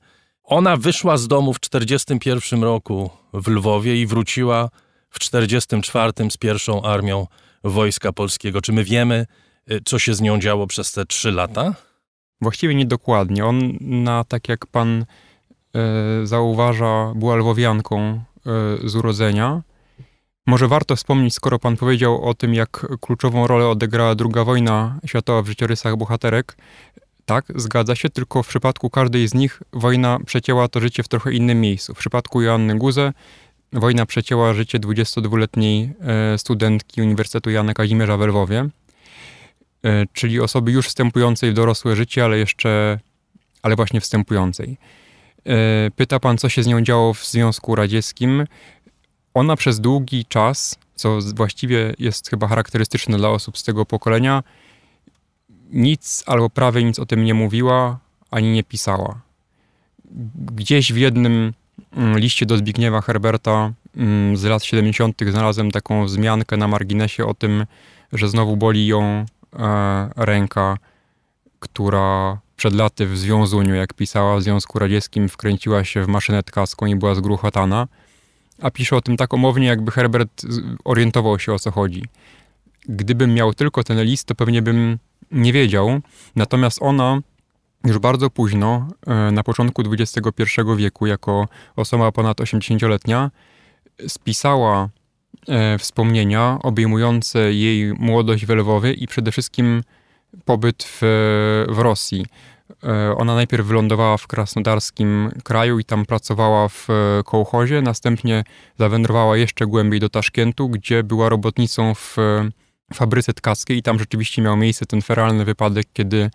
Ona wyszła z domu w 1941 roku w Lwowie i wróciła w 1944 z pierwszą armią Wojska Polskiego. Czy my wiemy, y, co się z nią działo przez te trzy lata? Właściwie niedokładnie. Ona, tak jak pan e, zauważa, była lwowianką e, z urodzenia. Może warto wspomnieć, skoro pan powiedział o tym, jak kluczową rolę odegrała II wojna światowa w życiorysach bohaterek, tak, zgadza się, tylko w przypadku każdej z nich wojna przecięła to życie w trochę innym miejscu. W przypadku Joanny Guze wojna przecięła życie 22-letniej e, studentki Uniwersytetu Jana Kazimierza w Lwowie, e, czyli osoby już wstępującej w dorosłe życie, ale jeszcze, ale właśnie wstępującej. E, pyta pan, co się z nią działo w Związku Radzieckim. Ona przez długi czas, co właściwie jest chyba charakterystyczne dla osób z tego pokolenia, nic albo prawie nic o tym nie mówiła, ani nie pisała. Gdzieś w jednym mm, liście do Zbigniewa Herberta mm, z lat 70. znalazłem taką wzmiankę na marginesie o tym, że znowu boli ją e, ręka, która przed laty w Związuniu, jak pisała w Związku Radzieckim, wkręciła się w maszynę tkacką i była zgruchotana. A pisze o tym tak omownie, jakby Herbert orientował się o co chodzi. Gdybym miał tylko ten list, to pewnie bym nie wiedział. Natomiast ona już bardzo późno, e, na początku XXI wieku, jako osoba ponad 80-letnia, spisała e, wspomnienia obejmujące jej młodość w Lwowie i przede wszystkim pobyt w, w Rosji. E, ona najpierw wylądowała w krasnodarskim kraju i tam pracowała w kołchozie, następnie zawędrowała jeszcze głębiej do Taszkentu, gdzie była robotnicą w fabryce tkackiej i tam rzeczywiście miał miejsce ten feralny wypadek, kiedy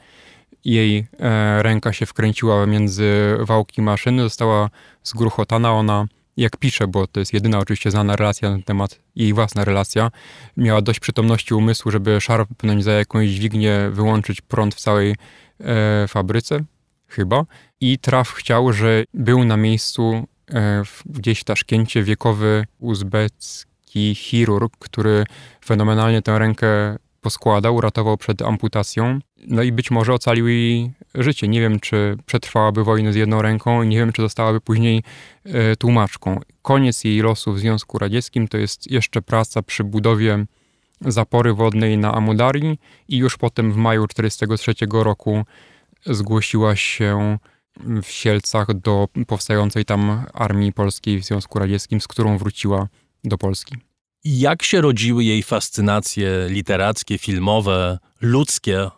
jej e, ręka się wkręciła między wałki maszyny, została zgruchotana, ona jak pisze, bo to jest jedyna oczywiście znana relacja na ten temat, jej własna relacja, miała dość przytomności umysłu, żeby szarpnąć za jakąś dźwignię, wyłączyć prąd w całej e, fabryce, chyba. I traf chciał, że był na miejscu e, gdzieś w Taszkencie wiekowy uzbecki amerykański chirurg, który fenomenalnie tę rękę poskładał, uratował przed amputacją. No i być może ocalił jej życie. Nie wiem, czy przetrwałaby wojnę z jedną ręką, nie wiem, czy zostałaby później e, tłumaczką. Koniec jej losu w Związku Radzieckim to jest jeszcze praca przy budowie zapory wodnej na Amudarii i już potem w maju 1943 roku zgłosiła się w Sielcach do powstającej tam Armii Polskiej w Związku Radzieckim, z którą wróciła do Polski. Jak się rodziły jej fascynacje literackie, filmowe, ludzkie?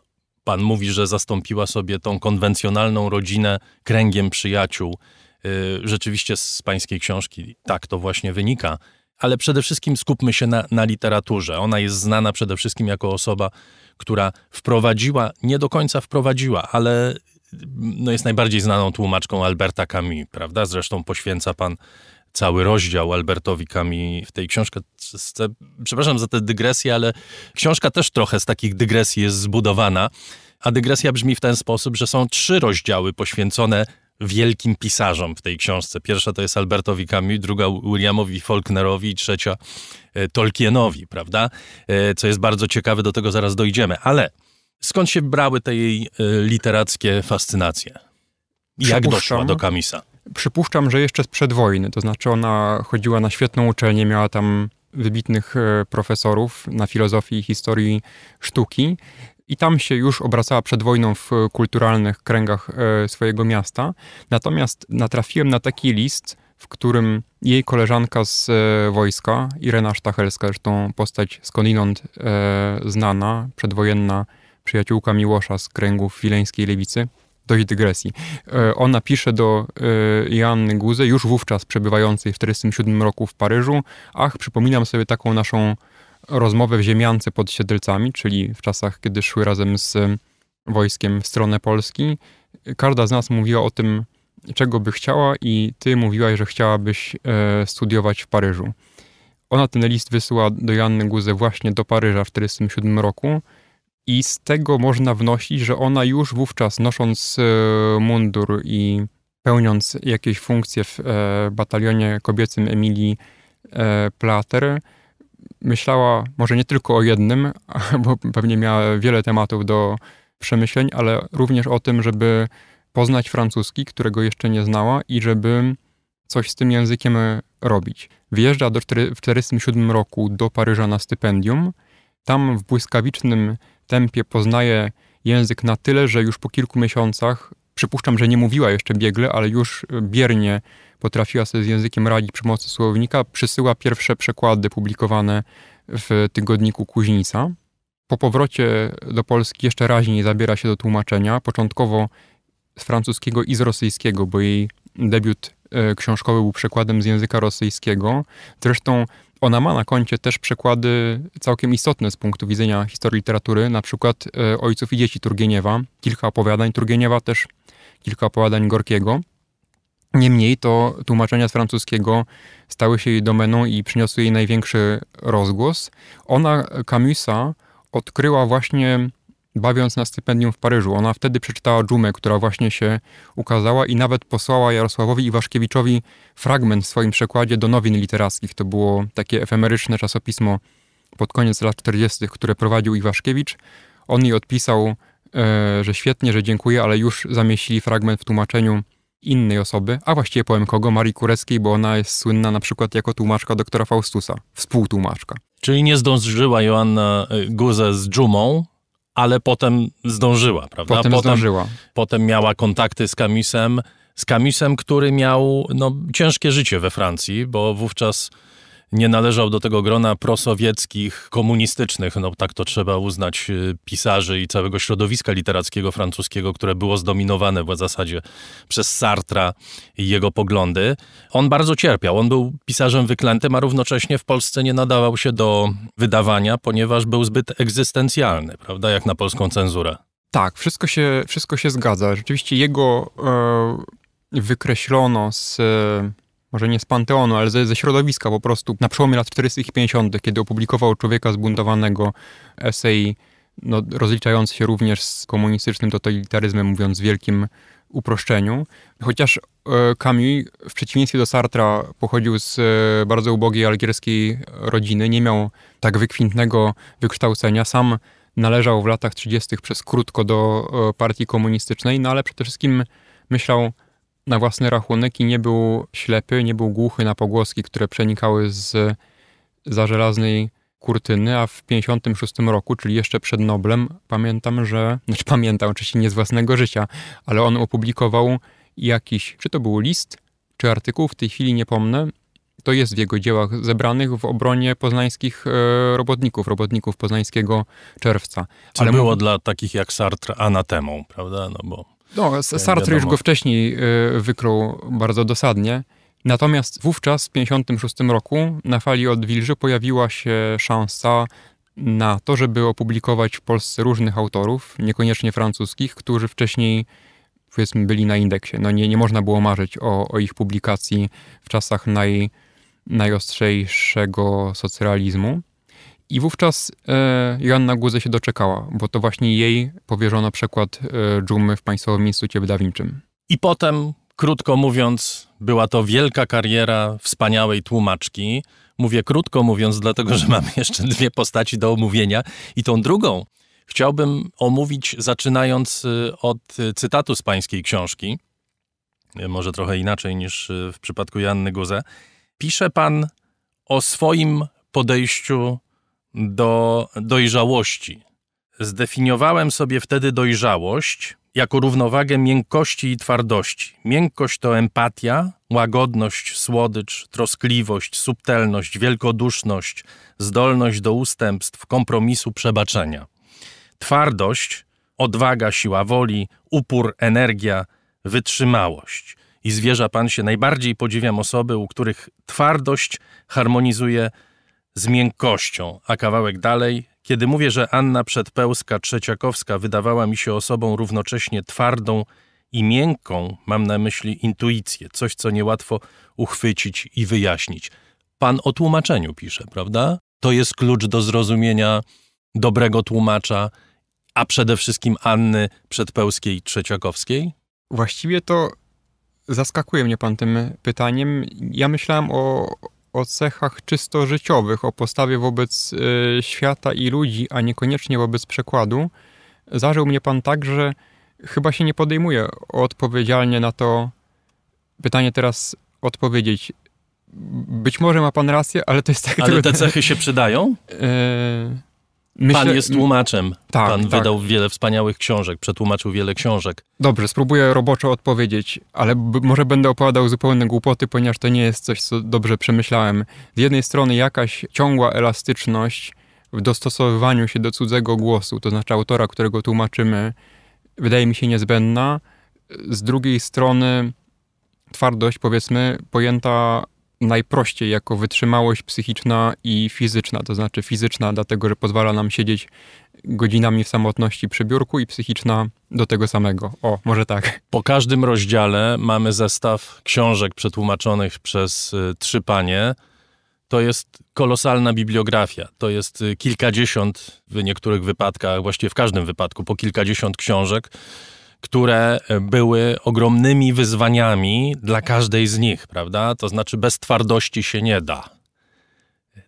Pan mówi, że zastąpiła sobie tą konwencjonalną rodzinę kręgiem przyjaciół. Y, rzeczywiście z pańskiej książki tak to właśnie wynika. Ale przede wszystkim skupmy się na, na literaturze. Ona jest znana przede wszystkim jako osoba, która wprowadziła, nie do końca wprowadziła, ale y, no jest najbardziej znaną tłumaczką Alberta Camus, prawda? Zresztą poświęca pan cały rozdział Albertowi Kami w tej książce. Przepraszam za tę dygresję, ale książka też trochę z takich dygresji jest zbudowana. A dygresja brzmi w ten sposób, że są trzy rozdziały poświęcone wielkim pisarzom w tej książce. Pierwsza to jest Albertowi Kami, druga Williamowi Faulknerowi i trzecia e, Tolkienowi, prawda? E, co jest bardzo ciekawe, do tego zaraz dojdziemy. Ale skąd się brały te jej e, literackie fascynacje? Jak doszła do Kamisa? Przypuszczam, że jeszcze sprzed wojny, to znaczy ona chodziła na świetną uczelnię, miała tam wybitnych e, profesorów na filozofii i historii sztuki i tam się już obracała przed wojną w kulturalnych kręgach e, swojego miasta. Natomiast natrafiłem na taki list, w którym jej koleżanka z e, wojska, Irena Sztachelska, zresztą postać skądinąd znana, przedwojenna przyjaciółka Miłosza z kręgów wileńskiej lewicy, dość dygresji. E, ona pisze do e, Joanny Guzy, już wówczas przebywającej w 1947 roku w Paryżu. Ach, przypominam sobie taką naszą rozmowę w Ziemiance pod Siedlcami, czyli w czasach, kiedy szły razem z e, wojskiem w stronę Polski. Każda z nas mówiła o tym, czego by chciała i ty mówiłaś, że chciałabyś studiować w Paryżu. Ona ten list wysyła do Joanny Guzy właśnie do Paryża w 1947 roku i z tego można wnosić, że ona już wówczas, nosząc e, mundur i pełniąc jakieś funkcje w e, batalionie kobiecym Emilii e, Plater, myślała może nie tylko o jednym, [laughs] bo pewnie miała wiele tematów do przemyśleń, ale również o tym, żeby poznać francuski, którego jeszcze nie znała i żeby coś z tym językiem robić. Wjeżdża do, w 1947 roku do Paryża na stypendium. Tam w błyskawicznym tempie poznaje język na tyle, że już po kilku miesiącach, przypuszczam, że nie mówiła jeszcze biegle, ale już e, biernie potrafiła sobie z językiem radzić przy pomocy słownika, przysyła pierwsze przekłady publikowane w tygodniku Kuźnica. Po powrocie do Polski jeszcze raźniej zabiera się do tłumaczenia, początkowo z francuskiego i z rosyjskiego, bo jej debiut e, książkowy był przekładem z języka rosyjskiego. Zresztą ona ma na koncie też przekłady całkiem istotne z punktu widzenia historii literatury, na przykład e, Ojców i Dzieci Turgieniewa, kilka opowiadań Turgieniewa też, kilka opowiadań Gorkiego. Niemniej to tłumaczenia z francuskiego stały się jej domeną i przyniosły jej największy rozgłos. Ona Camusa odkryła właśnie bawiąc na stypendium w Paryżu. Ona wtedy przeczytała Dżumę, która właśnie się ukazała i nawet posłała Jarosławowi Iwaszkiewiczowi fragment w swoim przekładzie do nowin literackich. To było takie efemeryczne czasopismo pod koniec lat 40., które prowadził Iwaszkiewicz. On jej odpisał, e, że świetnie, że dziękuję, ale już zamieścili fragment w tłumaczeniu innej osoby, a właściwie powiem kogo, Marii Kureckiej, bo ona jest słynna na przykład jako tłumaczka doktora Faustusa, współtłumaczka. Czyli nie zdążyła Joanna e, Guze z Dżumą, ale potem zdążyła, prawda? Potem, potem zdążyła. Potem miała kontakty z Kamisem, z Kamisem, który miał no, ciężkie życie we Francji, bo wówczas nie należał do tego grona prosowieckich, komunistycznych, no tak to trzeba uznać, y, pisarzy i całego środowiska literackiego francuskiego, które było zdominowane w zasadzie przez Sartra i jego poglądy. On bardzo cierpiał, on był pisarzem wyklętym, a równocześnie w Polsce nie nadawał się do wydawania, ponieważ był zbyt egzystencjalny, prawda, jak na polską cenzurę. Tak, wszystko się, wszystko się zgadza. Rzeczywiście jego e, wykreślono z... E może nie z Panteonu, ale ze, ze środowiska po prostu, na przełomie lat 40. i 50., kiedy opublikował Człowieka zbuntowanego esej, no, rozliczający się również z komunistycznym totalitaryzmem, mówiąc w wielkim uproszczeniu. Chociaż e, Camus, w przeciwieństwie do Sartra, pochodził z e, bardzo ubogiej algierskiej rodziny, nie miał tak wykwintnego wykształcenia, sam należał w latach 30. przez krótko do e, partii komunistycznej, no ale przede wszystkim myślał na własny rachunek i nie był ślepy, nie był głuchy na pogłoski, które przenikały z za żelaznej kurtyny, a w 56 roku, czyli jeszcze przed Noblem, pamiętam, że, znaczy pamiętam oczywiście nie z własnego życia, ale on opublikował jakiś, czy to był list, czy artykuł, w tej chwili nie pomnę, to jest w jego dziełach zebranych w obronie poznańskich e, robotników, robotników poznańskiego czerwca. Co Ale było dla takich jak Sartre anatemą, prawda? No bo no, e, Sartre już go wcześniej e, wykrył bardzo dosadnie. Natomiast wówczas, w 1956 roku, na fali od Wilży pojawiła się szansa na to, żeby opublikować w Polsce różnych autorów, niekoniecznie francuskich, którzy wcześniej powiedzmy byli na indeksie. No nie, nie można było marzyć o, o ich publikacji w czasach naj, najostrzejszego socrealizmu. I wówczas e, Joanna Guzę się doczekała, bo to właśnie jej powierzono przekład e, dżumy w Państwowym Instytucie Wydawniczym. I potem, krótko mówiąc, była to wielka kariera wspaniałej tłumaczki. Mówię krótko mówiąc, dlatego że mamy jeszcze dwie postaci do omówienia. I tą drugą chciałbym omówić, zaczynając e, od cytatu z pańskiej książki. Może trochę inaczej niż w przypadku Joanny Guze. Pisze pan o swoim podejściu do dojrzałości. Zdefiniowałem sobie wtedy dojrzałość jako równowagę miękkości i twardości. Miękkość to empatia, łagodność, słodycz, troskliwość, subtelność, wielkoduszność, zdolność do ustępstw, kompromisu, przebaczenia. Twardość, odwaga, siła woli, upór, energia, wytrzymałość. I zwierza pan się najbardziej podziwiam osoby, u których twardość harmonizuje z miękkością, a kawałek dalej, kiedy mówię, że Anna Przedpełska-Trzeciakowska wydawała mi się osobą równocześnie twardą i miękką, mam na myśli intuicję, coś, co niełatwo uchwycić i wyjaśnić. Pan o tłumaczeniu pisze, prawda? To jest klucz do zrozumienia dobrego tłumacza, a przede wszystkim Anny Przedpełskiej-Trzeciakowskiej? Właściwie to zaskakuje mnie pan tym pytaniem. Ja myślałem o, o cechach czysto życiowych, o postawie wobec e, świata i ludzi, a niekoniecznie wobec przekładu, zażył mnie pan tak, że chyba się nie podejmuje odpowiedzialnie na to pytanie teraz odpowiedzieć. Być może ma pan rację, ale to jest tak... Ale trudne. te cechy się przydają? E, Myślę, Pan jest tłumaczem. Tak, Pan tak. wydał wiele wspaniałych książek, przetłumaczył wiele książek. Dobrze, spróbuję roboczo odpowiedzieć, ale może będę opowiadał zupełne głupoty, ponieważ to nie jest coś, co dobrze przemyślałem. Z jednej strony jakaś ciągła elastyczność w dostosowywaniu się do cudzego głosu, to znaczy autora, którego tłumaczymy, wydaje mi się niezbędna. Z drugiej strony twardość, powiedzmy, pojęta najprościej jako wytrzymałość psychiczna i fizyczna, to znaczy fizyczna dlatego, że pozwala nam siedzieć godzinami w samotności przy biurku i psychiczna do tego samego. O, może tak. Po każdym rozdziale mamy zestaw książek przetłumaczonych przez y, trzy panie. To jest kolosalna bibliografia. To jest y, kilkadziesiąt, w niektórych wypadkach, właściwie w każdym wypadku, po kilkadziesiąt książek które e, były ogromnymi wyzwaniami dla każdej z nich, prawda? To znaczy, bez twardości się nie da.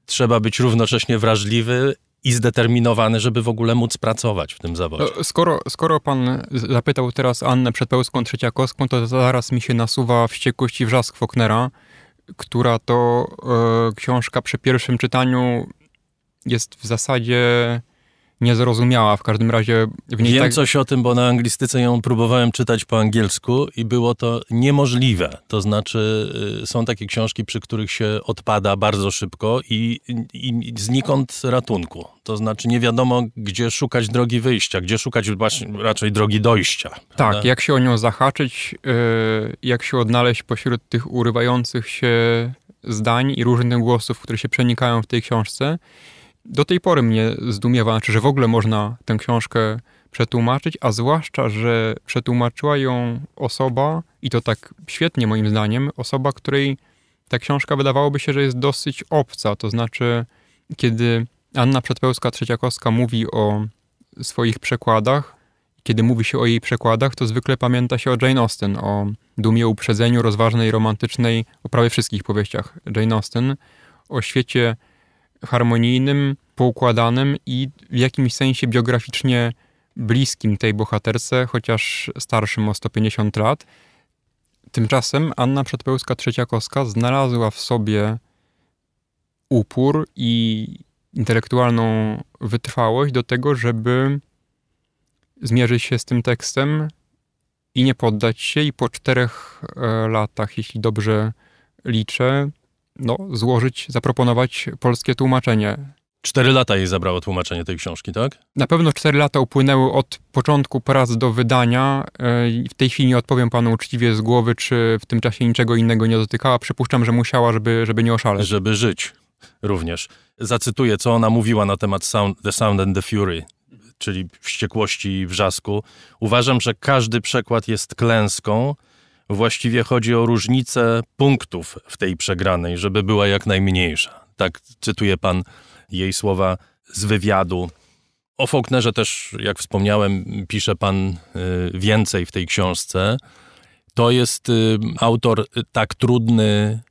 Trzeba być równocześnie wrażliwy i zdeterminowany, żeby w ogóle móc pracować w tym zawodzie. No, skoro, skoro pan zapytał teraz Annę przed Pełską Trzeciakowską, to zaraz mi się nasuwa wściekłość i wrzask Faulknera, która to e, książka przy pierwszym czytaniu jest w zasadzie niezrozumiała. W każdym razie w niej Wiem tak... coś o tym, bo na anglistyce ją próbowałem czytać po angielsku i było to niemożliwe. To znaczy, y, są takie książki, przy których się odpada bardzo szybko i, i, znikąd ratunku. To znaczy, nie wiadomo, gdzie szukać drogi wyjścia, gdzie szukać właśnie, raczej drogi dojścia. Tak, jak się o nią zahaczyć, y, jak się odnaleźć pośród tych urywających się zdań i różnych głosów, które się przenikają w tej książce do tej pory mnie zdumiewa, znaczy, że w ogóle można tę książkę przetłumaczyć, a zwłaszcza, że przetłumaczyła ją osoba, i to tak świetnie moim zdaniem, osoba, której ta książka wydawałoby się, że jest dosyć obca. To znaczy, kiedy Anna Przedpełska-Trzeciakowska mówi o swoich przekładach, kiedy mówi się o jej przekładach, to zwykle pamięta się o Jane Austen, o dumie uprzedzeniu, rozważnej, romantycznej, o prawie wszystkich powieściach Jane Austen, o świecie harmonijnym, poukładanym i w jakimś sensie biograficznie bliskim tej bohaterce, chociaż starszym o 150 lat. Tymczasem Anna Przedpełska Trzeciakowska znalazła w sobie upór i intelektualną wytrwałość do tego, żeby zmierzyć się z tym tekstem i nie poddać się. I po czterech e, latach, jeśli dobrze liczę, no, złożyć, zaproponować polskie tłumaczenie. Cztery lata jej zabrało tłumaczenie tej książki, tak? Na pewno cztery lata upłynęły od początku prac do wydania. E, w tej chwili nie odpowiem panu uczciwie z głowy, czy w tym czasie niczego innego nie dotykała. Przypuszczam, że musiała, żeby, żeby nie oszaleć. Żeby żyć również. Zacytuję, co ona mówiła na temat sound, The Sound and the Fury, czyli wściekłości i wrzasku. Uważam, że każdy przekład jest klęską, Właściwie chodzi o różnicę punktów w tej przegranej, żeby była jak najmniejsza. Tak cytuje pan jej słowa z wywiadu. O Faulknerze też, jak wspomniałem, pisze pan y, więcej w tej książce. To jest y, autor tak trudny.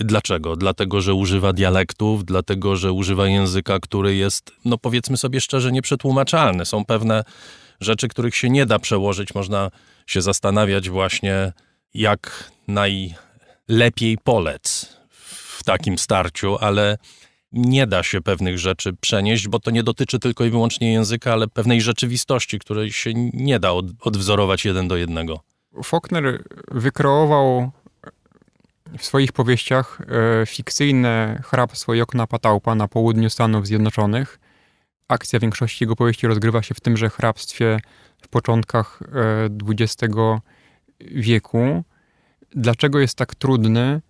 Y, dlaczego? Dlatego, że używa dialektów, dlatego, że używa języka, który jest, no powiedzmy sobie szczerze, nieprzetłumaczalny. Są pewne rzeczy, których się nie da przełożyć. Można się zastanawiać właśnie, jak najlepiej polec w takim starciu, ale nie da się pewnych rzeczy przenieść, bo to nie dotyczy tylko i wyłącznie języka, ale pewnej rzeczywistości, której się nie da od, odwzorować jeden do jednego. Faulkner wykreował w swoich powieściach e, fikcyjne hrabstwo Jokna Patałpa na południu Stanów Zjednoczonych. Akcja większości jego powieści rozgrywa się w tymże hrabstwie początkach XX e, wieku. Dlaczego jest tak trudny?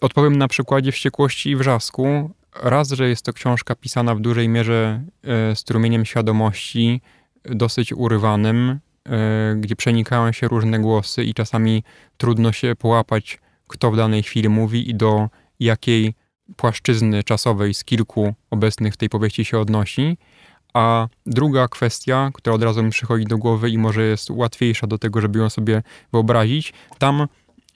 Odpowiem na przykładzie Wściekłości i Wrzasku. Raz, że jest to książka pisana w dużej mierze e, strumieniem świadomości, dosyć urywanym, e, gdzie przenikają się różne głosy i czasami trudno się połapać, kto w danej chwili mówi i do jakiej płaszczyzny czasowej z kilku obecnych w tej powieści się odnosi. A druga kwestia, która od razu mi przychodzi do głowy i może jest łatwiejsza do tego, żeby ją sobie wyobrazić, tam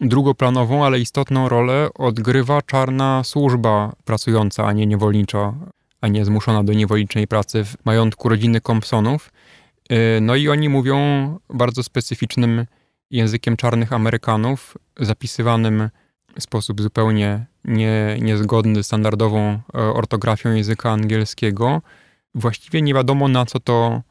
drugoplanową, ale istotną rolę odgrywa czarna służba pracująca, a nie niewolnicza, a nie zmuszona do niewolniczej pracy w majątku rodziny Compsonów. Y, no i oni mówią bardzo specyficznym językiem czarnych Amerykanów, zapisywanym w sposób zupełnie nie, niezgodny z standardową e, ortografią języka angielskiego właściwie nie wiadomo na co to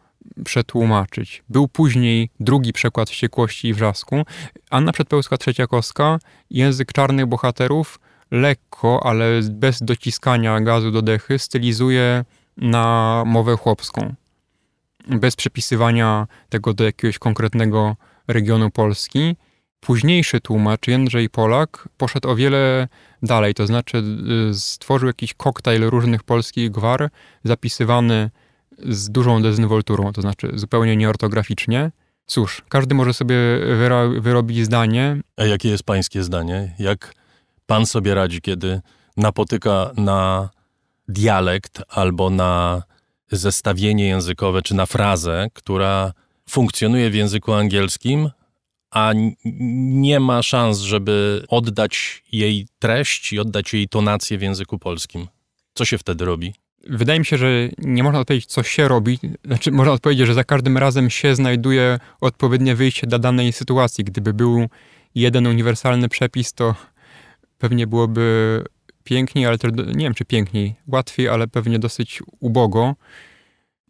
przetłumaczyć. Był później drugi przekład Wściekłości i Wrzasku. Anna Przedpełska Trzeciakowska, język czarnych bohaterów, lekko, ale bez dociskania gazu do dechy, stylizuje na mowę chłopską. Bez przypisywania tego do jakiegoś konkretnego regionu Polski. Późniejszy tłumacz, Jędrzej Polak, poszedł o wiele dalej, to znaczy y, stworzył jakiś koktajl różnych polskich gwar, zapisywany z dużą dezynwolturą, to znaczy zupełnie nieortograficznie. Cóż, każdy może sobie wyrobić zdanie. A jakie jest pańskie zdanie? Jak pan sobie radzi, kiedy napotyka na dialekt albo na zestawienie językowe czy na frazę, która funkcjonuje w języku angielskim, a nie ma szans, żeby oddać jej treść i oddać jej tonację w języku polskim. Co się wtedy robi? Wydaje mi się, że nie można odpowiedzieć, co się robi. Znaczy, można odpowiedzieć, że za każdym razem się znajduje odpowiednie wyjście dla danej sytuacji. Gdyby był jeden uniwersalny przepis, to pewnie byłoby piękniej, ale też, nie wiem czy piękniej, łatwiej, ale pewnie dosyć ubogo.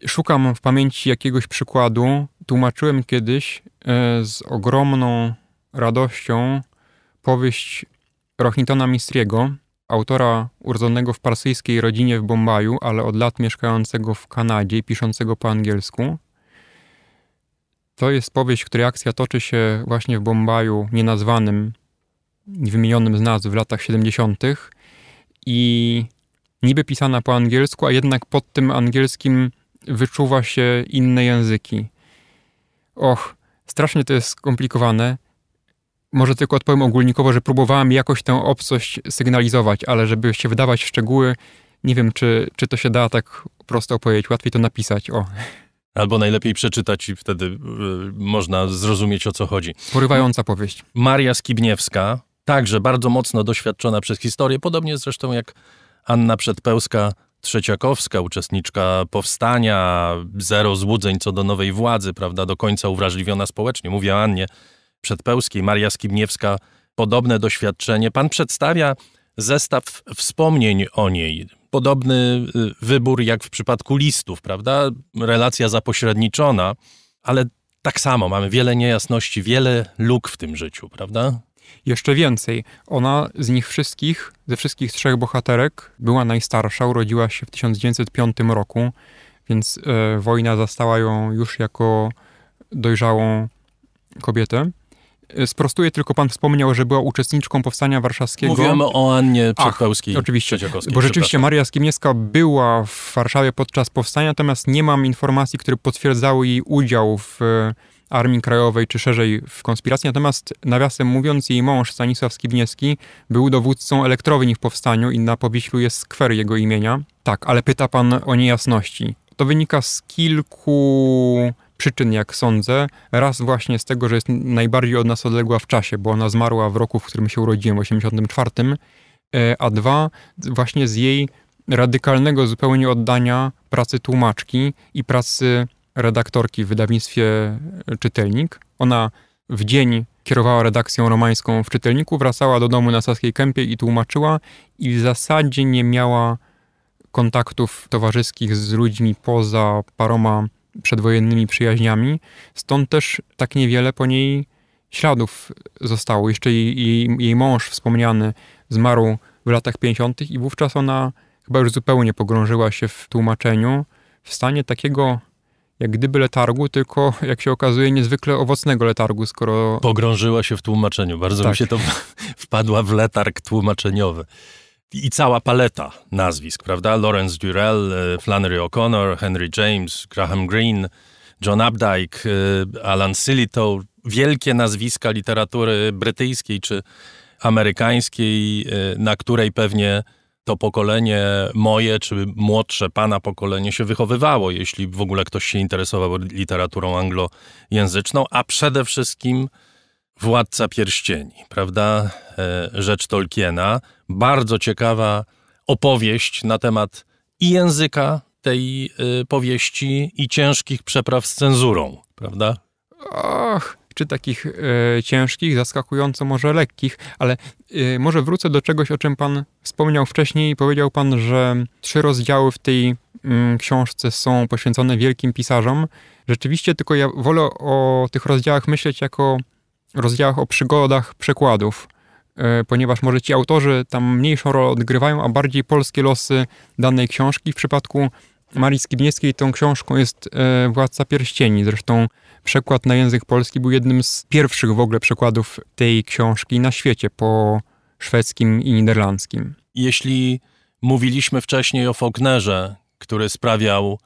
Szukam w pamięci jakiegoś przykładu. Tłumaczyłem kiedyś e, z ogromną radością powieść Rohintona Mistriego, autora urodzonego w parsyjskiej rodzinie w Bombaju, ale od lat mieszkającego w Kanadzie i piszącego po angielsku. To jest powieść, której akcja toczy się właśnie w Bombaju nienazwanym, wymienionym z nazw w latach 70. i niby pisana po angielsku, a jednak pod tym angielskim wyczuwa się inne języki. Och, strasznie to jest skomplikowane. Może tylko odpowiem ogólnikowo, że próbowałem jakoś tę obcość sygnalizować, ale żeby się wydawać w szczegóły, nie wiem, czy, czy to się da tak prosto opowiedzieć. Łatwiej to napisać, o. Albo najlepiej przeczytać i wtedy y, można zrozumieć, o co chodzi. Porywająca powieść. Maria Skibniewska, także bardzo mocno doświadczona przez historię, podobnie zresztą jak Anna Przedpełska, Trzeciakowska, uczestniczka powstania, zero złudzeń co do nowej władzy, prawda, do końca uwrażliwiona społecznie. Mówię o Annie Przedpełskiej, Maria Skibniewska, podobne doświadczenie. Pan przedstawia zestaw wspomnień o niej. Podobny y, wybór jak w przypadku listów, prawda? Relacja zapośredniczona, ale tak samo mamy wiele niejasności, wiele luk w tym życiu, prawda? Jeszcze więcej, ona z nich wszystkich, ze wszystkich trzech bohaterek, była najstarsza, urodziła się w 1905 roku, więc e, wojna zastała ją już jako dojrzałą kobietę. E, sprostuję, tylko pan wspomniał, że była uczestniczką Powstania Warszawskiego. Mówimy o Annie Przedpełskiej. Ach, oczywiście, bo rzeczywiście Maria Skimiewska była w Warszawie podczas powstania, natomiast nie mam informacji, które potwierdzały jej udział w Armii Krajowej, czy szerzej w konspiracji. Natomiast, nawiasem mówiąc, jej mąż Stanisław Skibniewski był dowódcą elektrowni w powstaniu i na Powiślu jest skwer jego imienia. Tak, ale pyta pan o niejasności. To wynika z kilku przyczyn, jak sądzę. Raz właśnie z tego, że jest najbardziej od nas odległa w czasie, bo ona zmarła w roku, w którym się urodziłem, w 84, e, a dwa właśnie z jej radykalnego zupełnie oddania pracy tłumaczki i pracy redaktorki w wydawnictwie e, Czytelnik. Ona w dzień kierowała redakcją romańską w Czytelniku, wracała do domu na Saskiej Kępie i tłumaczyła i w zasadzie nie miała kontaktów towarzyskich z ludźmi poza paroma przedwojennymi przyjaźniami. Stąd też tak niewiele po niej śladów zostało. Jeszcze jej, jej, jej mąż wspomniany zmarł w latach 50. i wówczas ona chyba już zupełnie pogrążyła się w tłumaczeniu w stanie takiego jak gdyby letargu, tylko jak się okazuje niezwykle owocnego letargu, skoro... Pogrążyła się w tłumaczeniu. Bardzo tak. mi się to [laughs] wpadła w letarg tłumaczeniowy. I cała paleta nazwisk, prawda? Lawrence Durrell, e, Flannery O'Connor, Henry James, Graham Greene, John Updike, e, Alan Silito. Wielkie nazwiska literatury brytyjskiej czy amerykańskiej, e, na której pewnie to pokolenie moje, czy młodsze pana pokolenie się wychowywało, jeśli w ogóle ktoś się interesował literaturą anglojęzyczną, a przede wszystkim Władca Pierścieni, prawda? E, rzecz Tolkiena. Bardzo ciekawa opowieść na temat i języka tej e, powieści, i ciężkich przepraw z cenzurą, prawda? Och, czy takich e, ciężkich, zaskakująco może lekkich, ale e, może wrócę do czegoś, o czym Pan wspomniał wcześniej. Powiedział Pan, że trzy rozdziały w tej mm, książce są poświęcone wielkim pisarzom. Rzeczywiście, tylko ja wolę o tych rozdziałach myśleć jako rozdziałach o przygodach przekładów e, ponieważ może ci autorzy tam mniejszą rolę odgrywają, a bardziej polskie losy danej książki. W przypadku Marii Skibniewskiej tą książką jest e, Władca Pierścieni. Zresztą Przekład na język polski był jednym z pierwszych w ogóle przekładów tej książki na świecie po szwedzkim i niderlandzkim. Jeśli mówiliśmy wcześniej o Faulknerze, który sprawiał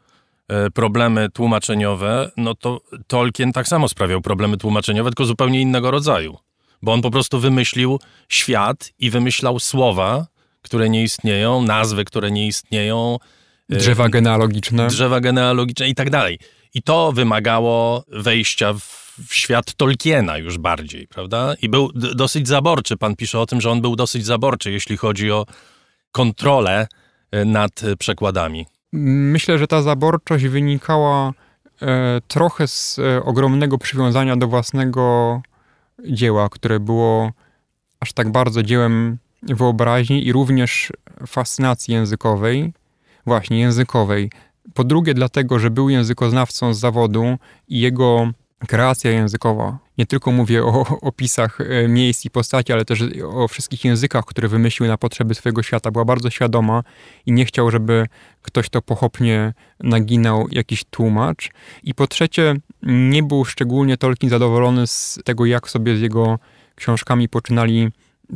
e, problemy tłumaczeniowe, no to Tolkien tak samo sprawiał problemy tłumaczeniowe, tylko zupełnie innego rodzaju. Bo on po prostu wymyślił świat i wymyślał słowa, które nie istnieją, nazwy, które nie istnieją. E, drzewa genealogiczne. Drzewa genealogiczne i tak dalej. I to wymagało wejścia w w świat Tolkiena już bardziej, prawda? I był dosyć zaborczy. Pan pisze o tym, że on był dosyć zaborczy, jeśli chodzi o kontrolę e, nad e, przekładami. Myślę, że ta zaborczość wynikała e, trochę z e, ogromnego przywiązania do własnego dzieła, które było aż tak bardzo dziełem wyobraźni i również fascynacji językowej, właśnie językowej. Po drugie, dlatego, że był językoznawcą z zawodu i jego kreacja językowa. Nie tylko mówię o opisach e, miejsc i postaci, ale też o wszystkich językach, które wymyślił na potrzeby swojego świata. Była bardzo świadoma i nie chciał, żeby ktoś to pochopnie naginał jakiś tłumacz. I po trzecie, nie był szczególnie Tolkien zadowolony z tego, jak sobie z jego książkami poczynali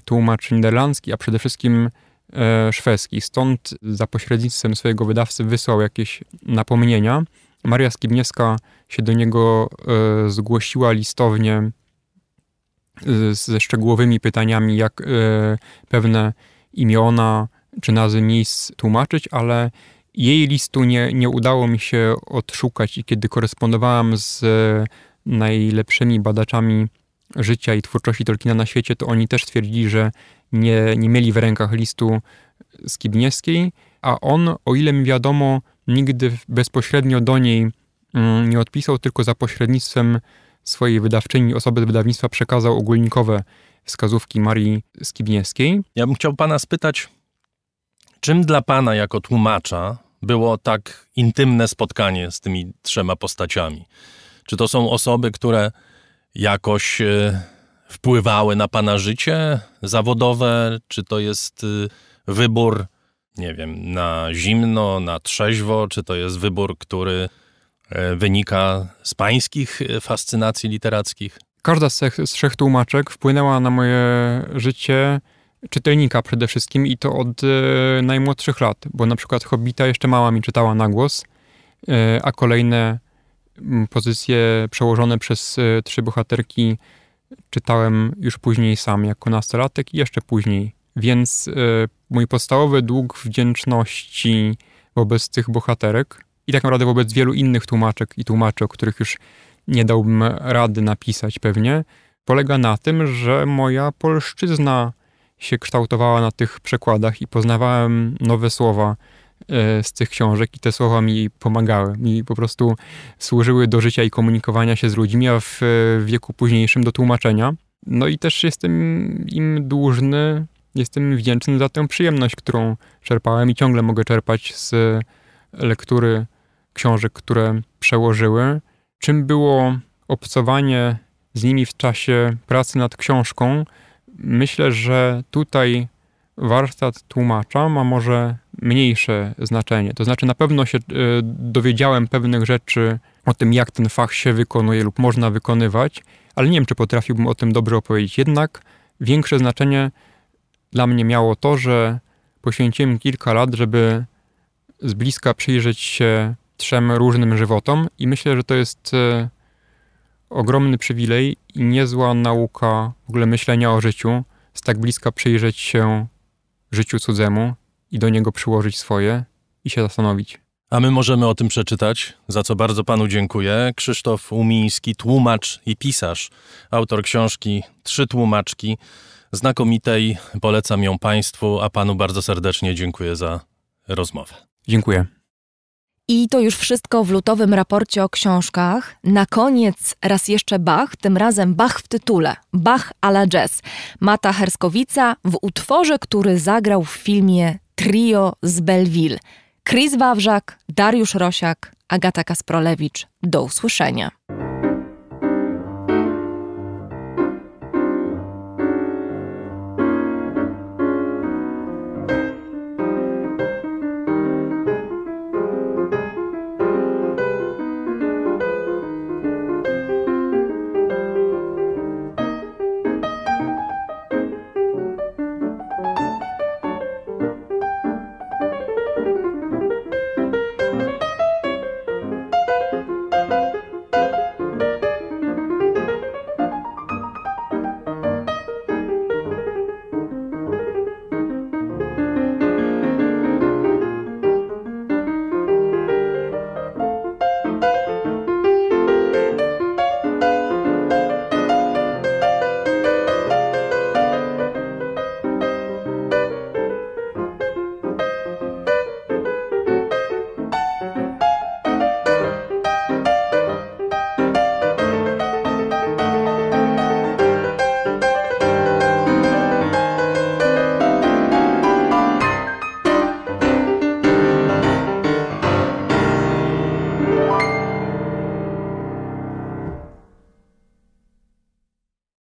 tłumacz niderlandzki, a przede wszystkim E, szwedzki. Stąd za pośrednictwem swojego wydawcy wysłał jakieś napomnienia. Maria Skibniewska się do niego e, zgłosiła listownie e, ze szczegółowymi pytaniami, jak pewne imiona czy nazwy miejsc tłumaczyć, ale jej listu nie, nie udało mi się odszukać i kiedy korespondowałem z najlepszymi badaczami życia i twórczości Tolkiena na świecie, to oni też stwierdzili, że nie, nie mieli w rękach listu Skibniewskiej, a on, o ile mi wiadomo, nigdy bezpośrednio do niej mm, nie odpisał, tylko za pośrednictwem swojej wydawczyni, osoby z wydawnictwa przekazał ogólnikowe wskazówki Marii Skibniewskiej. Ja bym chciał pana spytać, czym dla pana jako tłumacza było tak intymne spotkanie z tymi trzema postaciami? Czy to są osoby, które jakoś e, wpływały na pana życie zawodowe? Czy to jest y, wybór, nie wiem, na zimno, na trzeźwo? Czy to jest wybór, który e, wynika z pańskich e, fascynacji literackich? Każda z tych z trzech tłumaczek wpłynęła na moje życie czytelnika przede wszystkim i to od e, najmłodszych lat, bo na przykład Hobbita jeszcze mała mi czytała na głos, a kolejne pozycje przełożone przez trzy bohaterki czytałem już później sam jako nastolatek i jeszcze później. Więc y, mój podstawowy dług wdzięczności wobec tych bohaterek i tak naprawdę wobec wielu innych tłumaczek i tłumaczy, o których już nie dałbym rady napisać pewnie, polega na tym, że moja polszczyzna się kształtowała na tych przekładach i poznawałem nowe słowa, E, z tych książek i te słowa mi pomagały. Mi po prostu służyły do życia i komunikowania się z ludźmi, a w wieku późniejszym do tłumaczenia. No i też jestem im dłużny, jestem wdzięczny za tę przyjemność, którą czerpałem i ciągle mogę czerpać z lektury książek, które przełożyły. Czym było obcowanie z nimi w czasie pracy nad książką? Myślę, że tutaj warsztat tłumacza ma może mniejsze znaczenie. To znaczy, na pewno się e, dowiedziałem pewnych rzeczy o tym, jak ten fach się wykonuje lub można wykonywać, ale nie wiem, czy potrafiłbym o tym dobrze opowiedzieć. Jednak większe znaczenie dla mnie miało to, że poświęciłem kilka lat, żeby z bliska przyjrzeć się trzem różnym żywotom, i myślę, że to jest e, ogromny przywilej i niezła nauka w ogóle myślenia o życiu, z tak bliska przyjrzeć się życiu cudzemu i do niego przyłożyć swoje i się zastanowić. A my możemy o tym przeczytać, za co bardzo panu dziękuję. Krzysztof Umiński, tłumacz i pisarz, autor książki Trzy tłumaczki, znakomitej. Polecam ją państwu, a panu bardzo serdecznie dziękuję za rozmowę. Dziękuję. I to już wszystko w lutowym raporcie o książkach. Na koniec raz jeszcze Bach, tym razem Bach w tytule. Bach a la jazz. Mata Herskowica w utworze, który zagrał w filmie Trio z Belleville. Chris Wawrzak, Dariusz Rosiak, Agata Kasprolewicz. Do usłyszenia.